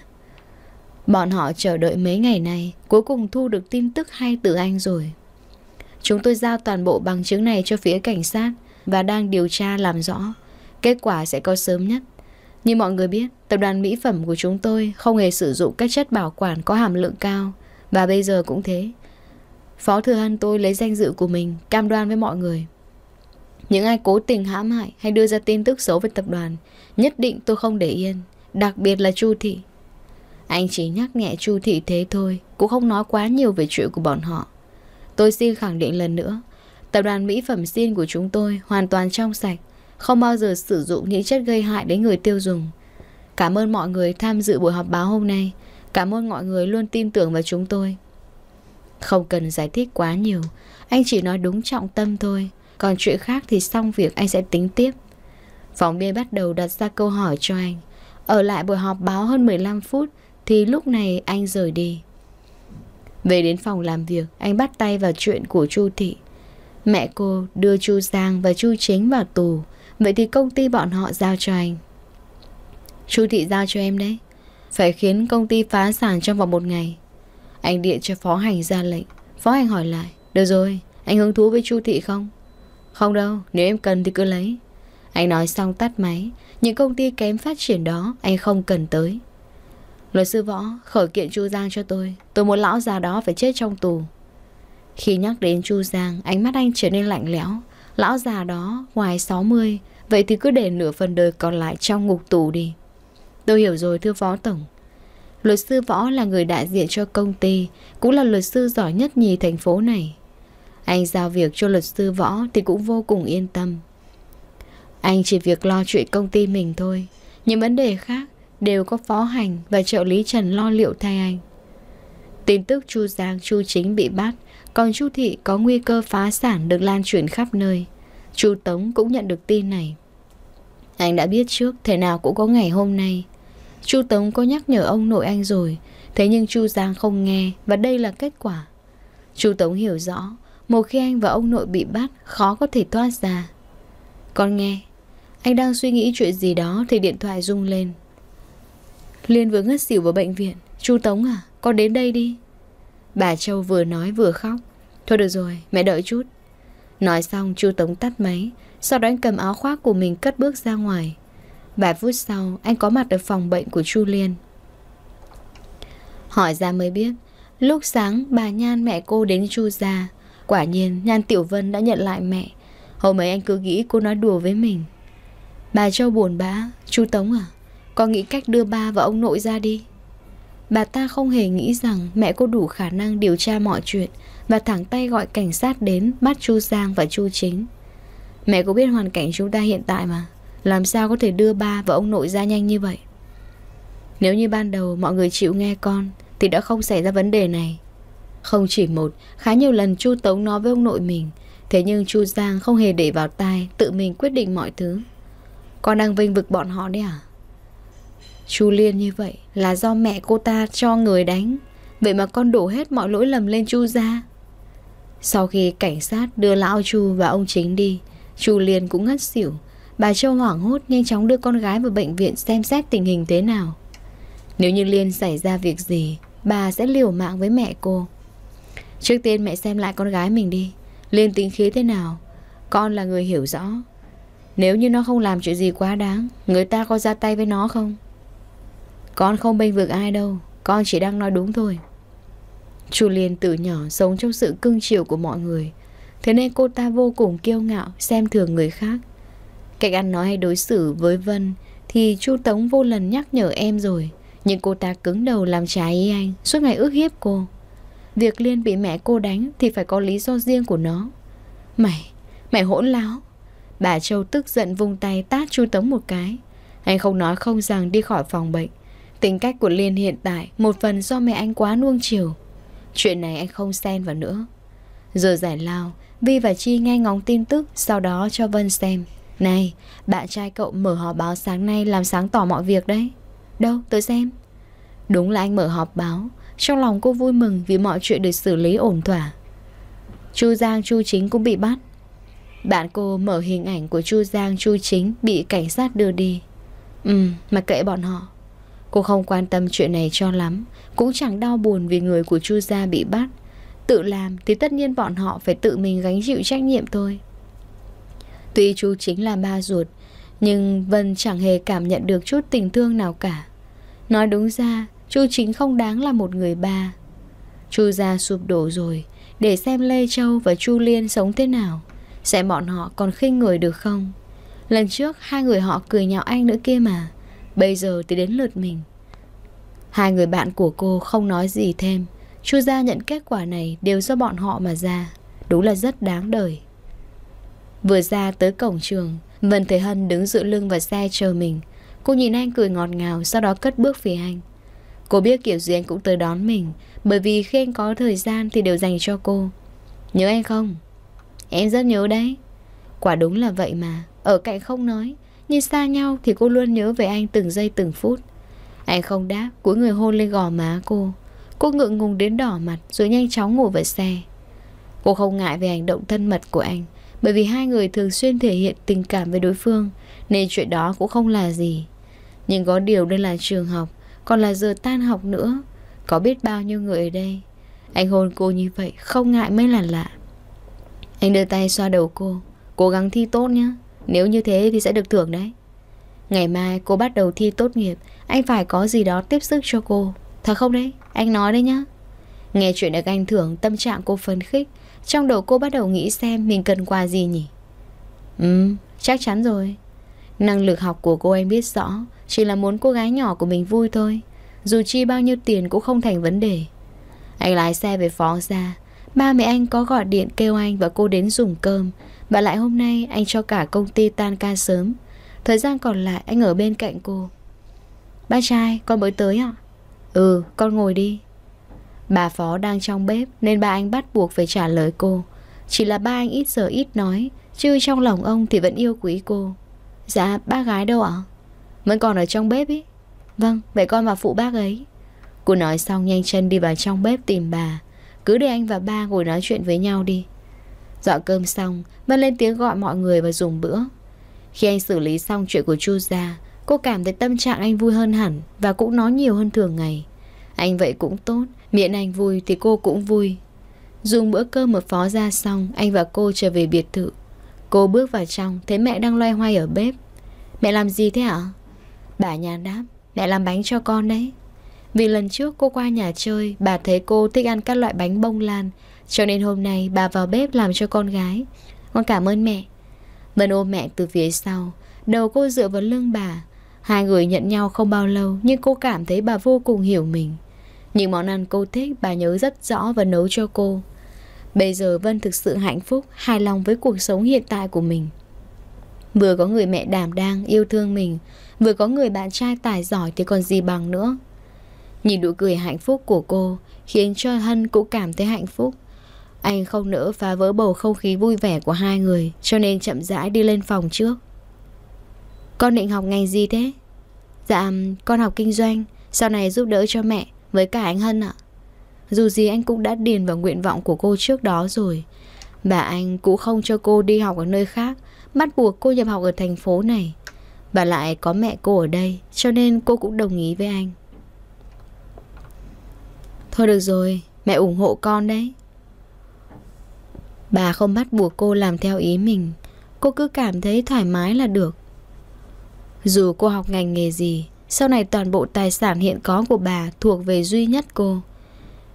Bọn họ chờ đợi mấy ngày nay, cuối cùng thu được tin tức hay từ anh rồi. Chúng tôi giao toàn bộ bằng chứng này cho phía cảnh sát và đang điều tra làm rõ. Kết quả sẽ có sớm nhất. Như mọi người biết, tập đoàn mỹ phẩm của chúng tôi không hề sử dụng các chất bảo quản có hàm lượng cao – và bây giờ cũng thế Phó thừa hân tôi lấy danh dự của mình Cam đoan với mọi người Những ai cố tình hãm hại Hay đưa ra tin tức xấu về tập đoàn Nhất định tôi không để yên Đặc biệt là Chu Thị Anh chỉ nhắc nhẹ Chu Thị thế thôi Cũng không nói quá nhiều về chuyện của bọn họ Tôi xin khẳng định lần nữa Tập đoàn mỹ phẩm xin của chúng tôi Hoàn toàn trong sạch Không bao giờ sử dụng những chất gây hại đến người tiêu dùng Cảm ơn mọi người tham dự buổi họp báo hôm nay Cảm ơn mọi người luôn tin tưởng vào chúng tôi. Không cần giải thích quá nhiều, anh chỉ nói đúng trọng tâm thôi. Còn chuyện khác thì xong việc anh sẽ tính tiếp. Phóng viên bắt đầu đặt ra câu hỏi cho anh. Ở lại buổi họp báo hơn 15 phút thì lúc này anh rời đi. Về đến phòng làm việc, anh bắt tay vào chuyện của Chu Thị. Mẹ cô đưa Chu Giang và Chu Chính vào tù, vậy thì công ty bọn họ giao cho anh. Chu Thị giao cho em đấy. Phải khiến công ty phá sản trong vòng một ngày Anh điện cho phó hành ra lệnh Phó hành hỏi lại Được rồi, anh hứng thú với chu thị không? Không đâu, nếu em cần thì cứ lấy Anh nói xong tắt máy Những công ty kém phát triển đó Anh không cần tới Luật sư Võ khởi kiện Chu Giang cho tôi Tôi muốn lão già đó phải chết trong tù Khi nhắc đến Chu Giang Ánh mắt anh trở nên lạnh lẽo Lão già đó ngoài 60 Vậy thì cứ để nửa phần đời còn lại trong ngục tù đi Tôi hiểu rồi thưa Phó Tổng. Luật sư Võ là người đại diện cho công ty, cũng là luật sư giỏi nhất nhì thành phố này. Anh giao việc cho luật sư Võ thì cũng vô cùng yên tâm. Anh chỉ việc lo chuyện công ty mình thôi, những vấn đề khác đều có phó hành và trợ lý Trần lo liệu thay anh. Tin tức Chu Giang, Chu Chính bị bắt, còn Chu Thị có nguy cơ phá sản được lan truyền khắp nơi. Chu Tống cũng nhận được tin này. Anh đã biết trước thế nào cũng có ngày hôm nay. Chu Tống có nhắc nhở ông nội anh rồi Thế nhưng Chu Giang không nghe Và đây là kết quả Chu Tống hiểu rõ Một khi anh và ông nội bị bắt Khó có thể thoát ra Con nghe Anh đang suy nghĩ chuyện gì đó Thì điện thoại rung lên Liên vừa ngất xỉu vào bệnh viện Chu Tống à con đến đây đi Bà Châu vừa nói vừa khóc Thôi được rồi mẹ đợi chút Nói xong Chu Tống tắt máy Sau đó anh cầm áo khoác của mình cất bước ra ngoài Vài phút sau, anh có mặt ở phòng bệnh của Chu Liên. Hỏi ra mới biết, lúc sáng bà Nhan mẹ cô đến Chu gia Quả nhiên Nhan Tiểu Vân đã nhận lại mẹ. Hôm ấy anh cứ nghĩ cô nói đùa với mình. Bà Châu buồn bã, Chu Tống à, con nghĩ cách đưa ba và ông nội ra đi. Bà ta không hề nghĩ rằng mẹ cô đủ khả năng điều tra mọi chuyện và thẳng tay gọi cảnh sát đến bắt Chu Giang và Chu Chính. Mẹ cô biết hoàn cảnh chúng ta hiện tại mà. Làm sao có thể đưa ba và ông nội ra nhanh như vậy Nếu như ban đầu mọi người chịu nghe con Thì đã không xảy ra vấn đề này Không chỉ một Khá nhiều lần Chu Tống nói với ông nội mình Thế nhưng Chu Giang không hề để vào tai Tự mình quyết định mọi thứ Con đang vinh vực bọn họ đấy à Chu Liên như vậy Là do mẹ cô ta cho người đánh Vậy mà con đổ hết mọi lỗi lầm lên Chu ra Sau khi cảnh sát đưa lão Chu và ông chính đi Chu Liên cũng ngất xỉu Bà Châu hoảng hốt nhanh chóng đưa con gái vào bệnh viện xem xét tình hình thế nào. Nếu như Liên xảy ra việc gì, bà sẽ liều mạng với mẹ cô. Trước tiên mẹ xem lại con gái mình đi. Liên tính khí thế nào? Con là người hiểu rõ. Nếu như nó không làm chuyện gì quá đáng, người ta có ra tay với nó không? Con không bênh vực ai đâu, con chỉ đang nói đúng thôi. Chu Liên từ nhỏ sống trong sự cưng chiều của mọi người, thế nên cô ta vô cùng kiêu ngạo, xem thường người khác. Cách ăn nói hay đối xử với Vân Thì chu Tống vô lần nhắc nhở em rồi Nhưng cô ta cứng đầu làm trái ý anh Suốt ngày ước hiếp cô Việc Liên bị mẹ cô đánh Thì phải có lý do riêng của nó Mày, mày hỗn láo Bà Châu tức giận vung tay tát chu Tống một cái Anh không nói không rằng đi khỏi phòng bệnh Tính cách của Liên hiện tại Một phần do mẹ anh quá nuông chiều Chuyện này anh không xen vào nữa Giờ giải lao Vi và Chi nghe ngóng tin tức Sau đó cho Vân xem này, bạn trai cậu mở họp báo sáng nay làm sáng tỏ mọi việc đấy. Đâu, tôi xem. Đúng là anh mở họp báo. Trong lòng cô vui mừng vì mọi chuyện được xử lý ổn thỏa. Chu Giang Chu Chính cũng bị bắt. Bạn cô mở hình ảnh của Chu Giang Chu Chính bị cảnh sát đưa đi. Ừ, mà kệ bọn họ. Cô không quan tâm chuyện này cho lắm, cũng chẳng đau buồn vì người của Chu gia bị bắt. Tự làm thì tất nhiên bọn họ phải tự mình gánh chịu trách nhiệm thôi. Tuy chú chính là ba ruột, nhưng Vân chẳng hề cảm nhận được chút tình thương nào cả. Nói đúng ra, chú chính không đáng là một người ba. Chu gia sụp đổ rồi, để xem Lê Châu và Chu Liên sống thế nào. sẽ bọn họ còn khinh người được không? Lần trước hai người họ cười nhạo anh nữa kia mà, bây giờ thì đến lượt mình. Hai người bạn của cô không nói gì thêm, Chu gia nhận kết quả này đều do bọn họ mà ra, đúng là rất đáng đời. Vừa ra tới cổng trường Vân Thế Hân đứng dựa lưng vào xe chờ mình Cô nhìn anh cười ngọt ngào Sau đó cất bước phía anh Cô biết kiểu gì anh cũng tới đón mình Bởi vì khi anh có thời gian thì đều dành cho cô Nhớ anh không? Em rất nhớ đấy Quả đúng là vậy mà Ở cạnh không nói Nhưng xa nhau thì cô luôn nhớ về anh từng giây từng phút Anh không đáp Cuối người hôn lên gò má cô Cô ngượng ngùng đến đỏ mặt Rồi nhanh chóng ngồi vào xe Cô không ngại về hành động thân mật của anh bởi vì hai người thường xuyên thể hiện tình cảm với đối phương Nên chuyện đó cũng không là gì Nhưng có điều đây là trường học Còn là giờ tan học nữa Có biết bao nhiêu người ở đây Anh hôn cô như vậy không ngại mới là lạ Anh đưa tay xoa đầu cô Cố gắng thi tốt nhé Nếu như thế thì sẽ được thưởng đấy Ngày mai cô bắt đầu thi tốt nghiệp Anh phải có gì đó tiếp sức cho cô Thật không đấy, anh nói đấy nhá Nghe chuyện được anh thưởng tâm trạng cô phấn khích trong đầu cô bắt đầu nghĩ xem mình cần quà gì nhỉ? Ừ, chắc chắn rồi. Năng lực học của cô em biết rõ, chỉ là muốn cô gái nhỏ của mình vui thôi. Dù chi bao nhiêu tiền cũng không thành vấn đề. Anh lái xe về phó ra, ba mẹ anh có gọi điện kêu anh và cô đến dùng cơm. Và lại hôm nay anh cho cả công ty tan ca sớm. Thời gian còn lại anh ở bên cạnh cô. Ba trai, con mới tới ạ? Ừ, con ngồi đi. Bà Phó đang trong bếp nên ba anh bắt buộc phải trả lời cô. Chỉ là ba anh ít giờ ít nói, chứ trong lòng ông thì vẫn yêu quý cô. Dạ, ba gái đâu ạ? Vẫn còn ở trong bếp ý. Vâng, vậy con và phụ bác ấy. Cô nói xong nhanh chân đi vào trong bếp tìm bà. Cứ để anh và ba ngồi nói chuyện với nhau đi. Dọn cơm xong, Vân lên tiếng gọi mọi người và dùng bữa. Khi anh xử lý xong chuyện của Chu ra, cô cảm thấy tâm trạng anh vui hơn hẳn và cũng nói nhiều hơn thường ngày. Anh vậy cũng tốt, miễn anh vui thì cô cũng vui. Dùng bữa cơm ở phó ra xong, anh và cô trở về biệt thự. Cô bước vào trong, thấy mẹ đang loay hoay ở bếp. Mẹ làm gì thế ạ? Bà nhà đáp, mẹ làm bánh cho con đấy. Vì lần trước cô qua nhà chơi, bà thấy cô thích ăn các loại bánh bông lan, cho nên hôm nay bà vào bếp làm cho con gái. Con cảm ơn mẹ. Vân ôm mẹ từ phía sau, đầu cô dựa vào lưng bà. Hai người nhận nhau không bao lâu, nhưng cô cảm thấy bà vô cùng hiểu mình. Những món ăn cô thích bà nhớ rất rõ và nấu cho cô. Bây giờ Vân thực sự hạnh phúc, hài lòng với cuộc sống hiện tại của mình. Vừa có người mẹ đảm đang yêu thương mình, vừa có người bạn trai tài giỏi thì còn gì bằng nữa. Nhìn nụ cười hạnh phúc của cô khiến cho Hân cũng cảm thấy hạnh phúc. Anh không nỡ phá vỡ bầu không khí vui vẻ của hai người cho nên chậm rãi đi lên phòng trước. Con định học ngành gì thế? Dạ, con học kinh doanh, sau này giúp đỡ cho mẹ. Với cả anh Hân ạ Dù gì anh cũng đã điền vào nguyện vọng của cô trước đó rồi Bà anh cũng không cho cô đi học ở nơi khác Bắt buộc cô nhập học ở thành phố này Bà lại có mẹ cô ở đây Cho nên cô cũng đồng ý với anh Thôi được rồi Mẹ ủng hộ con đấy Bà không bắt buộc cô làm theo ý mình Cô cứ cảm thấy thoải mái là được Dù cô học ngành nghề gì sau này toàn bộ tài sản hiện có của bà thuộc về duy nhất cô.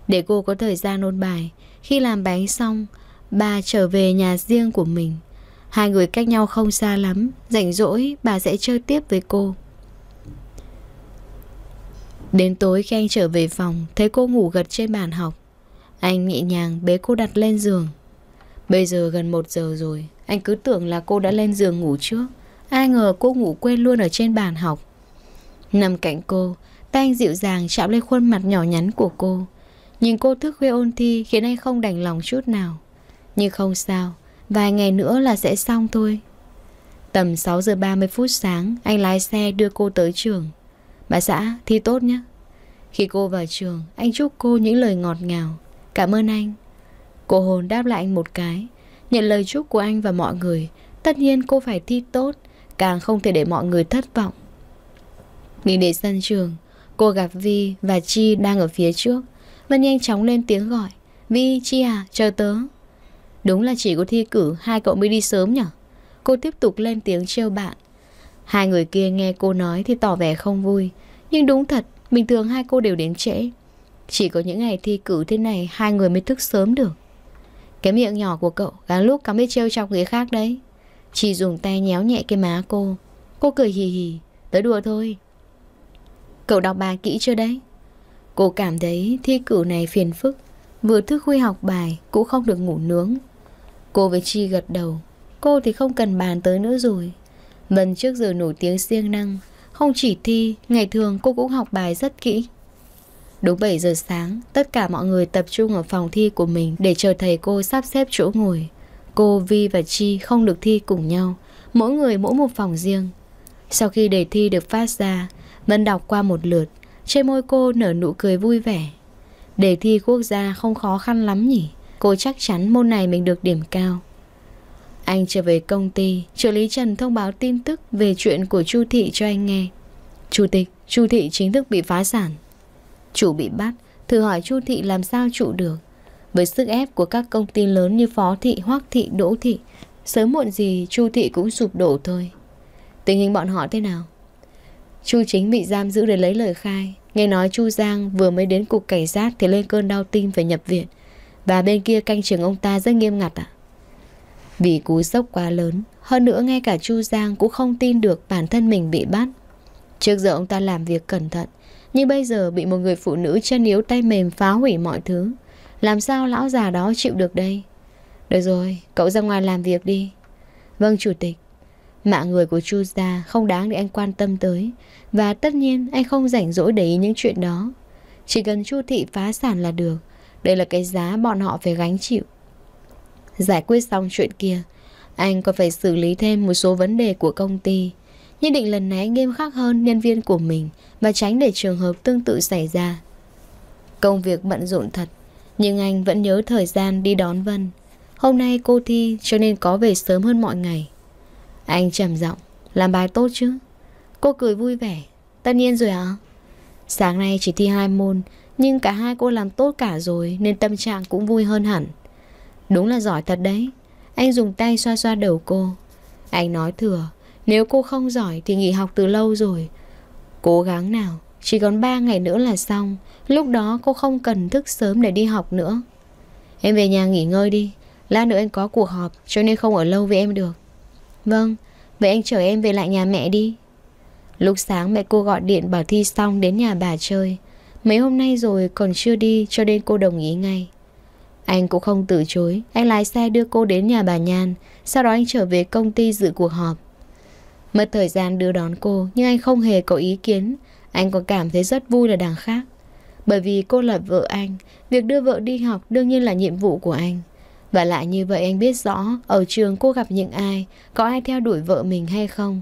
Để cô có thời gian ôn bài, khi làm bánh xong, bà trở về nhà riêng của mình. Hai người cách nhau không xa lắm, rảnh rỗi bà sẽ chơi tiếp với cô. Đến tối khi anh trở về phòng, thấy cô ngủ gật trên bàn học. Anh nhẹ nhàng bế cô đặt lên giường. Bây giờ gần một giờ rồi, anh cứ tưởng là cô đã lên giường ngủ trước. Ai ngờ cô ngủ quên luôn ở trên bàn học. Nằm cạnh cô, tay anh dịu dàng chạm lên khuôn mặt nhỏ nhắn của cô. Nhìn cô thức khuya ôn thi khiến anh không đành lòng chút nào. Nhưng không sao, vài ngày nữa là sẽ xong thôi. Tầm 6 giờ 30 phút sáng, anh lái xe đưa cô tới trường. Bà xã, thi tốt nhé. Khi cô vào trường, anh chúc cô những lời ngọt ngào. Cảm ơn anh. Cô hồn đáp lại anh một cái. Nhận lời chúc của anh và mọi người, tất nhiên cô phải thi tốt, càng không thể để mọi người thất vọng. Nghĩ đến sân trường Cô gặp Vi và Chi đang ở phía trước Vân nhanh chóng lên tiếng gọi Vi, Chi à, chờ tớ Đúng là chỉ có thi cử Hai cậu mới đi sớm nhở Cô tiếp tục lên tiếng trêu bạn Hai người kia nghe cô nói thì tỏ vẻ không vui Nhưng đúng thật Bình thường hai cô đều đến trễ Chỉ có những ngày thi cử thế này Hai người mới thức sớm được Cái miệng nhỏ của cậu gắng lúc cắm biết trêu trong người khác đấy Chỉ dùng tay nhéo nhẹ cái má cô Cô cười hì hì Tớ đùa thôi Cậu đọc bài kỹ chưa đấy? Cô cảm thấy thi cử này phiền phức Vừa thức khuya học bài cũng không được ngủ nướng Cô với Chi gật đầu Cô thì không cần bàn tới nữa rồi Vân trước giờ nổi tiếng siêng năng Không chỉ thi, ngày thường cô cũng học bài rất kỹ Đúng 7 giờ sáng, tất cả mọi người tập trung ở phòng thi của mình để chờ thầy cô sắp xếp chỗ ngồi. Cô, Vi và Chi không được thi cùng nhau, mỗi người mỗi một phòng riêng. Sau khi đề thi được phát ra, Vân đọc qua một lượt, trên môi cô nở nụ cười vui vẻ. Đề thi quốc gia không khó khăn lắm nhỉ, cô chắc chắn môn này mình được điểm cao. Anh trở về công ty, trợ lý Trần thông báo tin tức về chuyện của Chu Thị cho anh nghe. Chủ tịch, Chu Thị chính thức bị phá sản. Chủ bị bắt, thử hỏi Chu Thị làm sao trụ được. Với sức ép của các công ty lớn như Phó Thị, Hoác Thị, Đỗ Thị, sớm muộn gì Chu Thị cũng sụp đổ thôi. Tình hình bọn họ thế nào? Chu Chính bị giam giữ để lấy lời khai. Nghe nói Chu Giang vừa mới đến cục cảnh sát thì lên cơn đau tim phải nhập viện. Và bên kia canh trường ông ta rất nghiêm ngặt ạ. Vì cú sốc quá lớn, hơn nữa ngay cả Chu Giang cũng không tin được bản thân mình bị bắt. Trước giờ ông ta làm việc cẩn thận, nhưng bây giờ bị một người phụ nữ chân yếu tay mềm phá hủy mọi thứ. Làm sao lão già đó chịu được đây? Được rồi, cậu ra ngoài làm việc đi. Vâng, Chủ tịch. Mạng người của Chu gia không đáng để anh quan tâm tới Và tất nhiên anh không rảnh rỗi để ý những chuyện đó Chỉ cần Chu thị phá sản là được Đây là cái giá bọn họ phải gánh chịu Giải quyết xong chuyện kia Anh còn phải xử lý thêm một số vấn đề của công ty Nhất định lần này anh nghiêm khắc hơn nhân viên của mình Và tránh để trường hợp tương tự xảy ra Công việc bận rộn thật Nhưng anh vẫn nhớ thời gian đi đón Vân Hôm nay cô thi cho nên có về sớm hơn mọi ngày anh trầm giọng Làm bài tốt chứ Cô cười vui vẻ Tất nhiên rồi ạ Sáng nay chỉ thi hai môn Nhưng cả hai cô làm tốt cả rồi Nên tâm trạng cũng vui hơn hẳn Đúng là giỏi thật đấy Anh dùng tay xoa xoa đầu cô Anh nói thừa Nếu cô không giỏi thì nghỉ học từ lâu rồi Cố gắng nào Chỉ còn 3 ngày nữa là xong Lúc đó cô không cần thức sớm để đi học nữa Em về nhà nghỉ ngơi đi Lát nữa anh có cuộc họp Cho nên không ở lâu với em được Vâng, vậy anh chở em về lại nhà mẹ đi. Lúc sáng mẹ cô gọi điện bảo thi xong đến nhà bà chơi. Mấy hôm nay rồi còn chưa đi cho nên cô đồng ý ngay. Anh cũng không từ chối, anh lái xe đưa cô đến nhà bà Nhan, sau đó anh trở về công ty dự cuộc họp. Mất thời gian đưa đón cô, nhưng anh không hề có ý kiến, anh còn cảm thấy rất vui là đằng khác. Bởi vì cô là vợ anh, việc đưa vợ đi học đương nhiên là nhiệm vụ của anh. Và lại như vậy anh biết rõ ở trường cô gặp những ai, có ai theo đuổi vợ mình hay không.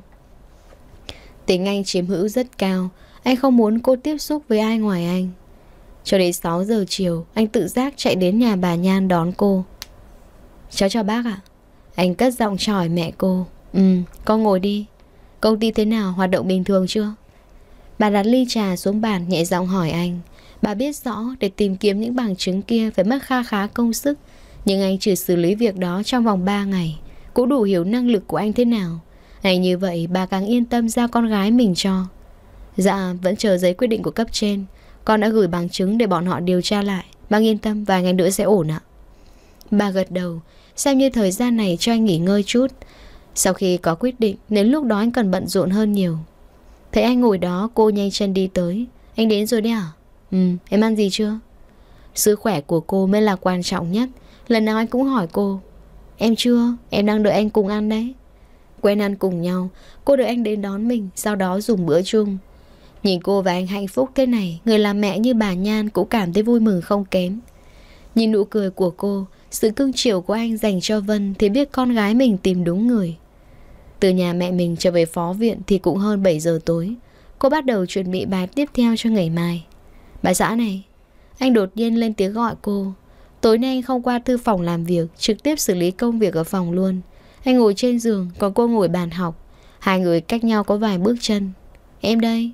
Tính anh chiếm hữu rất cao, anh không muốn cô tiếp xúc với ai ngoài anh. Cho đến 6 giờ chiều, anh tự giác chạy đến nhà bà Nhan đón cô. Cháu chào bác ạ. Anh cất giọng tròi mẹ cô. Ừ, con ngồi đi. Công ty thế nào, hoạt động bình thường chưa? Bà đặt ly trà xuống bàn nhẹ giọng hỏi anh. Bà biết rõ để tìm kiếm những bằng chứng kia phải mất kha khá công sức nhưng anh chỉ xử lý việc đó trong vòng 3 ngày Cũng đủ hiểu năng lực của anh thế nào Anh như vậy bà càng yên tâm giao con gái mình cho Dạ vẫn chờ giấy quyết định của cấp trên Con đã gửi bằng chứng để bọn họ điều tra lại bà yên tâm vài ngày nữa sẽ ổn ạ Bà gật đầu Xem như thời gian này cho anh nghỉ ngơi chút Sau khi có quyết định Đến lúc đó anh cần bận rộn hơn nhiều Thấy anh ngồi đó cô nhanh chân đi tới Anh đến rồi đấy à? Ừ, em ăn gì chưa? Sức khỏe của cô mới là quan trọng nhất Lần nào anh cũng hỏi cô Em chưa, em đang đợi anh cùng ăn đấy Quen ăn cùng nhau Cô đợi anh đến đón mình Sau đó dùng bữa chung Nhìn cô và anh hạnh phúc thế này Người làm mẹ như bà Nhan cũng cảm thấy vui mừng không kém Nhìn nụ cười của cô Sự cưng chiều của anh dành cho Vân Thì biết con gái mình tìm đúng người Từ nhà mẹ mình trở về phó viện Thì cũng hơn 7 giờ tối Cô bắt đầu chuẩn bị bài tiếp theo cho ngày mai Bà xã này Anh đột nhiên lên tiếng gọi cô Tối nay anh không qua thư phòng làm việc, trực tiếp xử lý công việc ở phòng luôn. Anh ngồi trên giường, còn cô ngồi bàn học. Hai người cách nhau có vài bước chân. Em đây.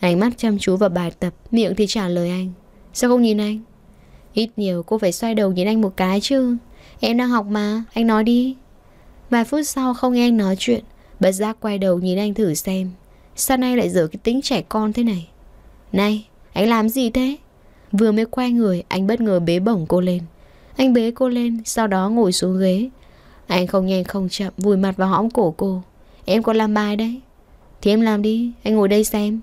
Ánh mắt chăm chú vào bài tập, miệng thì trả lời anh. Sao không nhìn anh? Ít nhiều cô phải xoay đầu nhìn anh một cái chứ. Em đang học mà, anh nói đi. Vài phút sau không nghe anh nói chuyện, bật ra quay đầu nhìn anh thử xem. Sao nay lại dở cái tính trẻ con thế này? Này, anh làm gì thế? Vừa mới quay người, anh bất ngờ bế bổng cô lên. Anh bế cô lên, sau đó ngồi xuống ghế. Anh không nhanh không chậm, vùi mặt vào hõm cổ cô. Em có làm bài đấy. Thì em làm đi, anh ngồi đây xem.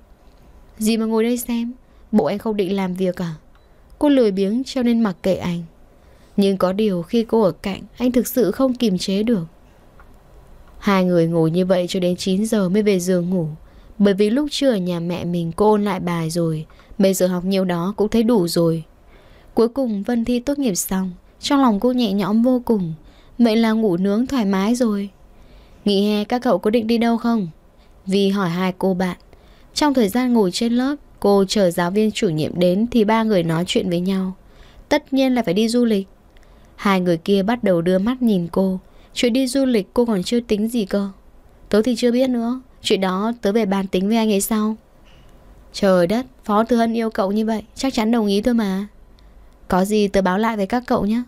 Gì mà ngồi đây xem? Bộ anh không định làm việc à? Cô lười biếng cho nên mặc kệ anh. Nhưng có điều khi cô ở cạnh, anh thực sự không kiềm chế được. Hai người ngồi như vậy cho đến 9 giờ mới về giường ngủ. Bởi vì lúc trưa ở nhà mẹ mình cô ôn lại bài rồi, Bây giờ học nhiều đó cũng thấy đủ rồi Cuối cùng Vân Thi tốt nghiệp xong Trong lòng cô nhẹ nhõm vô cùng Vậy là ngủ nướng thoải mái rồi Nghỉ hè các cậu có định đi đâu không? Vì hỏi hai cô bạn Trong thời gian ngồi trên lớp Cô chờ giáo viên chủ nhiệm đến Thì ba người nói chuyện với nhau Tất nhiên là phải đi du lịch Hai người kia bắt đầu đưa mắt nhìn cô Chuyện đi du lịch cô còn chưa tính gì cơ Tớ thì chưa biết nữa Chuyện đó tớ về bàn tính với anh ấy sau Trời đất, Phó Tư Hân yêu cậu như vậy, chắc chắn đồng ý thôi mà. Có gì tớ báo lại với các cậu nhé.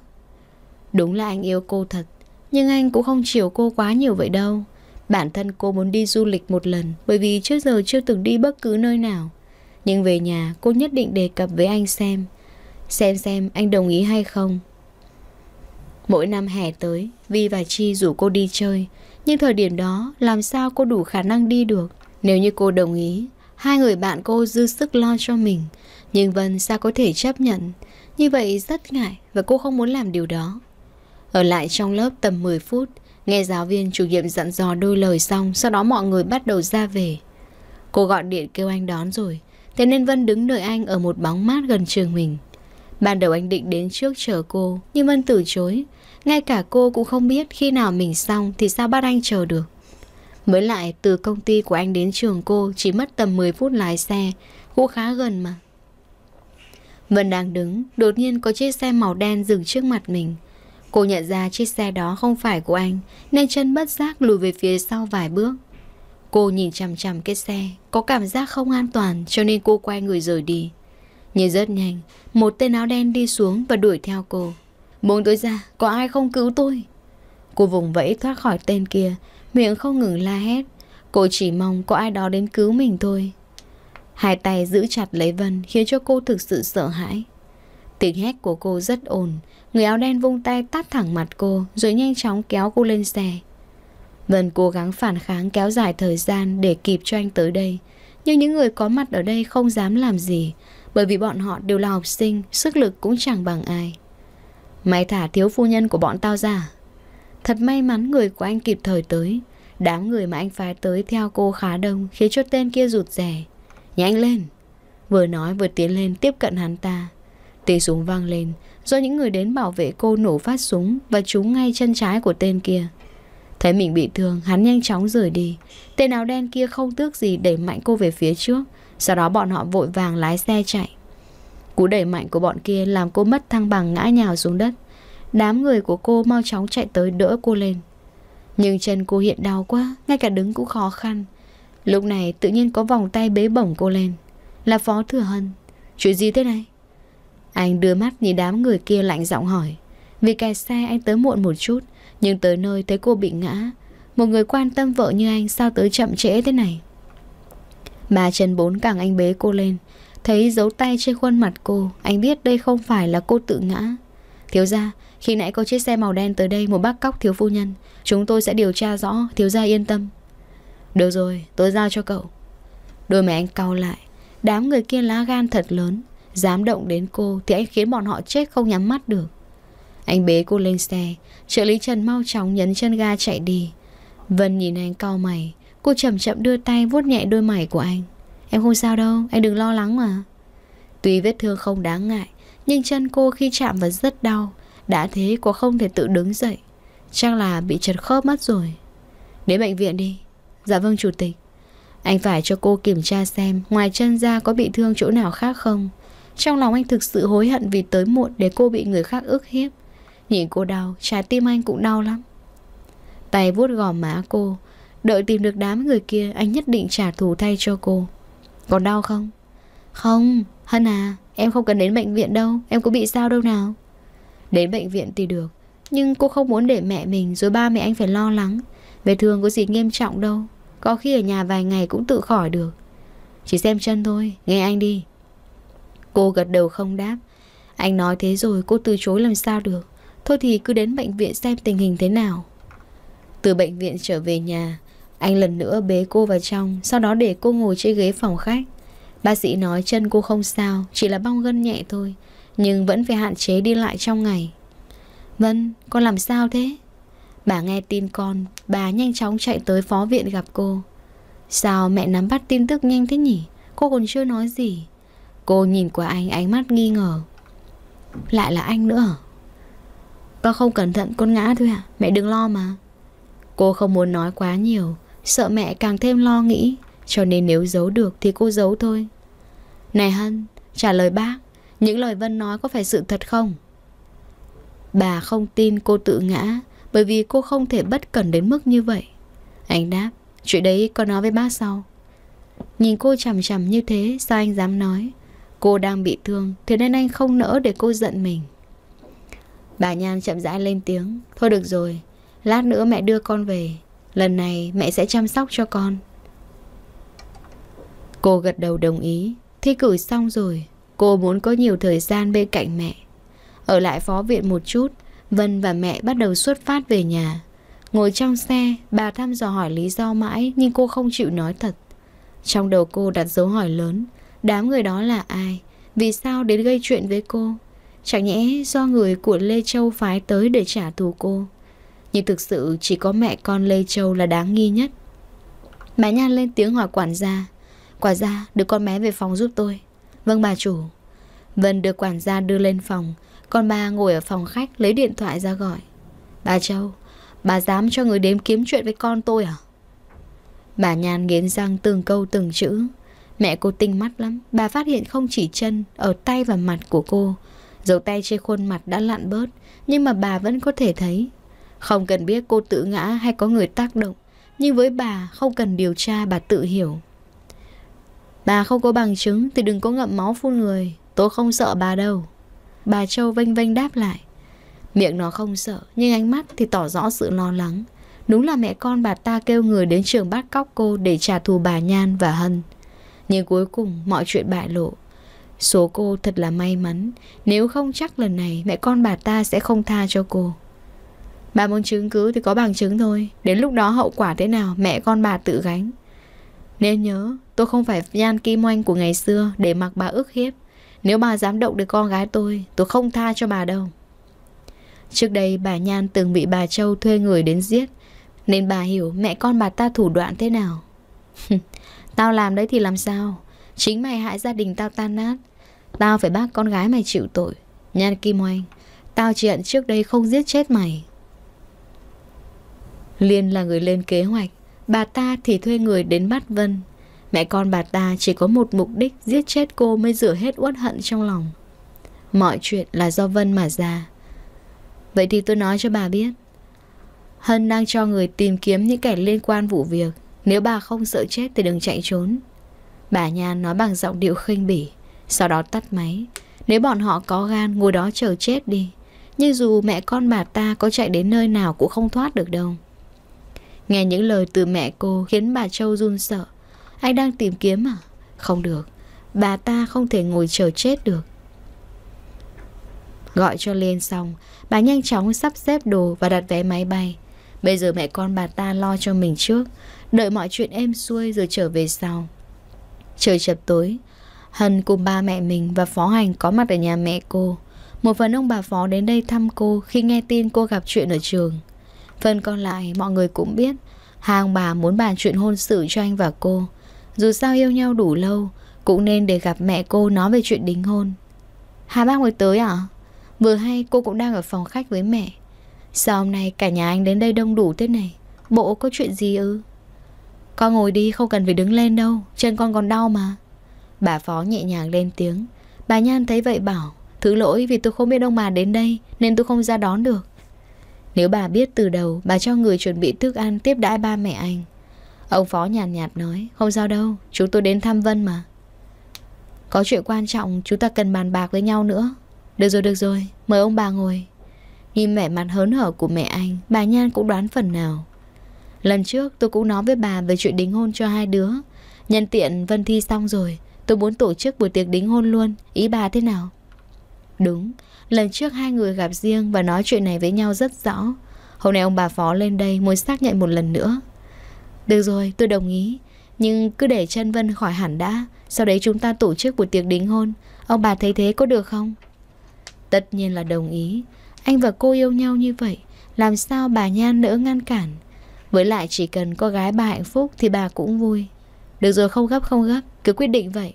Đúng là anh yêu cô thật, nhưng anh cũng không chiều cô quá nhiều vậy đâu. Bản thân cô muốn đi du lịch một lần bởi vì trước giờ chưa từng đi bất cứ nơi nào. Nhưng về nhà cô nhất định đề cập với anh xem. Xem xem anh đồng ý hay không. Mỗi năm hè tới, Vi và Chi rủ cô đi chơi. Nhưng thời điểm đó làm sao cô đủ khả năng đi được nếu như cô đồng ý Hai người bạn cô dư sức lo cho mình Nhưng Vân sao có thể chấp nhận Như vậy rất ngại Và cô không muốn làm điều đó Ở lại trong lớp tầm 10 phút Nghe giáo viên chủ nhiệm dặn dò đôi lời xong Sau đó mọi người bắt đầu ra về Cô gọi điện kêu anh đón rồi Thế nên Vân đứng đợi anh ở một bóng mát gần trường mình Ban đầu anh định đến trước chờ cô Nhưng Vân từ chối Ngay cả cô cũng không biết khi nào mình xong Thì sao bắt anh chờ được Mới lại từ công ty của anh đến trường cô Chỉ mất tầm 10 phút lái xe Cũng khá gần mà Vân đang đứng Đột nhiên có chiếc xe màu đen dừng trước mặt mình Cô nhận ra chiếc xe đó không phải của anh Nên chân bất giác lùi về phía sau vài bước Cô nhìn chằm chằm cái xe Có cảm giác không an toàn Cho nên cô quay người rời đi Nhưng rất nhanh Một tên áo đen đi xuống và đuổi theo cô Buông tôi ra Có ai không cứu tôi Cô vùng vẫy thoát khỏi tên kia miệng không ngừng la hét. Cô chỉ mong có ai đó đến cứu mình thôi. Hai tay giữ chặt lấy Vân khiến cho cô thực sự sợ hãi. Tiếng hét của cô rất ồn. Người áo đen vung tay tát thẳng mặt cô rồi nhanh chóng kéo cô lên xe. Vân cố gắng phản kháng kéo dài thời gian để kịp cho anh tới đây. Nhưng những người có mặt ở đây không dám làm gì bởi vì bọn họ đều là học sinh, sức lực cũng chẳng bằng ai. Mày thả thiếu phu nhân của bọn tao ra Thật may mắn người của anh kịp thời tới. Đám người mà anh phái tới theo cô khá đông khiến cho tên kia rụt rè. Nhanh lên! Vừa nói vừa tiến lên tiếp cận hắn ta. Tiếng súng vang lên do những người đến bảo vệ cô nổ phát súng và trúng ngay chân trái của tên kia. Thấy mình bị thương, hắn nhanh chóng rời đi. Tên áo đen kia không tước gì đẩy mạnh cô về phía trước. Sau đó bọn họ vội vàng lái xe chạy. Cú đẩy mạnh của bọn kia làm cô mất thăng bằng ngã nhào xuống đất. Đám người của cô mau chóng chạy tới đỡ cô lên Nhưng chân cô hiện đau quá Ngay cả đứng cũng khó khăn Lúc này tự nhiên có vòng tay bế bổng cô lên Là Phó Thừa Hân Chuyện gì thế này Anh đưa mắt nhìn đám người kia lạnh giọng hỏi Vì kẹt xe anh tới muộn một chút Nhưng tới nơi thấy cô bị ngã Một người quan tâm vợ như anh sao tới chậm trễ thế này Bà chân Bốn càng anh bế cô lên Thấy dấu tay trên khuôn mặt cô Anh biết đây không phải là cô tự ngã Thiếu ra khi nãy có chiếc xe màu đen tới đây một bác cóc thiếu phu nhân. Chúng tôi sẽ điều tra rõ, thiếu gia yên tâm. Được rồi, tôi giao cho cậu. Đôi mẹ anh cau lại. Đám người kia lá gan thật lớn. Dám động đến cô thì anh khiến bọn họ chết không nhắm mắt được. Anh bế cô lên xe. Trợ lý Trần mau chóng nhấn chân ga chạy đi. Vân nhìn anh cau mày. Cô chậm chậm đưa tay vuốt nhẹ đôi mày của anh. Em không sao đâu, anh đừng lo lắng mà. Tuy vết thương không đáng ngại, nhưng chân cô khi chạm vào rất đau. Đã thế cô không thể tự đứng dậy Chắc là bị trật khớp mất rồi Đến bệnh viện đi Dạ vâng chủ tịch Anh phải cho cô kiểm tra xem Ngoài chân ra có bị thương chỗ nào khác không Trong lòng anh thực sự hối hận vì tới muộn Để cô bị người khác ức hiếp Nhìn cô đau, trái tim anh cũng đau lắm Tay vuốt gò má cô Đợi tìm được đám người kia Anh nhất định trả thù thay cho cô Còn đau không? Không, Hân à Em không cần đến bệnh viện đâu Em có bị sao đâu nào Đến bệnh viện thì được Nhưng cô không muốn để mẹ mình rồi ba mẹ anh phải lo lắng về thường có gì nghiêm trọng đâu Có khi ở nhà vài ngày cũng tự khỏi được Chỉ xem chân thôi Nghe anh đi Cô gật đầu không đáp Anh nói thế rồi cô từ chối làm sao được Thôi thì cứ đến bệnh viện xem tình hình thế nào Từ bệnh viện trở về nhà Anh lần nữa bế cô vào trong Sau đó để cô ngồi trên ghế phòng khách Bác sĩ nói chân cô không sao, chỉ là bong gân nhẹ thôi, nhưng vẫn phải hạn chế đi lại trong ngày. Vân, con làm sao thế? Bà nghe tin con, bà nhanh chóng chạy tới phó viện gặp cô. Sao mẹ nắm bắt tin tức nhanh thế nhỉ? Cô còn chưa nói gì. Cô nhìn qua anh ánh mắt nghi ngờ. Lại là anh nữa à? Con không cẩn thận con ngã thôi ạ, mẹ đừng lo mà. Cô không muốn nói quá nhiều, sợ mẹ càng thêm lo nghĩ cho nên nếu giấu được thì cô giấu thôi Này Hân Trả lời bác Những lời Vân nói có phải sự thật không Bà không tin cô tự ngã Bởi vì cô không thể bất cẩn đến mức như vậy Anh đáp Chuyện đấy con nói với bác sau Nhìn cô chằm chằm như thế Sao anh dám nói Cô đang bị thương Thế nên anh không nỡ để cô giận mình Bà Nhan chậm rãi lên tiếng Thôi được rồi Lát nữa mẹ đưa con về Lần này mẹ sẽ chăm sóc cho con Cô gật đầu đồng ý Thi cử xong rồi Cô muốn có nhiều thời gian bên cạnh mẹ Ở lại phó viện một chút Vân và mẹ bắt đầu xuất phát về nhà Ngồi trong xe Bà thăm dò hỏi lý do mãi Nhưng cô không chịu nói thật Trong đầu cô đặt dấu hỏi lớn Đám người đó là ai Vì sao đến gây chuyện với cô Chẳng nhẽ do người của Lê Châu phái tới để trả thù cô Nhưng thực sự chỉ có mẹ con Lê Châu là đáng nghi nhất Bà Nhan lên tiếng hỏi quản gia Quả ra đưa con bé về phòng giúp tôi Vâng bà chủ Vân được quản gia đưa lên phòng Con bà ngồi ở phòng khách lấy điện thoại ra gọi Bà Châu Bà dám cho người đếm kiếm chuyện với con tôi à Bà Nhàn nghiến răng từng câu từng chữ Mẹ cô tinh mắt lắm Bà phát hiện không chỉ chân Ở tay và mặt của cô Dấu tay trên khuôn mặt đã lặn bớt Nhưng mà bà vẫn có thể thấy Không cần biết cô tự ngã hay có người tác động Nhưng với bà không cần điều tra bà tự hiểu Bà không có bằng chứng thì đừng có ngậm máu phun người Tôi không sợ bà đâu Bà Châu vênh vênh đáp lại Miệng nó không sợ Nhưng ánh mắt thì tỏ rõ sự lo lắng Đúng là mẹ con bà ta kêu người đến trường bắt cóc cô Để trả thù bà Nhan và Hân Nhưng cuối cùng mọi chuyện bại lộ Số cô thật là may mắn Nếu không chắc lần này mẹ con bà ta sẽ không tha cho cô Bà muốn chứng cứ thì có bằng chứng thôi Đến lúc đó hậu quả thế nào mẹ con bà tự gánh nên nhớ, tôi không phải Nhan Kim Oanh của ngày xưa để mặc bà ức hiếp. Nếu bà dám động được con gái tôi, tôi không tha cho bà đâu. Trước đây bà Nhan từng bị bà Châu thuê người đến giết, nên bà hiểu mẹ con bà ta thủ đoạn thế nào. tao làm đấy thì làm sao? Chính mày hại gia đình tao tan nát. Tao phải bác con gái mày chịu tội. Nhan Kim Oanh, tao chỉ trước đây không giết chết mày. Liên là người lên kế hoạch Bà ta thì thuê người đến bắt Vân Mẹ con bà ta chỉ có một mục đích Giết chết cô mới rửa hết uất hận trong lòng Mọi chuyện là do Vân mà ra Vậy thì tôi nói cho bà biết Hân đang cho người tìm kiếm những kẻ liên quan vụ việc Nếu bà không sợ chết thì đừng chạy trốn Bà Nhan nói bằng giọng điệu khinh bỉ Sau đó tắt máy Nếu bọn họ có gan ngồi đó chờ chết đi Nhưng dù mẹ con bà ta có chạy đến nơi nào cũng không thoát được đâu Nghe những lời từ mẹ cô khiến bà Châu run sợ. Anh đang tìm kiếm à? Không được, bà ta không thể ngồi chờ chết được. Gọi cho Liên xong, bà nhanh chóng sắp xếp đồ và đặt vé máy bay. Bây giờ mẹ con bà ta lo cho mình trước, đợi mọi chuyện êm xuôi rồi trở về sau. Trời chập tối, Hân cùng ba mẹ mình và Phó Hành có mặt ở nhà mẹ cô. Một phần ông bà Phó đến đây thăm cô khi nghe tin cô gặp chuyện ở trường. Phần còn lại mọi người cũng biết Hai ông bà muốn bàn chuyện hôn sự cho anh và cô Dù sao yêu nhau đủ lâu Cũng nên để gặp mẹ cô nói về chuyện đính hôn Hà bác mới tới à? Vừa hay cô cũng đang ở phòng khách với mẹ Sao hôm nay cả nhà anh đến đây đông đủ thế này Bộ có chuyện gì ư? Con ngồi đi không cần phải đứng lên đâu Chân con còn đau mà Bà phó nhẹ nhàng lên tiếng Bà Nhan thấy vậy bảo Thứ lỗi vì tôi không biết ông bà đến đây Nên tôi không ra đón được nếu bà biết từ đầu, bà cho người chuẩn bị thức ăn tiếp đãi ba mẹ anh. Ông Phó nhàn nhạt, nhạt nói, không sao đâu, chúng tôi đến thăm Vân mà. Có chuyện quan trọng chúng ta cần bàn bạc với nhau nữa. Được rồi, được rồi, mời ông bà ngồi. Nhìn mẹ mặt hớn hở của mẹ anh, bà Nhan cũng đoán phần nào. Lần trước tôi cũng nói với bà về chuyện đính hôn cho hai đứa. Nhân tiện Vân Thi xong rồi, tôi muốn tổ chức buổi tiệc đính hôn luôn, ý bà thế nào? Đúng, lần trước hai người gặp riêng và nói chuyện này với nhau rất rõ. Hôm nay ông bà phó lên đây muốn xác nhận một lần nữa. Được rồi, tôi đồng ý. Nhưng cứ để chân Vân khỏi hẳn đã. Sau đấy chúng ta tổ chức buổi tiệc đính hôn. Ông bà thấy thế có được không? Tất nhiên là đồng ý. Anh và cô yêu nhau như vậy. Làm sao bà Nhan nỡ ngăn cản? Với lại chỉ cần có gái bà hạnh phúc thì bà cũng vui. Được rồi không gấp không gấp, cứ quyết định vậy.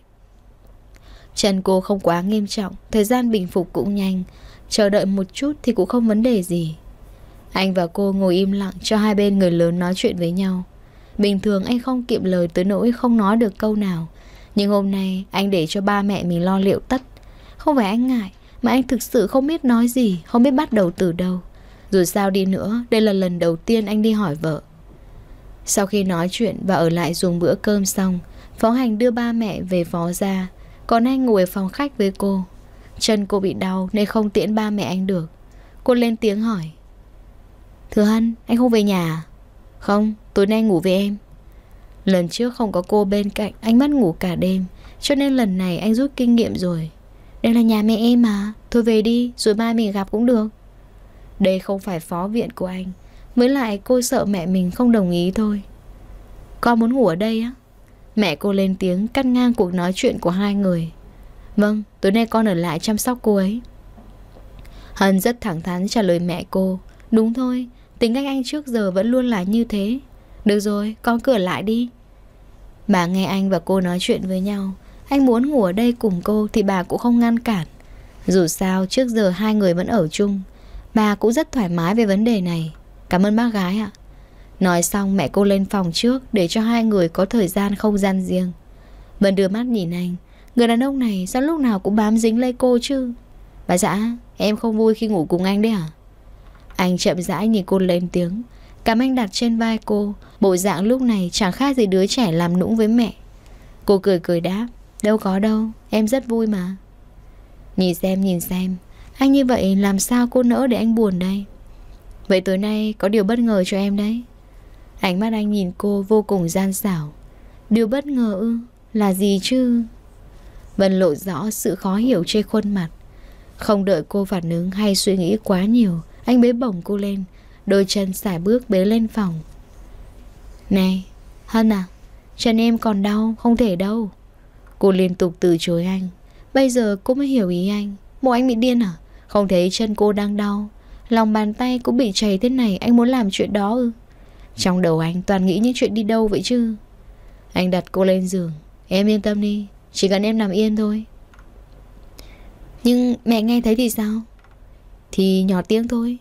Chân cô không quá nghiêm trọng, thời gian bình phục cũng nhanh, chờ đợi một chút thì cũng không vấn đề gì. Anh và cô ngồi im lặng cho hai bên người lớn nói chuyện với nhau. Bình thường anh không kiệm lời tới nỗi không nói được câu nào, nhưng hôm nay anh để cho ba mẹ mình lo liệu tất. Không phải anh ngại, mà anh thực sự không biết nói gì, không biết bắt đầu từ đâu. Dù sao đi nữa, đây là lần đầu tiên anh đi hỏi vợ. Sau khi nói chuyện và ở lại dùng bữa cơm xong, Phó Hành đưa ba mẹ về phó ra. Còn anh ngồi ở phòng khách với cô Chân cô bị đau nên không tiễn ba mẹ anh được Cô lên tiếng hỏi Thừa Hân, anh không về nhà à? Không, tối nay ngủ với em Lần trước không có cô bên cạnh Anh mất ngủ cả đêm Cho nên lần này anh rút kinh nghiệm rồi Đây là nhà mẹ em mà Thôi về đi, rồi mai mình gặp cũng được Đây không phải phó viện của anh Với lại cô sợ mẹ mình không đồng ý thôi Con muốn ngủ ở đây á Mẹ cô lên tiếng cắt ngang cuộc nói chuyện của hai người Vâng, tối nay con ở lại chăm sóc cô ấy Hân rất thẳng thắn trả lời mẹ cô Đúng thôi, tính cách anh trước giờ vẫn luôn là như thế Được rồi, con cửa lại đi Bà nghe anh và cô nói chuyện với nhau Anh muốn ngủ ở đây cùng cô thì bà cũng không ngăn cản Dù sao trước giờ hai người vẫn ở chung Bà cũng rất thoải mái về vấn đề này Cảm ơn bác gái ạ Nói xong mẹ cô lên phòng trước Để cho hai người có thời gian không gian riêng Vân đưa mắt nhìn anh Người đàn ông này sao lúc nào cũng bám dính lấy cô chứ Bà dã, Em không vui khi ngủ cùng anh đấy à Anh chậm rãi nhìn cô lên tiếng Cảm anh đặt trên vai cô Bộ dạng lúc này chẳng khác gì đứa trẻ làm nũng với mẹ Cô cười cười đáp Đâu có đâu, em rất vui mà Nhìn xem nhìn xem Anh như vậy làm sao cô nỡ để anh buồn đây Vậy tối nay có điều bất ngờ cho em đấy Ánh mắt anh nhìn cô vô cùng gian xảo Điều bất ngờ ư Là gì chứ Vân lộ rõ sự khó hiểu trên khuôn mặt Không đợi cô phản ứng hay suy nghĩ quá nhiều Anh bế bổng cô lên Đôi chân xài bước bế lên phòng Này Hân à Chân em còn đau không thể đâu Cô liên tục từ chối anh Bây giờ cô mới hiểu ý anh Mộ anh bị điên à Không thấy chân cô đang đau Lòng bàn tay cũng bị chảy thế này Anh muốn làm chuyện đó ư trong đầu anh toàn nghĩ những chuyện đi đâu vậy chứ Anh đặt cô lên giường Em yên tâm đi Chỉ cần em nằm yên thôi Nhưng mẹ nghe thấy thì sao Thì nhỏ tiếng thôi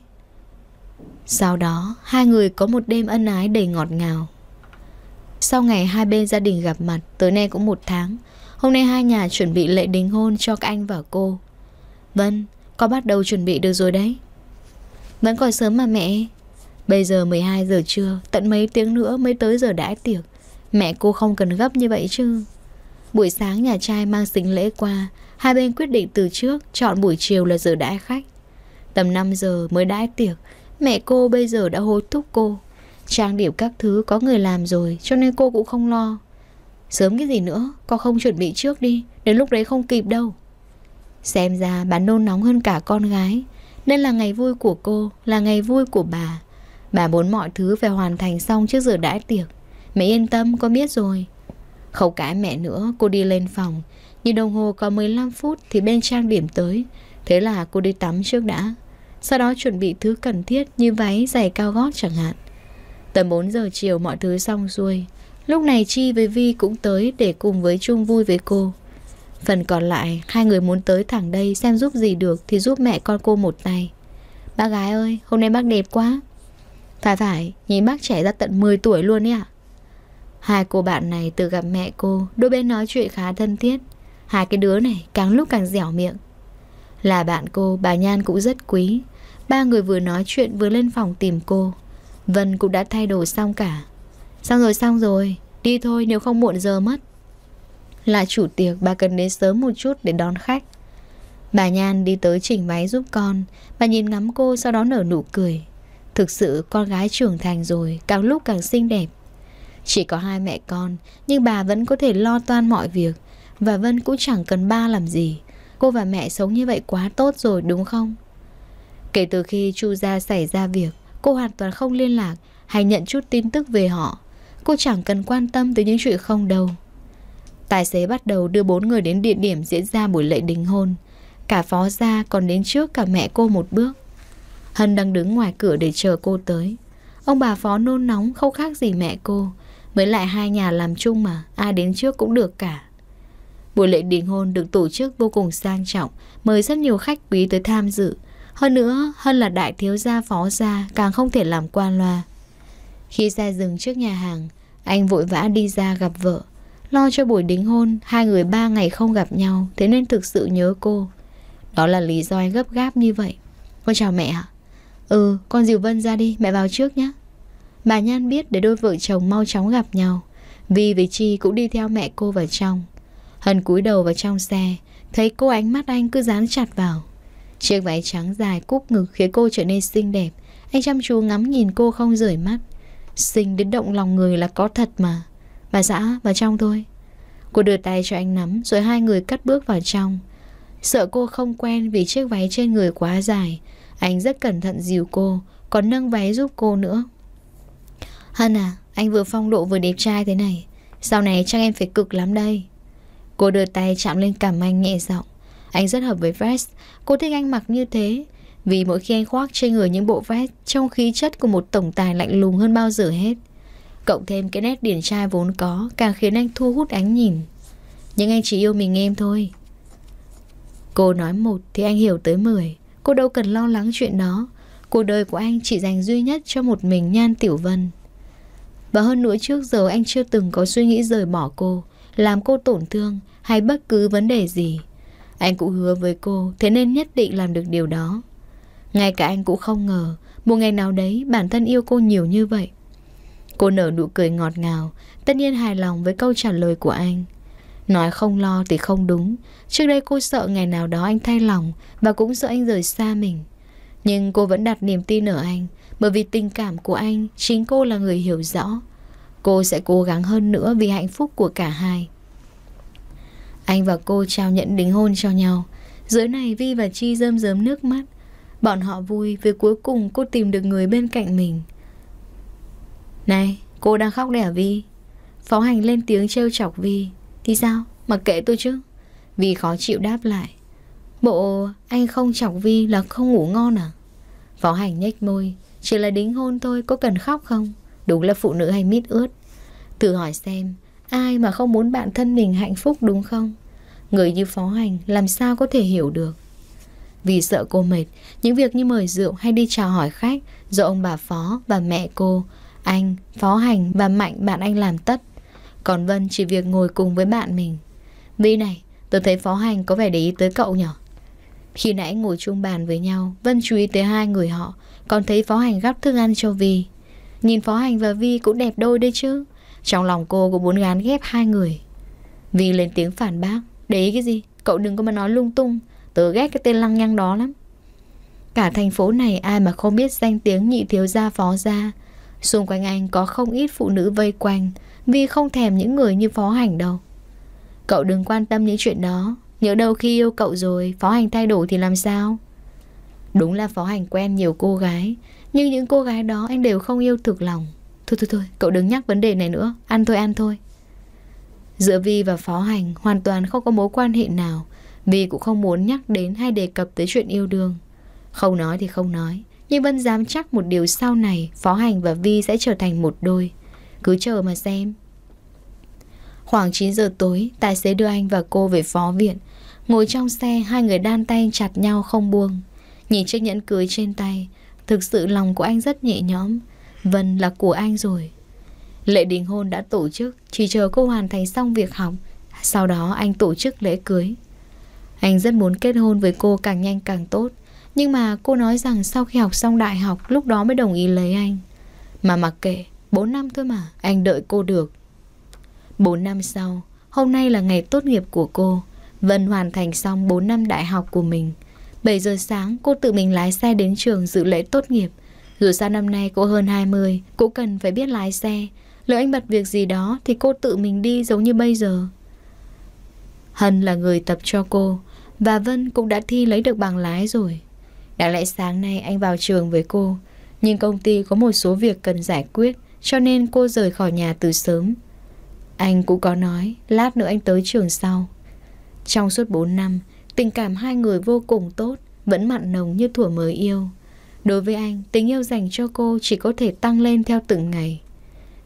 Sau đó Hai người có một đêm ân ái đầy ngọt ngào Sau ngày hai bên gia đình gặp mặt Tới nay cũng một tháng Hôm nay hai nhà chuẩn bị lễ đính hôn cho anh và cô Vân có bắt đầu chuẩn bị được rồi đấy Vẫn còn sớm mà mẹ Bây giờ 12 giờ trưa, tận mấy tiếng nữa mới tới giờ đãi tiệc. Mẹ cô không cần gấp như vậy chứ. Buổi sáng nhà trai mang sính lễ qua, hai bên quyết định từ trước chọn buổi chiều là giờ đãi khách. Tầm 5 giờ mới đãi tiệc, mẹ cô bây giờ đã hối thúc cô. Trang điểm các thứ có người làm rồi cho nên cô cũng không lo. Sớm cái gì nữa, con không chuẩn bị trước đi, đến lúc đấy không kịp đâu. Xem ra bà nôn nóng hơn cả con gái, nên là ngày vui của cô là ngày vui của bà Bà muốn mọi thứ phải hoàn thành xong trước giờ đãi tiệc Mẹ yên tâm con biết rồi Không cãi mẹ nữa cô đi lên phòng Nhìn đồng hồ có 15 phút thì bên trang điểm tới Thế là cô đi tắm trước đã Sau đó chuẩn bị thứ cần thiết như váy giày cao gót chẳng hạn Tầm 4 giờ chiều mọi thứ xong xuôi Lúc này Chi với Vi cũng tới để cùng với Trung vui với cô Phần còn lại hai người muốn tới thẳng đây xem giúp gì được thì giúp mẹ con cô một tay Bác gái ơi hôm nay bác đẹp quá phải phải, nhìn bác trẻ ra tận 10 tuổi luôn ấy ạ. Hai cô bạn này từ gặp mẹ cô, đôi bên nói chuyện khá thân thiết. Hai cái đứa này càng lúc càng dẻo miệng. Là bạn cô, bà Nhan cũng rất quý. Ba người vừa nói chuyện vừa lên phòng tìm cô. Vân cũng đã thay đồ xong cả. Xong rồi xong rồi, đi thôi nếu không muộn giờ mất. Là chủ tiệc bà cần đến sớm một chút để đón khách. Bà Nhan đi tới chỉnh váy giúp con, bà nhìn ngắm cô sau đó nở nụ cười. Thực sự con gái trưởng thành rồi Càng lúc càng xinh đẹp Chỉ có hai mẹ con Nhưng bà vẫn có thể lo toan mọi việc Và Vân cũng chẳng cần ba làm gì Cô và mẹ sống như vậy quá tốt rồi đúng không Kể từ khi Chu gia xảy ra việc Cô hoàn toàn không liên lạc Hay nhận chút tin tức về họ Cô chẳng cần quan tâm tới những chuyện không đâu Tài xế bắt đầu đưa bốn người đến địa điểm diễn ra buổi lễ đính hôn Cả phó gia còn đến trước cả mẹ cô một bước Hân đang đứng ngoài cửa để chờ cô tới. Ông bà phó nôn nóng không khác gì mẹ cô. Mới lại hai nhà làm chung mà, ai đến trước cũng được cả. Buổi lễ đính hôn được tổ chức vô cùng sang trọng, mời rất nhiều khách quý tới tham dự. Hơn nữa, Hân là đại thiếu gia phó gia, càng không thể làm qua loa. Khi xe dừng trước nhà hàng, anh vội vã đi ra gặp vợ. Lo cho buổi đính hôn, hai người ba ngày không gặp nhau, thế nên thực sự nhớ cô. Đó là lý do anh gấp gáp như vậy. Con chào mẹ ạ. Ừ con dìu Vân ra đi mẹ vào trước nhé Bà Nhan biết để đôi vợ chồng mau chóng gặp nhau Vì với Chi cũng đi theo mẹ cô vào trong Hân cúi đầu vào trong xe Thấy cô ánh mắt anh cứ dán chặt vào Chiếc váy trắng dài cúp ngực khiến cô trở nên xinh đẹp Anh chăm chú ngắm nhìn cô không rời mắt Xinh đến động lòng người là có thật mà Bà xã vào trong thôi Cô đưa tay cho anh nắm rồi hai người cắt bước vào trong Sợ cô không quen vì chiếc váy trên người quá dài anh rất cẩn thận dìu cô, còn nâng váy giúp cô nữa. Hân à, anh vừa phong độ vừa đẹp trai thế này. Sau này chắc em phải cực lắm đây. Cô đưa tay chạm lên cằm anh nhẹ giọng. Anh rất hợp với vest, cô thích anh mặc như thế. Vì mỗi khi anh khoác trên người những bộ vest Trong khí chất của một tổng tài lạnh lùng hơn bao giờ hết Cộng thêm cái nét điển trai vốn có Càng khiến anh thu hút ánh nhìn Nhưng anh chỉ yêu mình em thôi Cô nói một thì anh hiểu tới mười Cô đâu cần lo lắng chuyện đó Cuộc đời của anh chỉ dành duy nhất cho một mình Nhan Tiểu Vân Và hơn nữa trước giờ anh chưa từng có suy nghĩ rời bỏ cô Làm cô tổn thương hay bất cứ vấn đề gì Anh cũng hứa với cô thế nên nhất định làm được điều đó Ngay cả anh cũng không ngờ Một ngày nào đấy bản thân yêu cô nhiều như vậy Cô nở nụ cười ngọt ngào Tất nhiên hài lòng với câu trả lời của anh Nói không lo thì không đúng Trước đây cô sợ ngày nào đó anh thay lòng Và cũng sợ anh rời xa mình Nhưng cô vẫn đặt niềm tin ở anh Bởi vì tình cảm của anh Chính cô là người hiểu rõ Cô sẽ cố gắng hơn nữa vì hạnh phúc của cả hai Anh và cô trao nhận đính hôn cho nhau Dưới này Vi và Chi rơm rớm nước mắt Bọn họ vui vì cuối cùng cô tìm được người bên cạnh mình Này, cô đang khóc đẻ Vi Phó hành lên tiếng trêu chọc Vi thì sao? Mặc kệ tôi chứ Vi khó chịu đáp lại Bộ anh không chọc Vi là không ngủ ngon à? Phó hành nhếch môi Chỉ là đính hôn thôi có cần khóc không? Đúng là phụ nữ hay mít ướt Thử hỏi xem Ai mà không muốn bạn thân mình hạnh phúc đúng không? Người như phó hành làm sao có thể hiểu được Vì sợ cô mệt Những việc như mời rượu hay đi chào hỏi khách Do ông bà phó và mẹ cô Anh, phó hành và mạnh bạn anh làm tất còn Vân chỉ việc ngồi cùng với bạn mình Vi này Tôi thấy phó hành có vẻ để ý tới cậu nhở Khi nãy ngồi chung bàn với nhau Vân chú ý tới hai người họ Còn thấy phó hành gắp thức ăn cho Vi Nhìn phó hành và Vi cũng đẹp đôi đấy chứ Trong lòng cô cũng muốn gán ghép hai người Vi lên tiếng phản bác Để ý cái gì Cậu đừng có mà nói lung tung Tớ ghét cái tên lăng nhăng đó lắm Cả thành phố này ai mà không biết danh tiếng nhị thiếu gia phó gia Xung quanh anh có không ít phụ nữ vây quanh Vi không thèm những người như phó hành đâu Cậu đừng quan tâm những chuyện đó Nhớ đâu khi yêu cậu rồi Phó hành thay đổi thì làm sao Đúng là phó hành quen nhiều cô gái Nhưng những cô gái đó anh đều không yêu thực lòng Thôi thôi thôi cậu đừng nhắc vấn đề này nữa Ăn thôi ăn thôi Giữa Vi và phó hành hoàn toàn không có mối quan hệ nào Vi cũng không muốn nhắc đến hay đề cập tới chuyện yêu đương Không nói thì không nói Nhưng vẫn dám chắc một điều sau này Phó hành và Vi sẽ trở thành một đôi cứ chờ mà xem Khoảng 9 giờ tối Tài xế đưa anh và cô về phó viện Ngồi trong xe hai người đan tay chặt nhau không buông Nhìn chiếc nhẫn cưới trên tay Thực sự lòng của anh rất nhẹ nhõm Vân là của anh rồi Lễ đính hôn đã tổ chức Chỉ chờ cô hoàn thành xong việc học Sau đó anh tổ chức lễ cưới Anh rất muốn kết hôn với cô càng nhanh càng tốt Nhưng mà cô nói rằng sau khi học xong đại học Lúc đó mới đồng ý lấy anh Mà mặc kệ 4 năm thôi mà, anh đợi cô được. 4 năm sau, hôm nay là ngày tốt nghiệp của cô. Vân hoàn thành xong 4 năm đại học của mình. 7 giờ sáng, cô tự mình lái xe đến trường dự lễ tốt nghiệp. Dù sao năm nay cô hơn 20, cô cần phải biết lái xe. Lỡ anh bật việc gì đó thì cô tự mình đi giống như bây giờ. Hân là người tập cho cô, và Vân cũng đã thi lấy được bằng lái rồi. đã lẽ sáng nay anh vào trường với cô, nhưng công ty có một số việc cần giải quyết, cho nên cô rời khỏi nhà từ sớm. Anh cũng có nói, lát nữa anh tới trường sau. Trong suốt 4 năm, tình cảm hai người vô cùng tốt, vẫn mặn nồng như thuở mới yêu. Đối với anh, tình yêu dành cho cô chỉ có thể tăng lên theo từng ngày.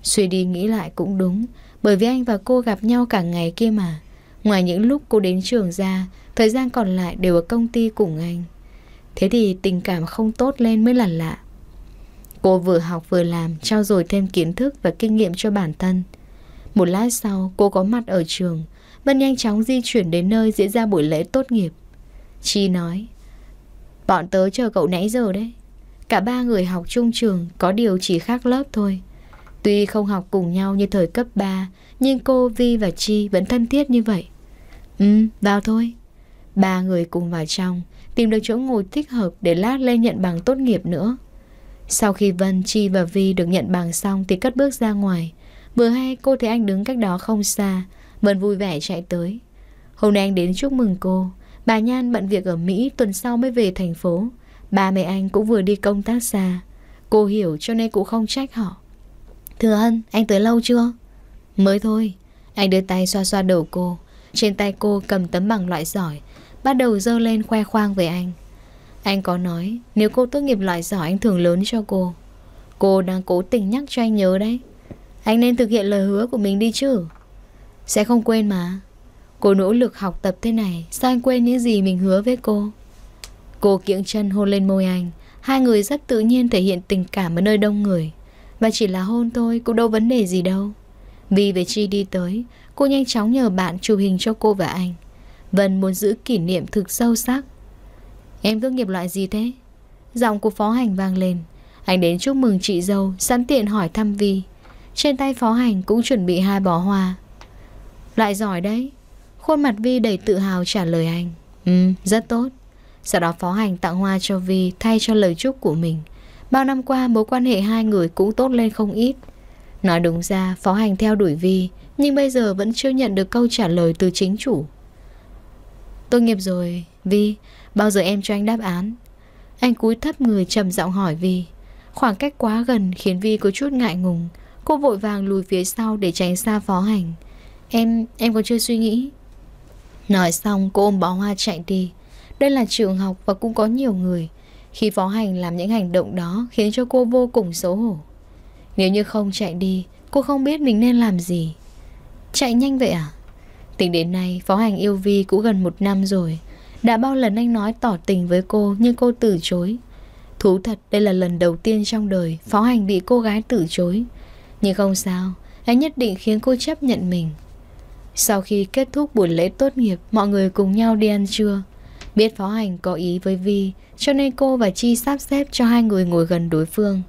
Suy đi nghĩ lại cũng đúng, bởi vì anh và cô gặp nhau cả ngày kia mà. Ngoài những lúc cô đến trường ra, thời gian còn lại đều ở công ty cùng anh. Thế thì tình cảm không tốt lên mới là lạ. Cô vừa học vừa làm, trao dồi thêm kiến thức và kinh nghiệm cho bản thân. Một lát sau, cô có mặt ở trường, Vân nhanh chóng di chuyển đến nơi diễn ra buổi lễ tốt nghiệp. Chi nói, bọn tớ chờ cậu nãy giờ đấy. Cả ba người học chung trường có điều chỉ khác lớp thôi. Tuy không học cùng nhau như thời cấp 3, nhưng cô Vi và Chi vẫn thân thiết như vậy. Ừ, vào thôi. Ba người cùng vào trong, tìm được chỗ ngồi thích hợp để lát lên nhận bằng tốt nghiệp nữa. Sau khi Vân, Chi và Vi được nhận bằng xong thì cất bước ra ngoài. Vừa hay cô thấy anh đứng cách đó không xa, Vân vui vẻ chạy tới. Hôm nay anh đến chúc mừng cô. Bà Nhan bận việc ở Mỹ tuần sau mới về thành phố. Ba mẹ anh cũng vừa đi công tác xa. Cô hiểu cho nên cũng không trách họ. Thừa Hân, anh tới lâu chưa? Mới thôi. Anh đưa tay xoa xoa đầu cô. Trên tay cô cầm tấm bằng loại giỏi. Bắt đầu dơ lên khoe khoang về anh. Anh có nói nếu cô tốt nghiệp loại giỏi anh thường lớn cho cô. Cô đang cố tình nhắc cho anh nhớ đấy. Anh nên thực hiện lời hứa của mình đi chứ. Sẽ không quên mà. Cô nỗ lực học tập thế này, sao anh quên những gì mình hứa với cô? Cô kiễng chân hôn lên môi anh, hai người rất tự nhiên thể hiện tình cảm ở nơi đông người. Và chỉ là hôn thôi cũng đâu vấn đề gì đâu. Vì về Chi đi tới, cô nhanh chóng nhờ bạn chụp hình cho cô và anh. Vân muốn giữ kỷ niệm thực sâu sắc Em tốt nghiệp loại gì thế? Giọng của phó hành vang lên. Anh đến chúc mừng chị dâu, sẵn tiện hỏi thăm Vi. Trên tay phó hành cũng chuẩn bị hai bó hoa. Loại giỏi đấy. Khuôn mặt Vi đầy tự hào trả lời anh. Ừ, rất tốt. Sau đó phó hành tặng hoa cho Vi thay cho lời chúc của mình. Bao năm qua mối quan hệ hai người cũng tốt lên không ít. Nói đúng ra phó hành theo đuổi Vi nhưng bây giờ vẫn chưa nhận được câu trả lời từ chính chủ. Tôi nghiệp rồi, Vi, Bao giờ em cho anh đáp án Anh cúi thấp người trầm giọng hỏi Vi Khoảng cách quá gần khiến Vi có chút ngại ngùng Cô vội vàng lùi phía sau để tránh xa phó hành Em, em còn chưa suy nghĩ Nói xong cô ôm bó hoa chạy đi Đây là trường học và cũng có nhiều người Khi phó hành làm những hành động đó khiến cho cô vô cùng xấu hổ Nếu như không chạy đi, cô không biết mình nên làm gì Chạy nhanh vậy à? Tính đến nay, phó hành yêu Vi cũng gần một năm rồi đã bao lần anh nói tỏ tình với cô nhưng cô từ chối. Thú thật đây là lần đầu tiên trong đời Phó Hành bị cô gái từ chối. Nhưng không sao, anh nhất định khiến cô chấp nhận mình. Sau khi kết thúc buổi lễ tốt nghiệp, mọi người cùng nhau đi ăn trưa. Biết Phó Hành có ý với Vi, cho nên cô và Chi sắp xếp cho hai người ngồi gần đối phương.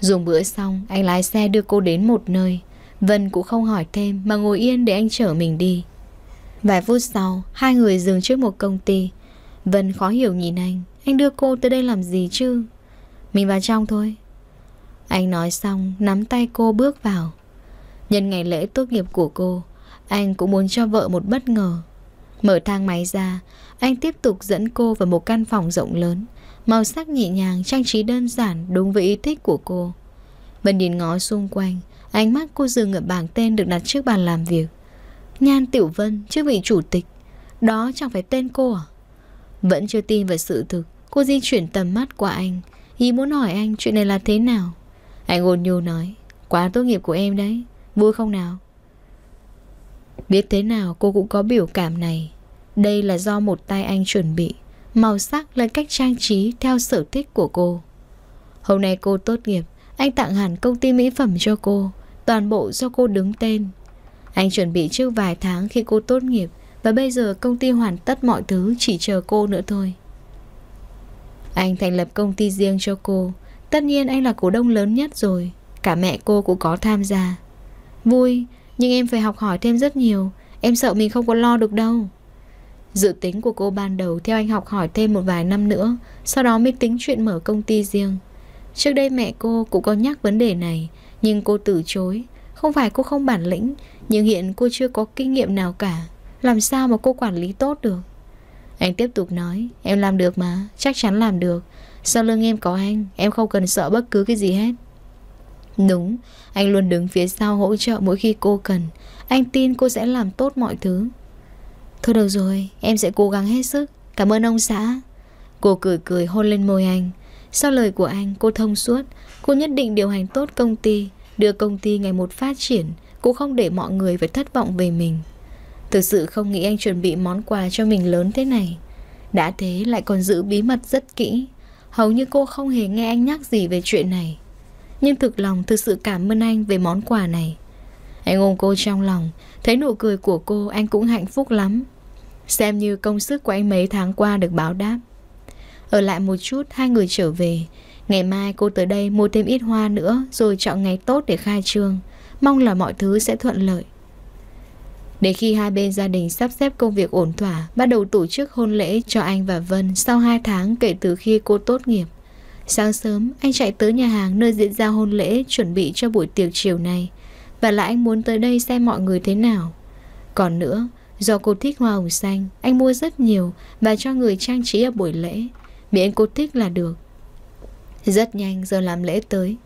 Dùng bữa xong, anh lái xe đưa cô đến một nơi. Vân cũng không hỏi thêm mà ngồi yên để anh chở mình đi. Vài phút sau, hai người dừng trước một công ty. Vân khó hiểu nhìn anh. Anh đưa cô tới đây làm gì chứ? Mình vào trong thôi. Anh nói xong, nắm tay cô bước vào. Nhân ngày lễ tốt nghiệp của cô, anh cũng muốn cho vợ một bất ngờ. Mở thang máy ra, anh tiếp tục dẫn cô vào một căn phòng rộng lớn, màu sắc nhẹ nhàng, trang trí đơn giản đúng với ý thích của cô. Vân nhìn ngó xung quanh, ánh mắt cô dừng ở bảng tên được đặt trước bàn làm việc. Nhan Tiểu Vân trước vị chủ tịch Đó chẳng phải tên cô à Vẫn chưa tin vào sự thực Cô di chuyển tầm mắt qua anh Ý muốn hỏi anh chuyện này là thế nào Anh ôn nhu nói Quá tốt nghiệp của em đấy Vui không nào Biết thế nào cô cũng có biểu cảm này Đây là do một tay anh chuẩn bị Màu sắc là cách trang trí Theo sở thích của cô Hôm nay cô tốt nghiệp Anh tặng hẳn công ty mỹ phẩm cho cô Toàn bộ do cô đứng tên anh chuẩn bị trước vài tháng khi cô tốt nghiệp và bây giờ công ty hoàn tất mọi thứ chỉ chờ cô nữa thôi. Anh thành lập công ty riêng cho cô. Tất nhiên anh là cổ đông lớn nhất rồi. Cả mẹ cô cũng có tham gia. Vui, nhưng em phải học hỏi thêm rất nhiều. Em sợ mình không có lo được đâu. Dự tính của cô ban đầu theo anh học hỏi thêm một vài năm nữa, sau đó mới tính chuyện mở công ty riêng. Trước đây mẹ cô cũng có nhắc vấn đề này, nhưng cô từ chối không phải cô không bản lĩnh Nhưng hiện cô chưa có kinh nghiệm nào cả Làm sao mà cô quản lý tốt được Anh tiếp tục nói Em làm được mà, chắc chắn làm được Sau lưng em có anh, em không cần sợ bất cứ cái gì hết Đúng, anh luôn đứng phía sau hỗ trợ mỗi khi cô cần Anh tin cô sẽ làm tốt mọi thứ Thôi được rồi, em sẽ cố gắng hết sức Cảm ơn ông xã Cô cười cười hôn lên môi anh Sau lời của anh, cô thông suốt Cô nhất định điều hành tốt công ty đưa công ty ngày một phát triển, cũng không để mọi người phải thất vọng về mình. Thực sự không nghĩ anh chuẩn bị món quà cho mình lớn thế này. Đã thế lại còn giữ bí mật rất kỹ. Hầu như cô không hề nghe anh nhắc gì về chuyện này. Nhưng thực lòng thực sự cảm ơn anh về món quà này. Anh ôm cô trong lòng, thấy nụ cười của cô anh cũng hạnh phúc lắm. Xem như công sức của anh mấy tháng qua được báo đáp. Ở lại một chút, hai người trở về. Ngày mai cô tới đây mua thêm ít hoa nữa rồi chọn ngày tốt để khai trương. Mong là mọi thứ sẽ thuận lợi. Để khi hai bên gia đình sắp xếp công việc ổn thỏa, bắt đầu tổ chức hôn lễ cho anh và Vân sau 2 tháng kể từ khi cô tốt nghiệp. Sáng sớm, anh chạy tới nhà hàng nơi diễn ra hôn lễ chuẩn bị cho buổi tiệc chiều nay. Và là anh muốn tới đây xem mọi người thế nào. Còn nữa, do cô thích hoa hồng xanh, anh mua rất nhiều và cho người trang trí ở buổi lễ. Miễn cô thích là được, rất nhanh giờ làm lễ tới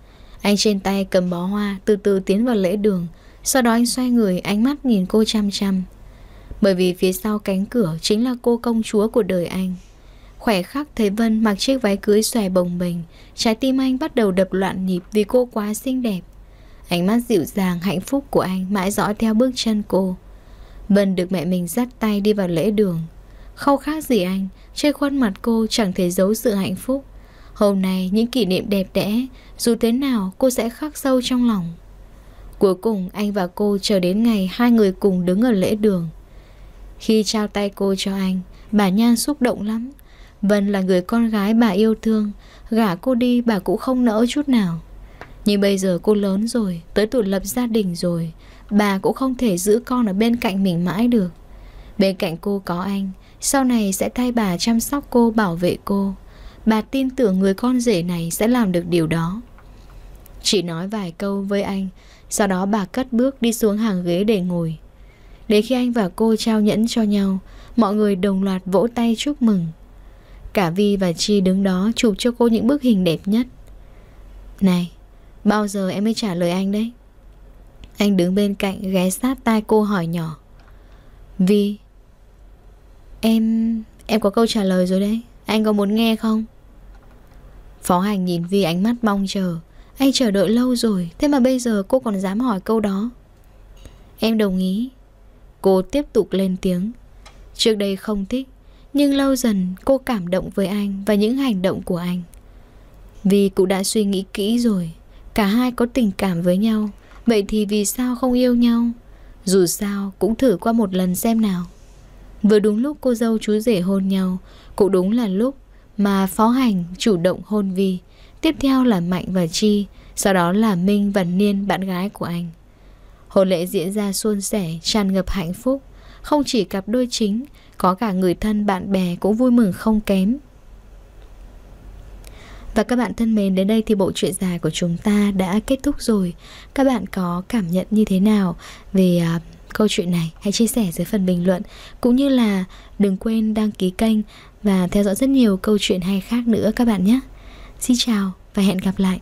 Anh trên tay cầm bó hoa Từ từ tiến vào lễ đường Sau đó anh xoay người ánh mắt nhìn cô chăm chăm Bởi vì phía sau cánh cửa Chính là cô công chúa của đời anh Khỏe khắc thấy Vân mặc chiếc váy cưới xòe bồng bềnh Trái tim anh bắt đầu đập loạn nhịp Vì cô quá xinh đẹp Ánh mắt dịu dàng hạnh phúc của anh Mãi dõi theo bước chân cô Vân được mẹ mình dắt tay đi vào lễ đường Không khác gì anh Trên khuôn mặt cô chẳng thể giấu sự hạnh phúc Hôm nay những kỷ niệm đẹp đẽ Dù thế nào cô sẽ khắc sâu trong lòng Cuối cùng anh và cô chờ đến ngày Hai người cùng đứng ở lễ đường Khi trao tay cô cho anh Bà Nhan xúc động lắm Vân là người con gái bà yêu thương Gả cô đi bà cũng không nỡ chút nào Nhưng bây giờ cô lớn rồi Tới tuổi lập gia đình rồi Bà cũng không thể giữ con ở bên cạnh mình mãi được Bên cạnh cô có anh Sau này sẽ thay bà chăm sóc cô Bảo vệ cô bà tin tưởng người con rể này sẽ làm được điều đó. Chỉ nói vài câu với anh, sau đó bà cất bước đi xuống hàng ghế để ngồi. Đến khi anh và cô trao nhẫn cho nhau, mọi người đồng loạt vỗ tay chúc mừng. Cả Vi và Chi đứng đó chụp cho cô những bức hình đẹp nhất. Này, bao giờ em mới trả lời anh đấy? Anh đứng bên cạnh ghé sát tai cô hỏi nhỏ. Vi, em... em có câu trả lời rồi đấy. Anh có muốn nghe không? Phó hành nhìn Vi ánh mắt mong chờ Anh chờ đợi lâu rồi Thế mà bây giờ cô còn dám hỏi câu đó Em đồng ý Cô tiếp tục lên tiếng Trước đây không thích Nhưng lâu dần cô cảm động với anh Và những hành động của anh Vì cũng đã suy nghĩ kỹ rồi Cả hai có tình cảm với nhau Vậy thì vì sao không yêu nhau Dù sao cũng thử qua một lần xem nào Vừa đúng lúc cô dâu chú rể hôn nhau Cũng đúng là lúc mà phó hành chủ động hôn Vi Tiếp theo là Mạnh và Chi Sau đó là Minh và Niên bạn gái của anh Hôn lễ diễn ra suôn sẻ Tràn ngập hạnh phúc Không chỉ cặp đôi chính Có cả người thân bạn bè cũng vui mừng không kém và các bạn thân mến, đến đây thì bộ truyện dài của chúng ta đã kết thúc rồi. Các bạn có cảm nhận như thế nào về uh, câu chuyện này? Hãy chia sẻ dưới phần bình luận. Cũng như là đừng quên đăng ký kênh và theo dõi rất nhiều câu chuyện hay khác nữa các bạn nhé. Xin chào và hẹn gặp lại.